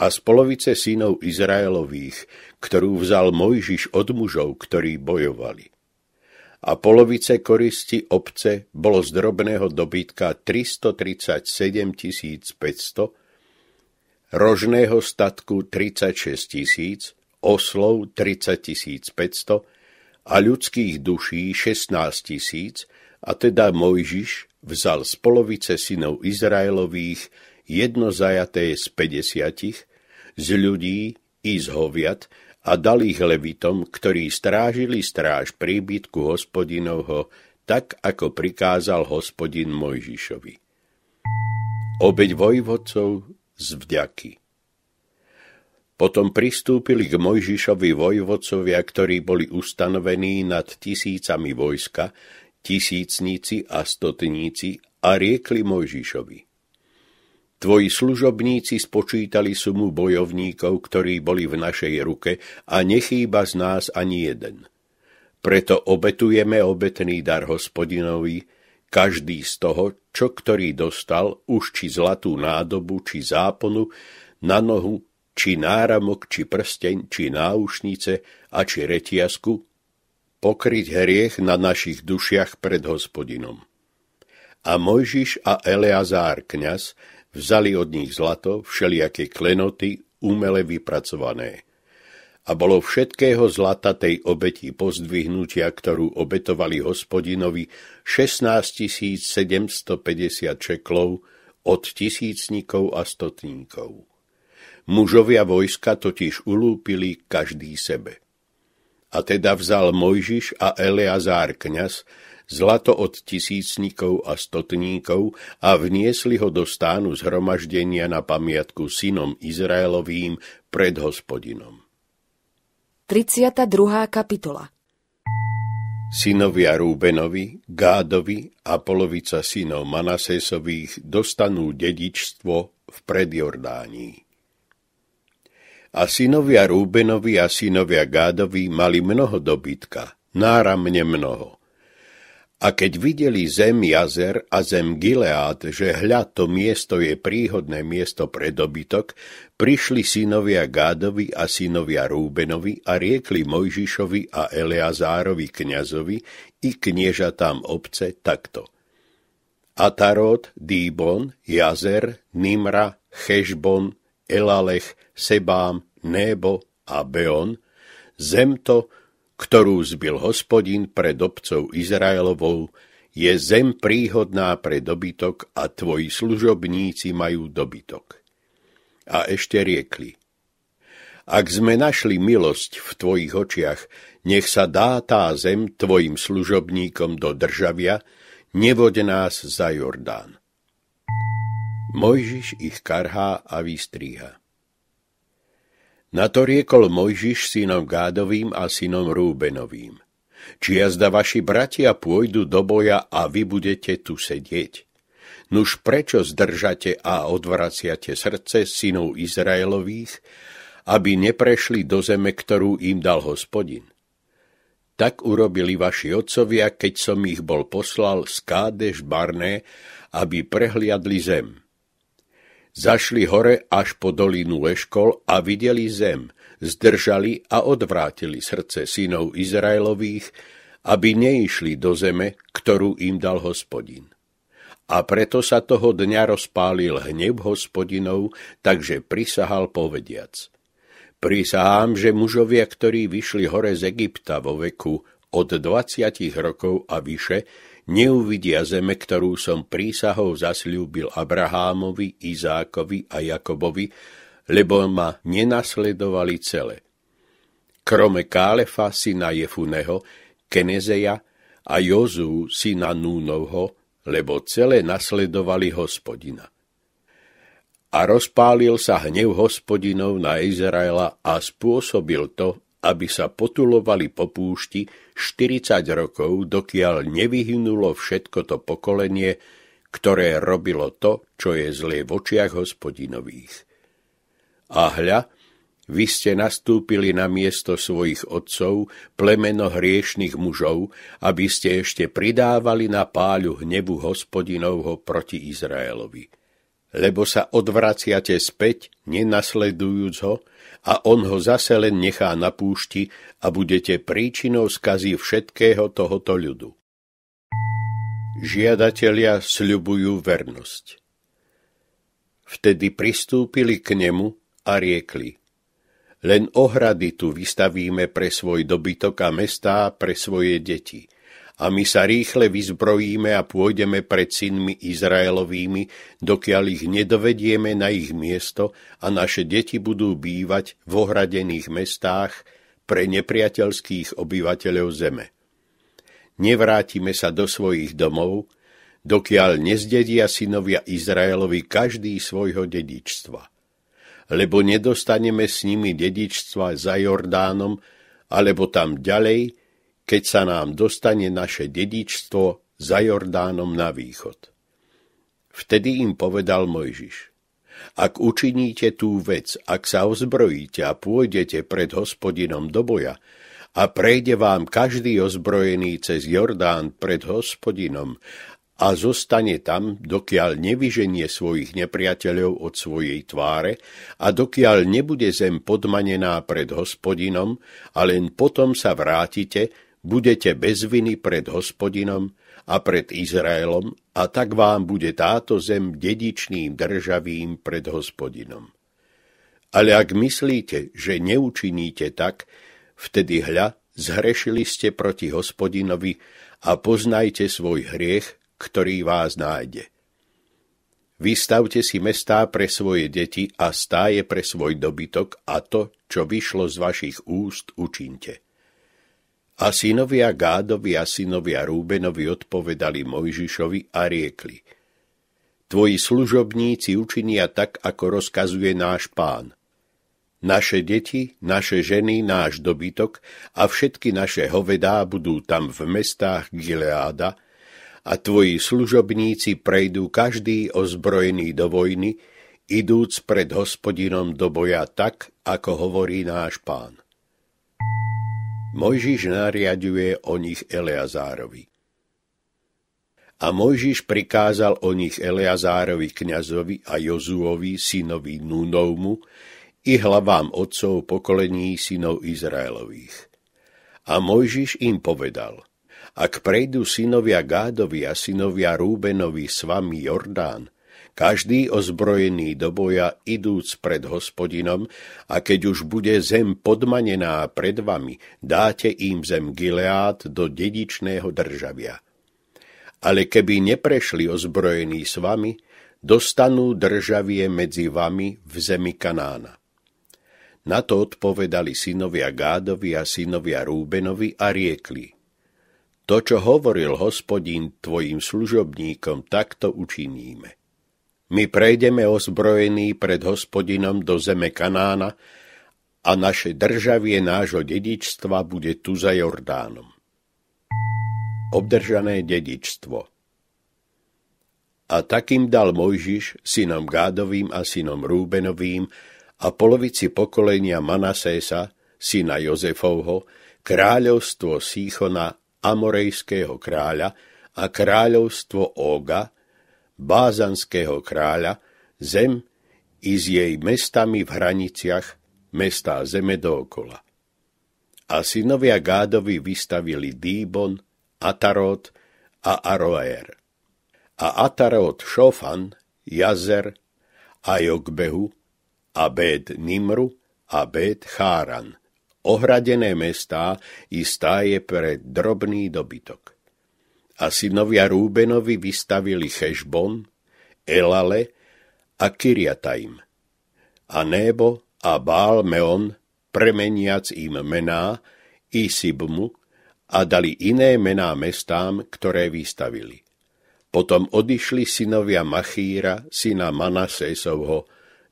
A z polovice synov Izraelových, ktorú vzal Mojžiš od mužov, ktorí bojovali. A polovice koristi obce bolo z drobného dobytka 337 500, rožného statku 36 tisíc, oslov 30 500, a ľudských duší 16 tisíc, a teda Mojžiš vzal z polovice synov Izraelových jedno zajaté z 50, z ľudí i z hoviat a dal ich levitom, ktorí strážili stráž príbytku hospodinovho, tak ako prikázal hospodin Mojžišovi. Obeď vojvodcov z vďaky. Potom pristúpili k Mojžišovi vojvodcovia, ktorí boli ustanovení nad tisícami vojska, tisícníci a stotníci a riekli Mojžišovi. Tvoji služobníci spočítali sumu bojovníkov, ktorí boli v našej ruke a nechýba z nás ani jeden. Preto obetujeme obetný dar hospodinovi, každý z toho, čo ktorý dostal, už či zlatú nádobu, či záponu, na nohu či náramok, či prsteň, či náušnice a či retiasku, pokryť hriech na našich dušiach pred hospodinom. A Mojžiš a Eleazár kňaz vzali od nich zlato, všelijaké klenoty, umele vypracované. A bolo všetkého zlata tej obeti pozdvihnutia, ktorú obetovali hospodinovi 16 750 čeklov od tisícnikov a stotníkov. Mužovia vojska totiž ulúpili každý sebe. A teda vzal Mojžiš a Eleazár kňaz zlato od tisícnikov a stotníkov a vniesli ho do stánu zhromaždenia na pamiatku synom Izraelovým pred hospodinom. 32. kapitola Synovia Rúbenovi, Gádovi a polovica synov Manasesových dostanú dedičstvo v predjordánii. A synovia Rúbenovi a synovia Gádovi mali mnoho dobytka, náramne mnoho. A keď videli zem jazer a zem Gileát, že hľa to miesto je príhodné miesto pre dobytok, prišli synovia Gádovi a synovia Rúbenovi a riekli Mojžišovi a Eleazárovi kňazovi i kniežatám obce takto – Atarot, Dýbon, Jazer, Nimra, Hešbon, Elalech, Sebám, Nébo a Beon, zemto, ktorú zbil hospodín pred obcov Izraelovou, je zem príhodná pre dobytok a tvoji služobníci majú dobytok. A ešte riekli, ak sme našli milosť v tvojich očiach, nech sa dá tá zem tvojim služobníkom do državia, nevoď nás za Jordán. Mojžiš ich karhá a vystríha. Na to riekol Mojžiš synom Gádovým a synom Rúbenovým. Či jazda vaši bratia pôjdu do boja a vy budete tu sedieť? Nuž prečo zdržate a odvraciate srdce synov Izraelových, aby neprešli do zeme, ktorú im dal hospodin? Tak urobili vaši otcovia, keď som ich bol poslal z Kádež Barné, aby prehliadli zem, Zašli hore až po dolinu Leškol a videli zem, zdržali a odvrátili srdce synov Izraelových, aby neišli do zeme, ktorú im dal hospodin. A preto sa toho dňa rozpálil hnev hospodinov, takže prisahal povediac. Prisahám, že mužovia, ktorí vyšli hore z Egypta vo veku od 20 rokov a vyše, neuvidia zeme, ktorú som prísahou zasľúbil Abrahámovi, Izákovi a Jakobovi, lebo ma nenasledovali celé. Krome Kálefa, syna Jefuneho, Kenezeja a Jozú, syna Núnovho, lebo celé nasledovali hospodina. A rozpálil sa hnev hospodinov na Izraela a spôsobil to, aby sa potulovali po púšti 40 rokov, dokiaľ nevyhynulo všetko to pokolenie, ktoré robilo to, čo je zlé v očiach hospodinových. A hľa, vy ste nastúpili na miesto svojich otcov, plemeno hriešných mužov, aby ste ešte pridávali na páľu hnevu hospodinovho proti Izraelovi. Lebo sa odvraciate späť, nenasledujúc ho, a on ho zase len nechá na púšti a budete príčinou skazy všetkého tohoto ľudu. Žiadatelia sľubujú vernosť. Vtedy pristúpili k nemu a riekli Len ohrady tu vystavíme pre svoj dobytok a mestá pre svoje deti – a my sa rýchle vyzbrojíme a pôjdeme pred synmi Izraelovými, dokiaľ ich nedovedieme na ich miesto a naše deti budú bývať v ohradených mestách pre nepriateľských obyvateľov zeme. Nevrátime sa do svojich domov, dokiaľ nezdedia synovia Izraelovi každý svojho dedičstva. Lebo nedostaneme s nimi dedičstva za Jordánom, alebo tam ďalej, keď sa nám dostane naše dedičstvo za Jordánom na východ. Vtedy im povedal Mojžiš, ak učiníte tú vec, ak sa ozbrojíte a pôjdete pred hospodinom do boja, a prejde vám každý ozbrojený cez Jordán pred hospodinom a zostane tam, dokiaľ nevyženie svojich nepriateľov od svojej tváre a dokiaľ nebude zem podmanená pred hospodinom a len potom sa vrátite, budete bez viny pred hospodinom a pred Izraelom a tak vám bude táto zem dedičným državým pred hospodinom. Ale ak myslíte, že neučiníte tak, vtedy hľa, zhrešili ste proti hospodinovi a poznajte svoj hriech, ktorý vás nájde. Vystavte si mestá pre svoje deti a stáje pre svoj dobytok a to, čo vyšlo z vašich úst, učinte. A synovia Gádovi a synovia Rúbenovi odpovedali Mojžišovi a riekli Tvoji služobníci učinia tak, ako rozkazuje náš pán. Naše deti, naše ženy, náš dobytok a všetky naše hovedá budú tam v mestách Gileáda a tvoji služobníci prejdú každý ozbrojený do vojny, idúc pred hospodinom do boja tak, ako hovorí náš pán. Mojžiš nariaduje o nich Eleazárovi. A Mojžiš prikázal o nich Eleazárovi kňazovi a Jozuovi, synovi Núnovmu, i hlavám otcov pokolení synov Izraelových. A Mojžiš im povedal, ak prejdú synovia Gádovi a synovia Rúbenovi s vami Jordán, každý ozbrojený do boja, idúc pred hospodinom, a keď už bude zem podmanená pred vami, dáte im zem Gileát do dedičného državia. Ale keby neprešli ozbrojení s vami, dostanú državie medzi vami v zemi Kanána. Na to odpovedali synovia Gádovi a synovia Rúbenovi a riekli. To, čo hovoril hospodín tvojim služobníkom, takto učiníme. My prejdeme ozbrojení pred hospodinom do zeme Kanána a naše državie nášho dedičstva bude tu za Jordánom. Obdržané dedičstvo A takým dal Mojžiš synom Gádovým a synom Rúbenovým a polovici pokolenia Manasésa, syna Jozefovho, kráľovstvo Síchona, amorejského kráľa a kráľovstvo Óga, bázanského kráľa, zem i s jej mestami v hraniciach, mestá zeme dookola. A synovia Gádovi vystavili Dýbon, Atarót a Aroer. A Atarót Šofan, Jazer a Jogbehu, a Béd Nimru a Béd Cháran, ohradené mestá i stáje pre drobný dobytok a synovia Rúbenovi vystavili Hešbon, Elale a Kiriatajm. A Nébo a Bál Meon, premeniac im mená, sibmu, a dali iné mená mestám, ktoré vystavili. Potom odišli synovia Machíra, syna Manasésovho,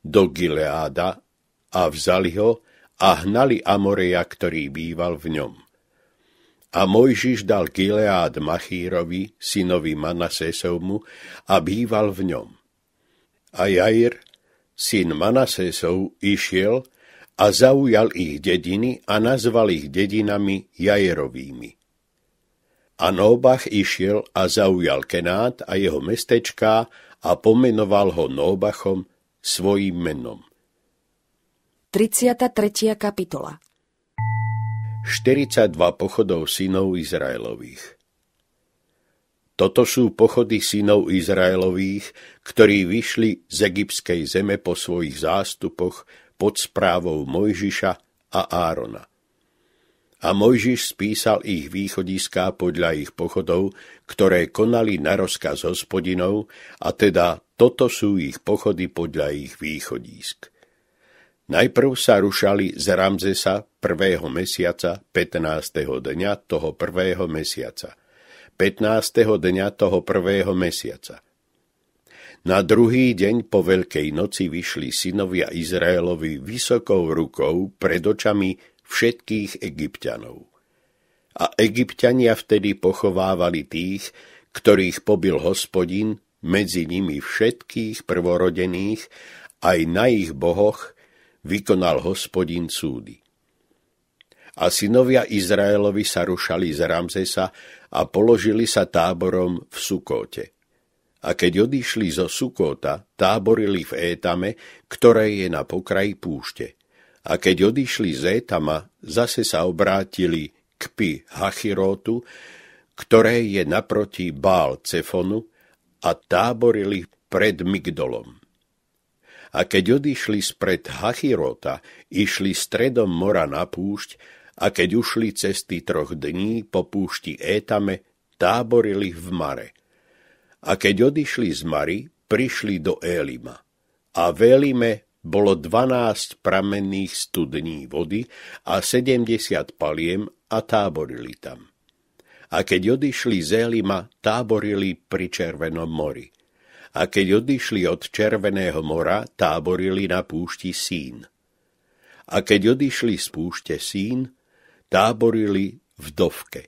do Gileáda a vzali ho a hnali Amoreja, ktorý býval v ňom. A Mojžiš dal Gileád Machírovi, synovi Manasésovmu, a býval v ňom. A Jair, syn Manasésov, išiel a zaujal ich dediny a nazval ich dedinami Jairovými. A Nóbach išiel a zaujal Kenát a jeho mestečká a pomenoval ho Nóbachom svojim menom. 33. kapitola 42 pochodov synov Izraelových. Toto sú pochody synov Izraelových, ktorí vyšli z egyptskej zeme po svojich zástupoch pod správou Mojžiša a Árona. A Mojžiš spísal ich východiská podľa ich pochodov, ktoré konali na rozkaz hospodinov, a teda toto sú ich pochody podľa ich východísk. Najprv sa rušali z Ramzesa prvého mesiaca 15. dňa toho prvého mesiaca. 15. dňa toho prvého mesiaca. Na druhý deň po Veľkej noci vyšli synovia Izraelovi vysokou rukou pred očami všetkých egyptianov. A egyptiania vtedy pochovávali tých, ktorých pobil hospodin, medzi nimi všetkých prvorodených, aj na ich bohoch, vykonal hospodin súdy. A synovia Izraelovi sa rušali z Ramzesa a položili sa táborom v Sukóte. A keď odišli zo Sukóta, táborili v Étame, ktoré je na pokraji púšte. A keď odišli z Étama, zase sa obrátili k Pi Hachirótu, ktoré je naproti Bál Cefonu, a táborili pred Migdolom a keď odišli spred Hachirota, išli stredom mora na púšť a keď ušli cesty troch dní po púšti Étame, táborili v Mare. A keď odišli z Mary, prišli do Élima. A v Élime bolo 12 pramenných studní vody a 70 paliem a táborili tam. A keď odišli z Élima, táborili pri Červenom mori a keď odišli od Červeného mora, táborili na púšti Sín. A keď odišli z púšte Sín, táborili v Dovke.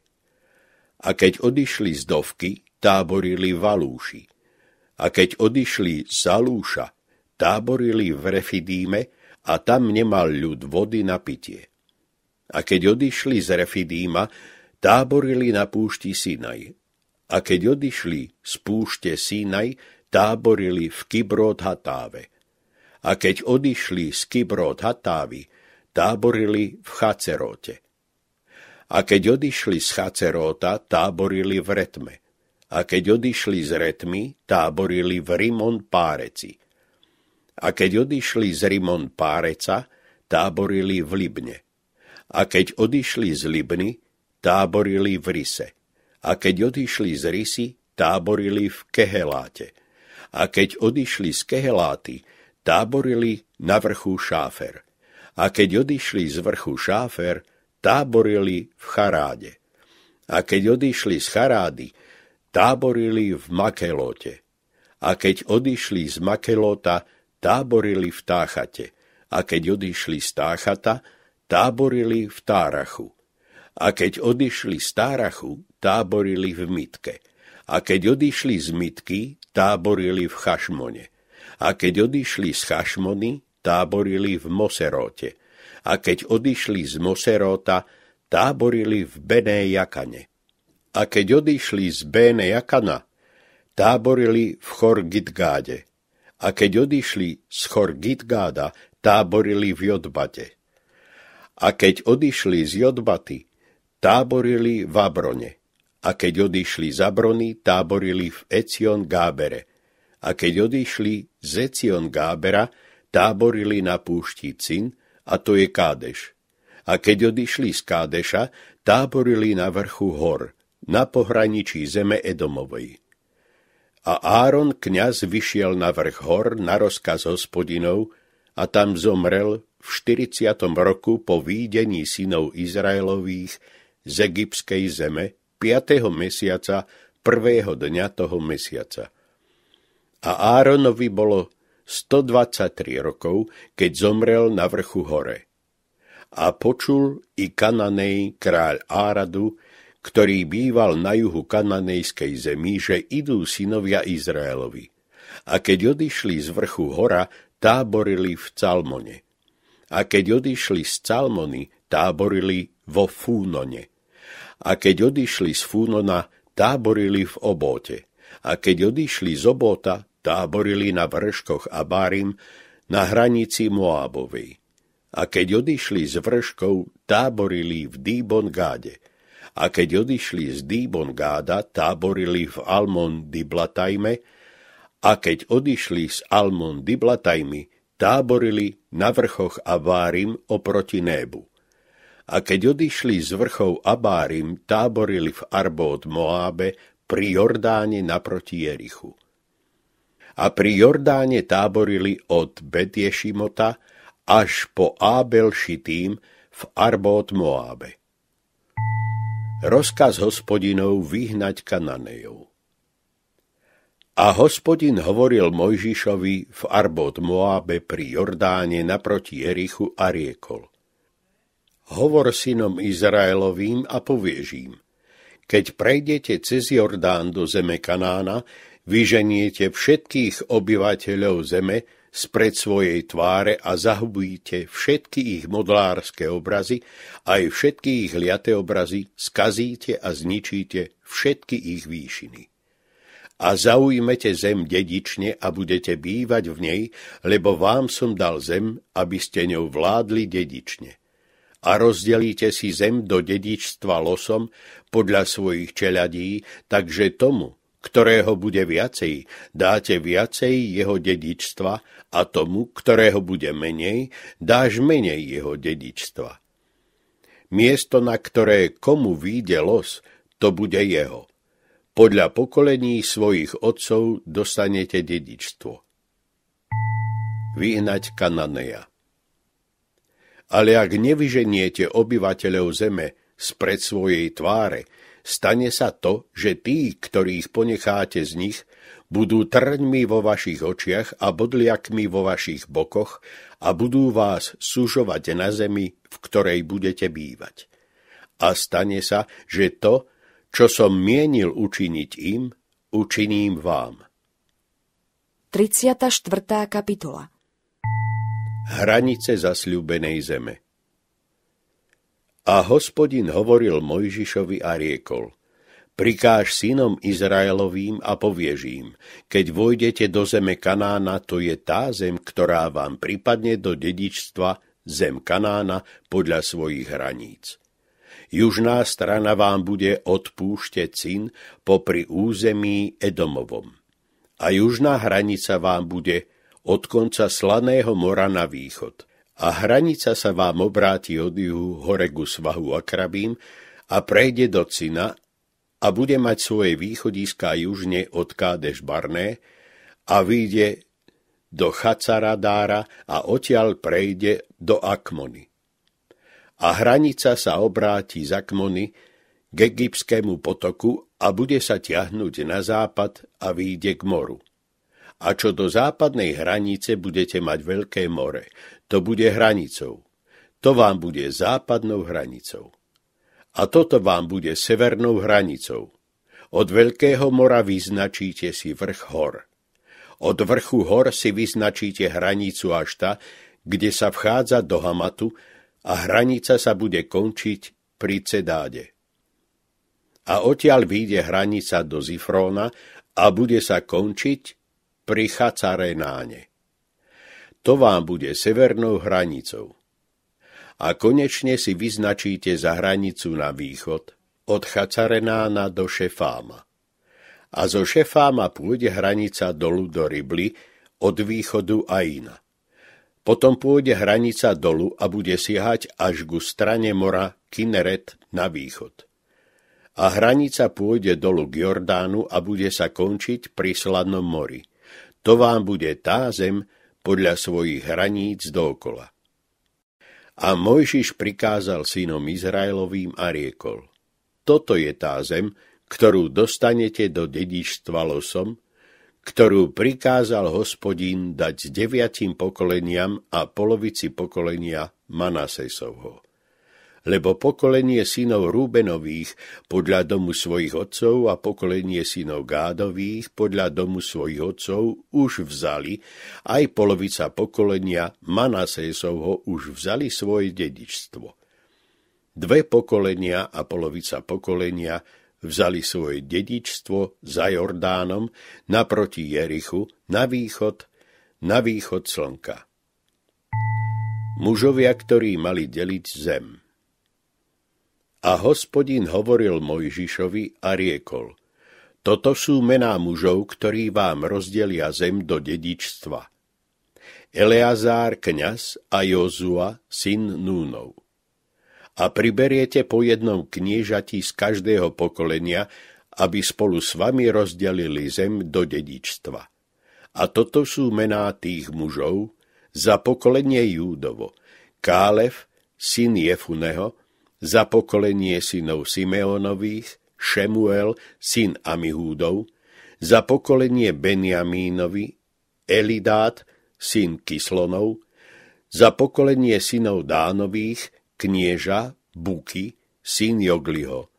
A keď odišli z Dovky, táborili v Alúši. A keď odišli z Alúša, táborili v Refidíme a tam nemal ľud vody na pitie. A keď odišli z Refidíma, táborili na púšti Sinaj. A keď odišli z púšte Sinaj, táborili v Kibrod Hatáve. A keď odišli z Kibrod Hatávy, táborili v Chaceróte. A keď odišli z Chaceróta, táborili v Retme. A keď odišli z Retmy, táborili v Rimon Páreci. A keď odišli z Rimon Páreca, táborili v Libne. A keď odišli z Libny, táborili v Rise. A keď odišli z Rysy, táborili v Keheláte a keď odišli z Keheláty, táborili na vrchu Šáfer. A keď odišli z vrchu Šáfer, táborili v Charáde. A keď odišli z Charády, táborili v Makelote. A keď odišli z Makelota, táborili v Táchate. A keď odišli z Táchata, táborili v Tárachu. A keď odišli z Tárachu, táborili v Mitke. A keď odišli z Mitky, táborili v Chašmone. A keď odišli z Chašmony, táborili v Moseróte. A keď odišli z Moseróta, táborili v Bené Jakane. A keď odišli z Bené Jakana, táborili v Chorgitgáde. A keď odišli z Chor táborili v Jodbate. A keď odišli z Jodbaty, táborili v Abrone a keď odišli za brony, táborili v Ecion Gábere. A keď odišli z Ecion Gábera, táborili na púšti Cin, a to je Kádeš. A keď odišli z Kádeša, táborili na vrchu hor, na pohraničí zeme Edomovej. A Áron kňaz vyšiel na vrch hor na rozkaz hospodinov a tam zomrel v 40. roku po výdení synov Izraelových z egyptskej zeme 5. mesiaca, prvého dňa toho mesiaca. A Áronovi bolo 123 rokov, keď zomrel na vrchu hore. A počul i Kananej kráľ Áradu, ktorý býval na juhu kananejskej zemi, že idú synovia Izraelovi. A keď odišli z vrchu hora, táborili v Calmone. A keď odišli z Calmony, táborili vo Fúnone. A keď odišli z Fúnona, táborili v obóte. A keď odišli z obóta, táborili na vrškoch Bárim, na hranici Moábovej. A keď odišli z vrškov, táborili v Dýbon Gáde. A keď odišli z Dýbon Gáda, táborili v Almon Diblatajme. A keď odišli z Almon Diblatajmy, táborili na vrchoch Avárim oproti Nébu a keď odišli z vrchov Abárim, táborili v Arbót Moábe pri Jordáne naproti Jerichu. A pri Jordáne táborili od Betiešimota až po Ábel Šitým v Arbót Moábe. Rozkaz hospodinov vyhnať Kananejov. A hospodin hovoril Mojžišovi v Arbót Moabe pri Jordáne naproti Erichu a riekol hovor synom Izraelovým a povieš im, keď prejdete cez Jordán do zeme Kanána, vyženiete všetkých obyvateľov zeme spred svojej tváre a zahubíte všetky ich modlárske obrazy, aj všetky ich liate obrazy, skazíte a zničíte všetky ich výšiny a zaujmete zem dedične a budete bývať v nej, lebo vám som dal zem, aby ste ňou vládli dedične a rozdelíte si zem do dedičstva losom podľa svojich čeladí, takže tomu, ktorého bude viacej, dáte viacej jeho dedičstva a tomu, ktorého bude menej, dáš menej jeho dedičstva. Miesto, na ktoré komu výjde los, to bude jeho. Podľa pokolení svojich otcov dostanete dedičstvo. Vyhnať Kananeja ale ak nevyženiete obyvateľov zeme spred svojej tváre, stane sa to, že tí, ktorých ponecháte z nich, budú trňmi vo vašich očiach a bodliakmi vo vašich bokoch a budú vás sužovať na zemi, v ktorej budete bývať. A stane sa, že to, čo som mienil učiniť im, učiním vám. 34. kapitola hranice zasľúbenej zeme. A hospodin hovoril Mojžišovi a riekol, prikáž synom Izraelovým a povieš im, keď vojdete do zeme Kanána, to je tá zem, ktorá vám pripadne do dedičstva zem Kanána podľa svojich hraníc. Južná strana vám bude odpúšte púšte Cin popri území Edomovom a južná hranica vám bude od konca Slaného mora na východ a hranica sa vám obráti od juhu hore ku svahu Akrabím a prejde do Cina a bude mať svoje východiska južne od Kádež Barné a vyjde do Chacaradára a odtiaľ prejde do Akmony. A hranica sa obráti z Akmony k egyptskému potoku a bude sa ťahnuť na západ a vyjde k moru. A čo do západnej hranice budete mať veľké more. To bude hranicou. To vám bude západnou hranicou. A toto vám bude severnou hranicou. Od veľkého mora vyznačíte si vrch hor. Od vrchu hor si vyznačíte hranicu až ta, kde sa vchádza do Hamatu a hranica sa bude končiť pri Cedáde. A odtiaľ vyjde hranica do Zifróna a bude sa končiť pri Chacarenáne. To vám bude severnou hranicou. A konečne si vyznačíte za hranicu na východ od Chacarenána do Šefáma. A zo Šefáma pôjde hranica dolu do Rybly od východu Aina. Potom pôjde hranica dolu a bude siahať až ku strane mora Kineret na východ. A hranica pôjde dolu k Jordánu a bude sa končiť pri Sladnom mori. To vám bude tá zem podľa svojich hraníc dokola. A Mojžiš prikázal synom Izraelovým a riekol, toto je tá zem, ktorú dostanete do dedičstva losom, ktorú prikázal hospodín dať s deviatim pokoleniam a polovici pokolenia Manasesovho lebo pokolenie synov Rúbenových podľa domu svojich otcov a pokolenie synov Gádových podľa domu svojich otcov už vzali, aj polovica pokolenia Manasésovho už vzali svoje dedičstvo. Dve pokolenia a polovica pokolenia vzali svoje dedičstvo za Jordánom naproti Jerichu na východ, na východ slnka. Mužovia, ktorí mali deliť zem – a hospodin hovoril Mojžišovi a riekol, toto sú mená mužov, ktorí vám rozdelia zem do dedičstva. Eleazár kňaz a Jozua syn Núnov. A priberiete po jednom kniežati z každého pokolenia, aby spolu s vami rozdelili zem do dedičstva. A toto sú mená tých mužov za pokolenie Júdovo. Kálef, syn Jefuneho, za pokolenie synov Simeonových, Šemuel, syn Amihúdov, za pokolenie Benjamínovi, Elidát, syn Kislonov, za pokolenie synov Dánových, knieža, Buky, syn Jogliho,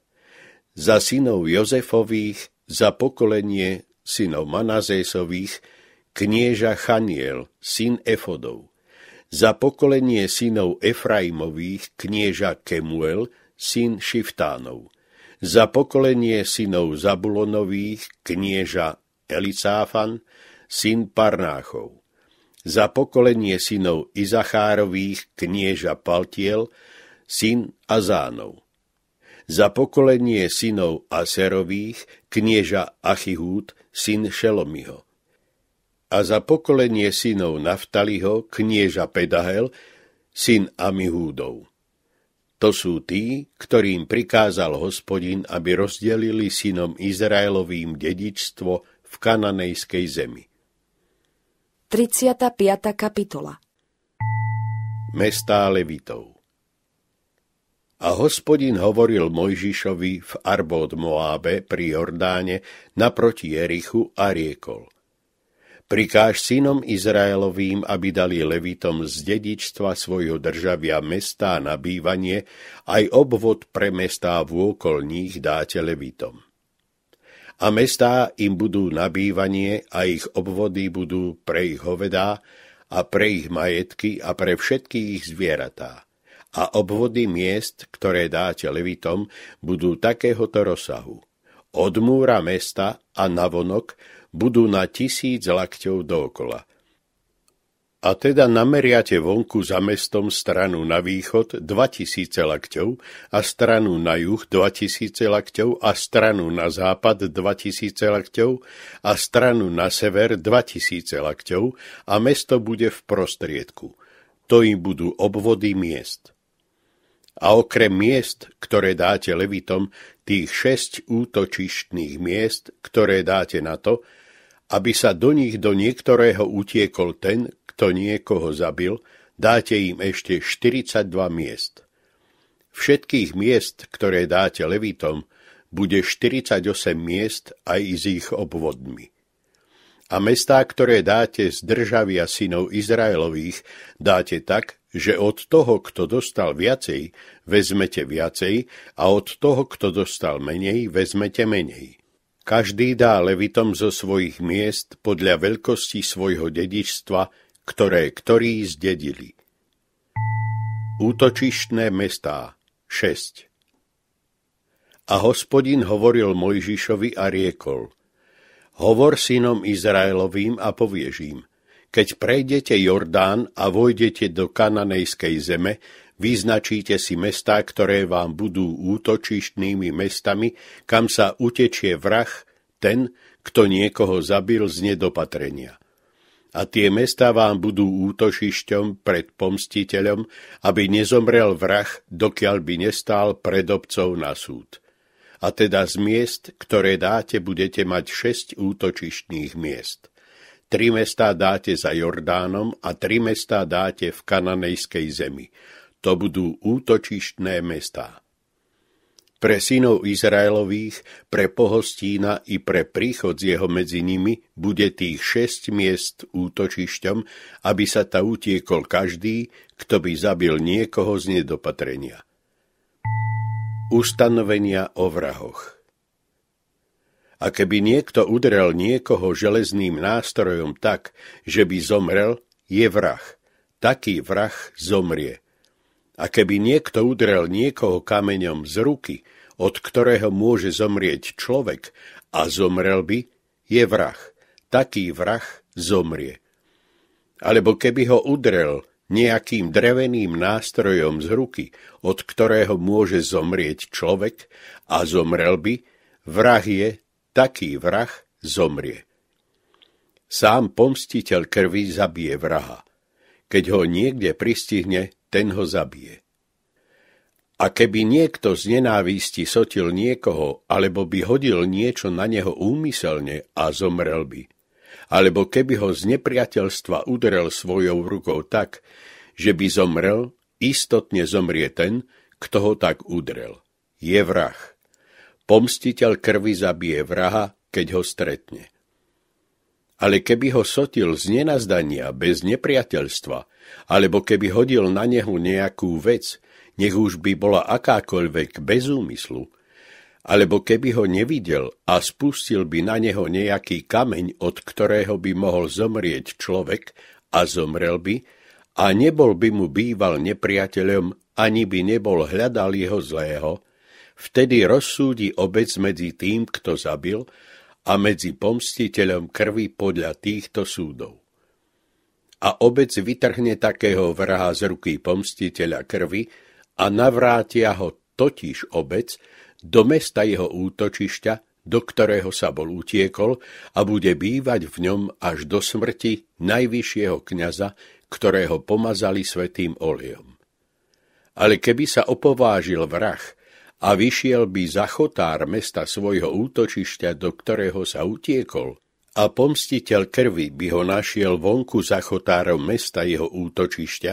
za synov Jozefových, za pokolenie synov Manazésových, knieža Chaniel, syn Efodov, za pokolenie synov Efraimových knieža Kemuel, syn Šiftánov. Za pokolenie synov Zabulonových knieža Elicáfan, syn Parnáchov. Za pokolenie synov Izachárových knieža Paltiel, syn Azánov. Za pokolenie synov Aserových knieža Achihút, syn Šelomiho a za pokolenie synov Naftaliho, knieža Pedahel, syn Amihúdov. To sú tí, ktorým prikázal hospodin, aby rozdelili synom Izraelovým dedičstvo v kananejskej zemi. 35. kapitola Mestá Levitov A hospodin hovoril Mojžišovi v Arbod Moábe pri Jordáne naproti Jerichu a riekol Prikáž synom Izraelovým, aby dali levitom z dedičstva svojho državia mestá na bývanie, aj obvod pre mestá v nich dáte levitom. A mestá im budú na bývanie a ich obvody budú pre ich hovedá a pre ich majetky a pre všetky ich zvieratá. A obvody miest, ktoré dáte levitom, budú takéhoto rozsahu. Od múra mesta a navonok budú na tisíc lakťov dookola. A teda nameriate vonku za mestom stranu na východ 2000 lakťov a stranu na juh 2000 lakťov a stranu na západ 2000 lakťov a stranu na sever 2000 lakťov a mesto bude v prostriedku. To im budú obvody miest. A okrem miest, ktoré dáte levitom, tých šesť útočištných miest, ktoré dáte na to, aby sa do nich do niektorého utiekol ten, kto niekoho zabil, dáte im ešte 42 miest. Všetkých miest, ktoré dáte levitom, bude 48 miest aj s ich obvodmi. A mestá, ktoré dáte z državia synov Izraelových, dáte tak, že od toho, kto dostal viacej, vezmete viacej a od toho, kto dostal menej, vezmete menej. Každý dá levitom zo svojich miest podľa veľkosti svojho dedičstva, ktoré ktorí zdedili. Útočištné mestá 6 A hospodin hovoril Mojžišovi a riekol Hovor synom Izraelovým a povieš im, keď prejdete Jordán a vojdete do kananejskej zeme, Vyznačíte si mesta, ktoré vám budú útočištnými mestami, kam sa utečie vrah, ten, kto niekoho zabil z nedopatrenia. A tie mesta vám budú útočišťom pred pomstiteľom, aby nezomrel vrah, dokiaľ by nestál pred obcov na súd. A teda z miest, ktoré dáte, budete mať šesť útočištných miest. Tri mesta dáte za Jordánom a tri mesta dáte v kananejskej zemi. To budú útočištné mestá. Pre synov Izraelových, pre pohostína i pre príchod z jeho medzi nimi bude tých šesť miest útočišťom, aby sa ta utiekol každý, kto by zabil niekoho z nedopatrenia. Ustanovenia o vrahoch a keby niekto udrel niekoho železným nástrojom tak, že by zomrel, je vrah. Taký vrah zomrie. A keby niekto udrel niekoho kameňom z ruky, od ktorého môže zomrieť človek, a zomrel by, je vrah. Taký vrah zomrie. Alebo keby ho udrel nejakým dreveným nástrojom z ruky, od ktorého môže zomrieť človek a zomrel by, vrah je, taký vrah zomrie. Sám pomstiteľ krvi zabije vraha. Keď ho niekde pristihne, ten ho zabije. A keby niekto z nenávisti sotil niekoho, alebo by hodil niečo na neho úmyselne a zomrel by, alebo keby ho z nepriateľstva udrel svojou rukou tak, že by zomrel, istotne zomrie ten, kto ho tak udrel. Je vrah. Pomstiteľ krvi zabije vraha, keď ho stretne. Ale keby ho sotil z nenazdania bez nepriateľstva, alebo keby hodil na nehu nejakú vec, nech už by bola akákoľvek bez úmyslu, alebo keby ho nevidel a spustil by na neho nejaký kameň, od ktorého by mohol zomrieť človek a zomrel by, a nebol by mu býval nepriateľom, ani by nebol hľadal jeho zlého, vtedy rozsúdi obec medzi tým, kto zabil, a medzi pomstiteľom krvi podľa týchto súdov a obec vytrhne takého vraha z ruky pomstiteľa krvi a navrátia ho totiž obec do mesta jeho útočišťa, do ktorého sa bol utiekol a bude bývať v ňom až do smrti najvyššieho kniaza, ktorého pomazali svetým olejom. Ale keby sa opovážil vrah a vyšiel by za chotár mesta svojho útočišťa, do ktorého sa utiekol, a pomstiteľ krvi by ho našiel vonku za chotárom mesta jeho útočišťa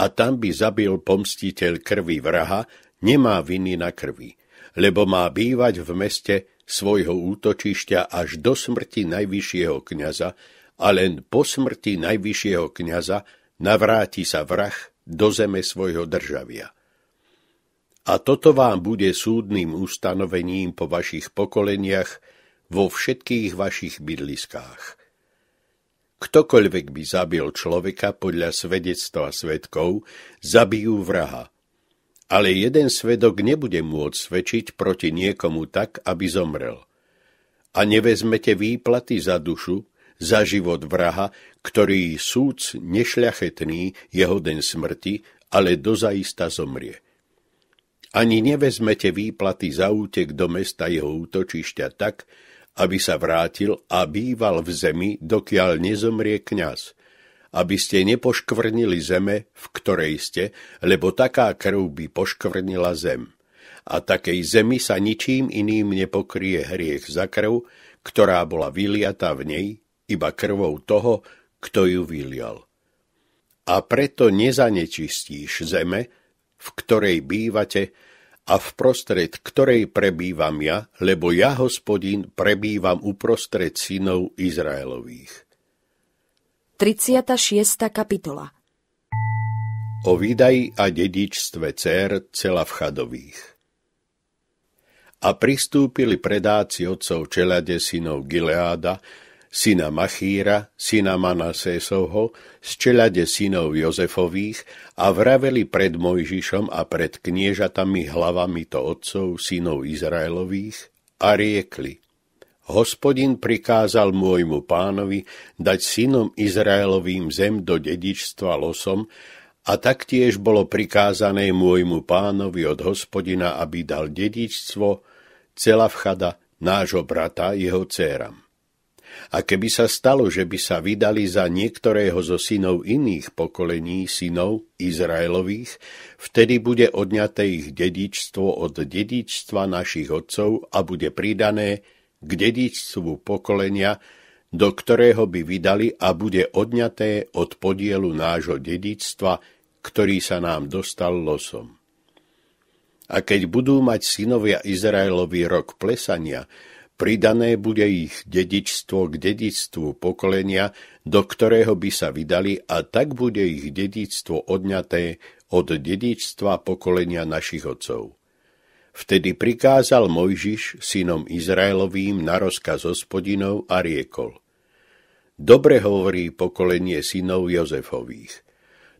a tam by zabil pomstiteľ krvi vraha, nemá viny na krvi, lebo má bývať v meste svojho útočišťa až do smrti najvyššieho kniaza a len po smrti najvyššieho kniaza navráti sa vrah do zeme svojho državia. A toto vám bude súdnym ustanovením po vašich pokoleniach – vo všetkých vašich bydliskách. Ktokoľvek by zabil človeka podľa svedectva svetkov, zabijú vraha. Ale jeden svedok nebude môcť svedčiť proti niekomu tak, aby zomrel. A nevezmete výplaty za dušu, za život vraha, ktorý súc nešľachetný je hoden smrti, ale dozaista zomrie. Ani nevezmete výplaty za útek do mesta jeho útočišťa tak, aby sa vrátil a býval v zemi, dokiaľ nezomrie kňaz, aby ste nepoškvrnili zeme, v ktorej ste, lebo taká krv by poškvrnila zem. A takej zemi sa ničím iným nepokrie hriech za krv, ktorá bola vyliata v nej, iba krvou toho, kto ju vylial. A preto nezanečistíš zeme, v ktorej bývate, a v prostred ktorej prebývam ja, lebo ja, hospodin, prebývam uprostred synov Izraelových. 36. kapitola O výdaji a dedičstve cer Celavchadových A pristúpili predáci otcov čelade synov Gileáda, syna Machíra, syna Manasésovho, z čelade synov Jozefových a vraveli pred Mojžišom a pred kniežatami hlavami to otcov synov Izraelových a riekli. Hospodin prikázal môjmu pánovi dať synom Izraelovým zem do dedičstva losom a taktiež bolo prikázané môjmu pánovi od hospodina, aby dal dedičstvo Celavchada, nášho brata, jeho céram. A keby sa stalo, že by sa vydali za niektorého zo synov iných pokolení synov Izraelových, vtedy bude odňaté ich dedičstvo od dedičstva našich otcov a bude pridané k dedičstvu pokolenia, do ktorého by vydali a bude odňaté od podielu nášho dedičstva, ktorý sa nám dostal losom. A keď budú mať synovia Izraelovi rok plesania, Pridané bude ich dedičstvo k dedičstvu pokolenia, do ktorého by sa vydali a tak bude ich dedičstvo odňaté od dedičstva pokolenia našich otcov. Vtedy prikázal Mojžiš synom Izraelovým na rozkaz hospodinov a riekol. Dobre hovorí pokolenie synov Jozefových.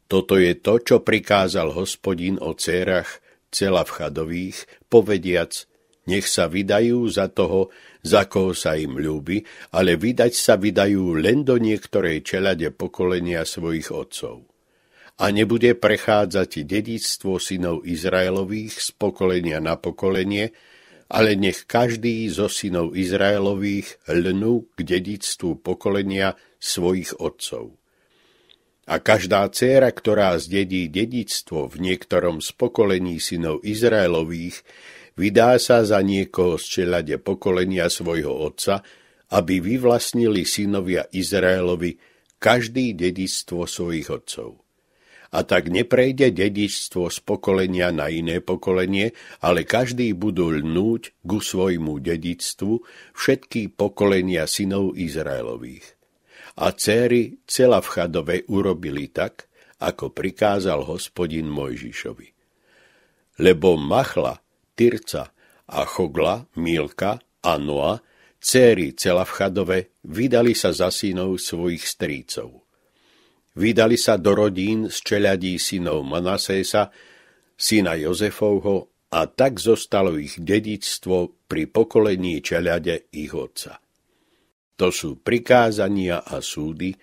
Toto je to, čo prikázal hospodin o cérach Celavchadových, povediac, nech sa vydajú za toho, za koho sa im ľúbi, ale vydať sa vydajú len do niektorej čelade pokolenia svojich otcov. A nebude prechádzať dedictvo synov Izraelových z pokolenia na pokolenie, ale nech každý zo synov Izraelových lnú k dedictvu pokolenia svojich otcov. A každá dcéra, ktorá zdedí dedictvo v niektorom z pokolení synov Izraelových, vydá sa za niekoho z čelade pokolenia svojho otca, aby vyvlastnili synovia Izraelovi každý dedictvo svojich otcov. A tak neprejde dedičstvo z pokolenia na iné pokolenie, ale každý budú lnúť ku svojmu dedictvu všetky pokolenia synov Izraelových. A céry chadove urobili tak, ako prikázal hospodin Mojžišovi. Lebo Machla, Tyrca a Chogla, Milka a Noa, céry Celavchadove, vydali sa za synov svojich strícov. Vydali sa do rodín z čeladí synov Manasésa, syna Jozefovho a tak zostalo ich dedictvo pri pokolení čelade ich otca. To sú prikázania a súdy,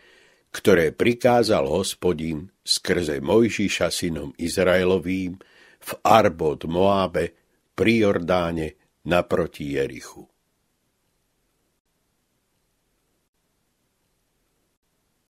ktoré prikázal hospodin skrze Mojžiša synom Izraelovým v Arbot Moabe pri Jordáne naproti Jerichu.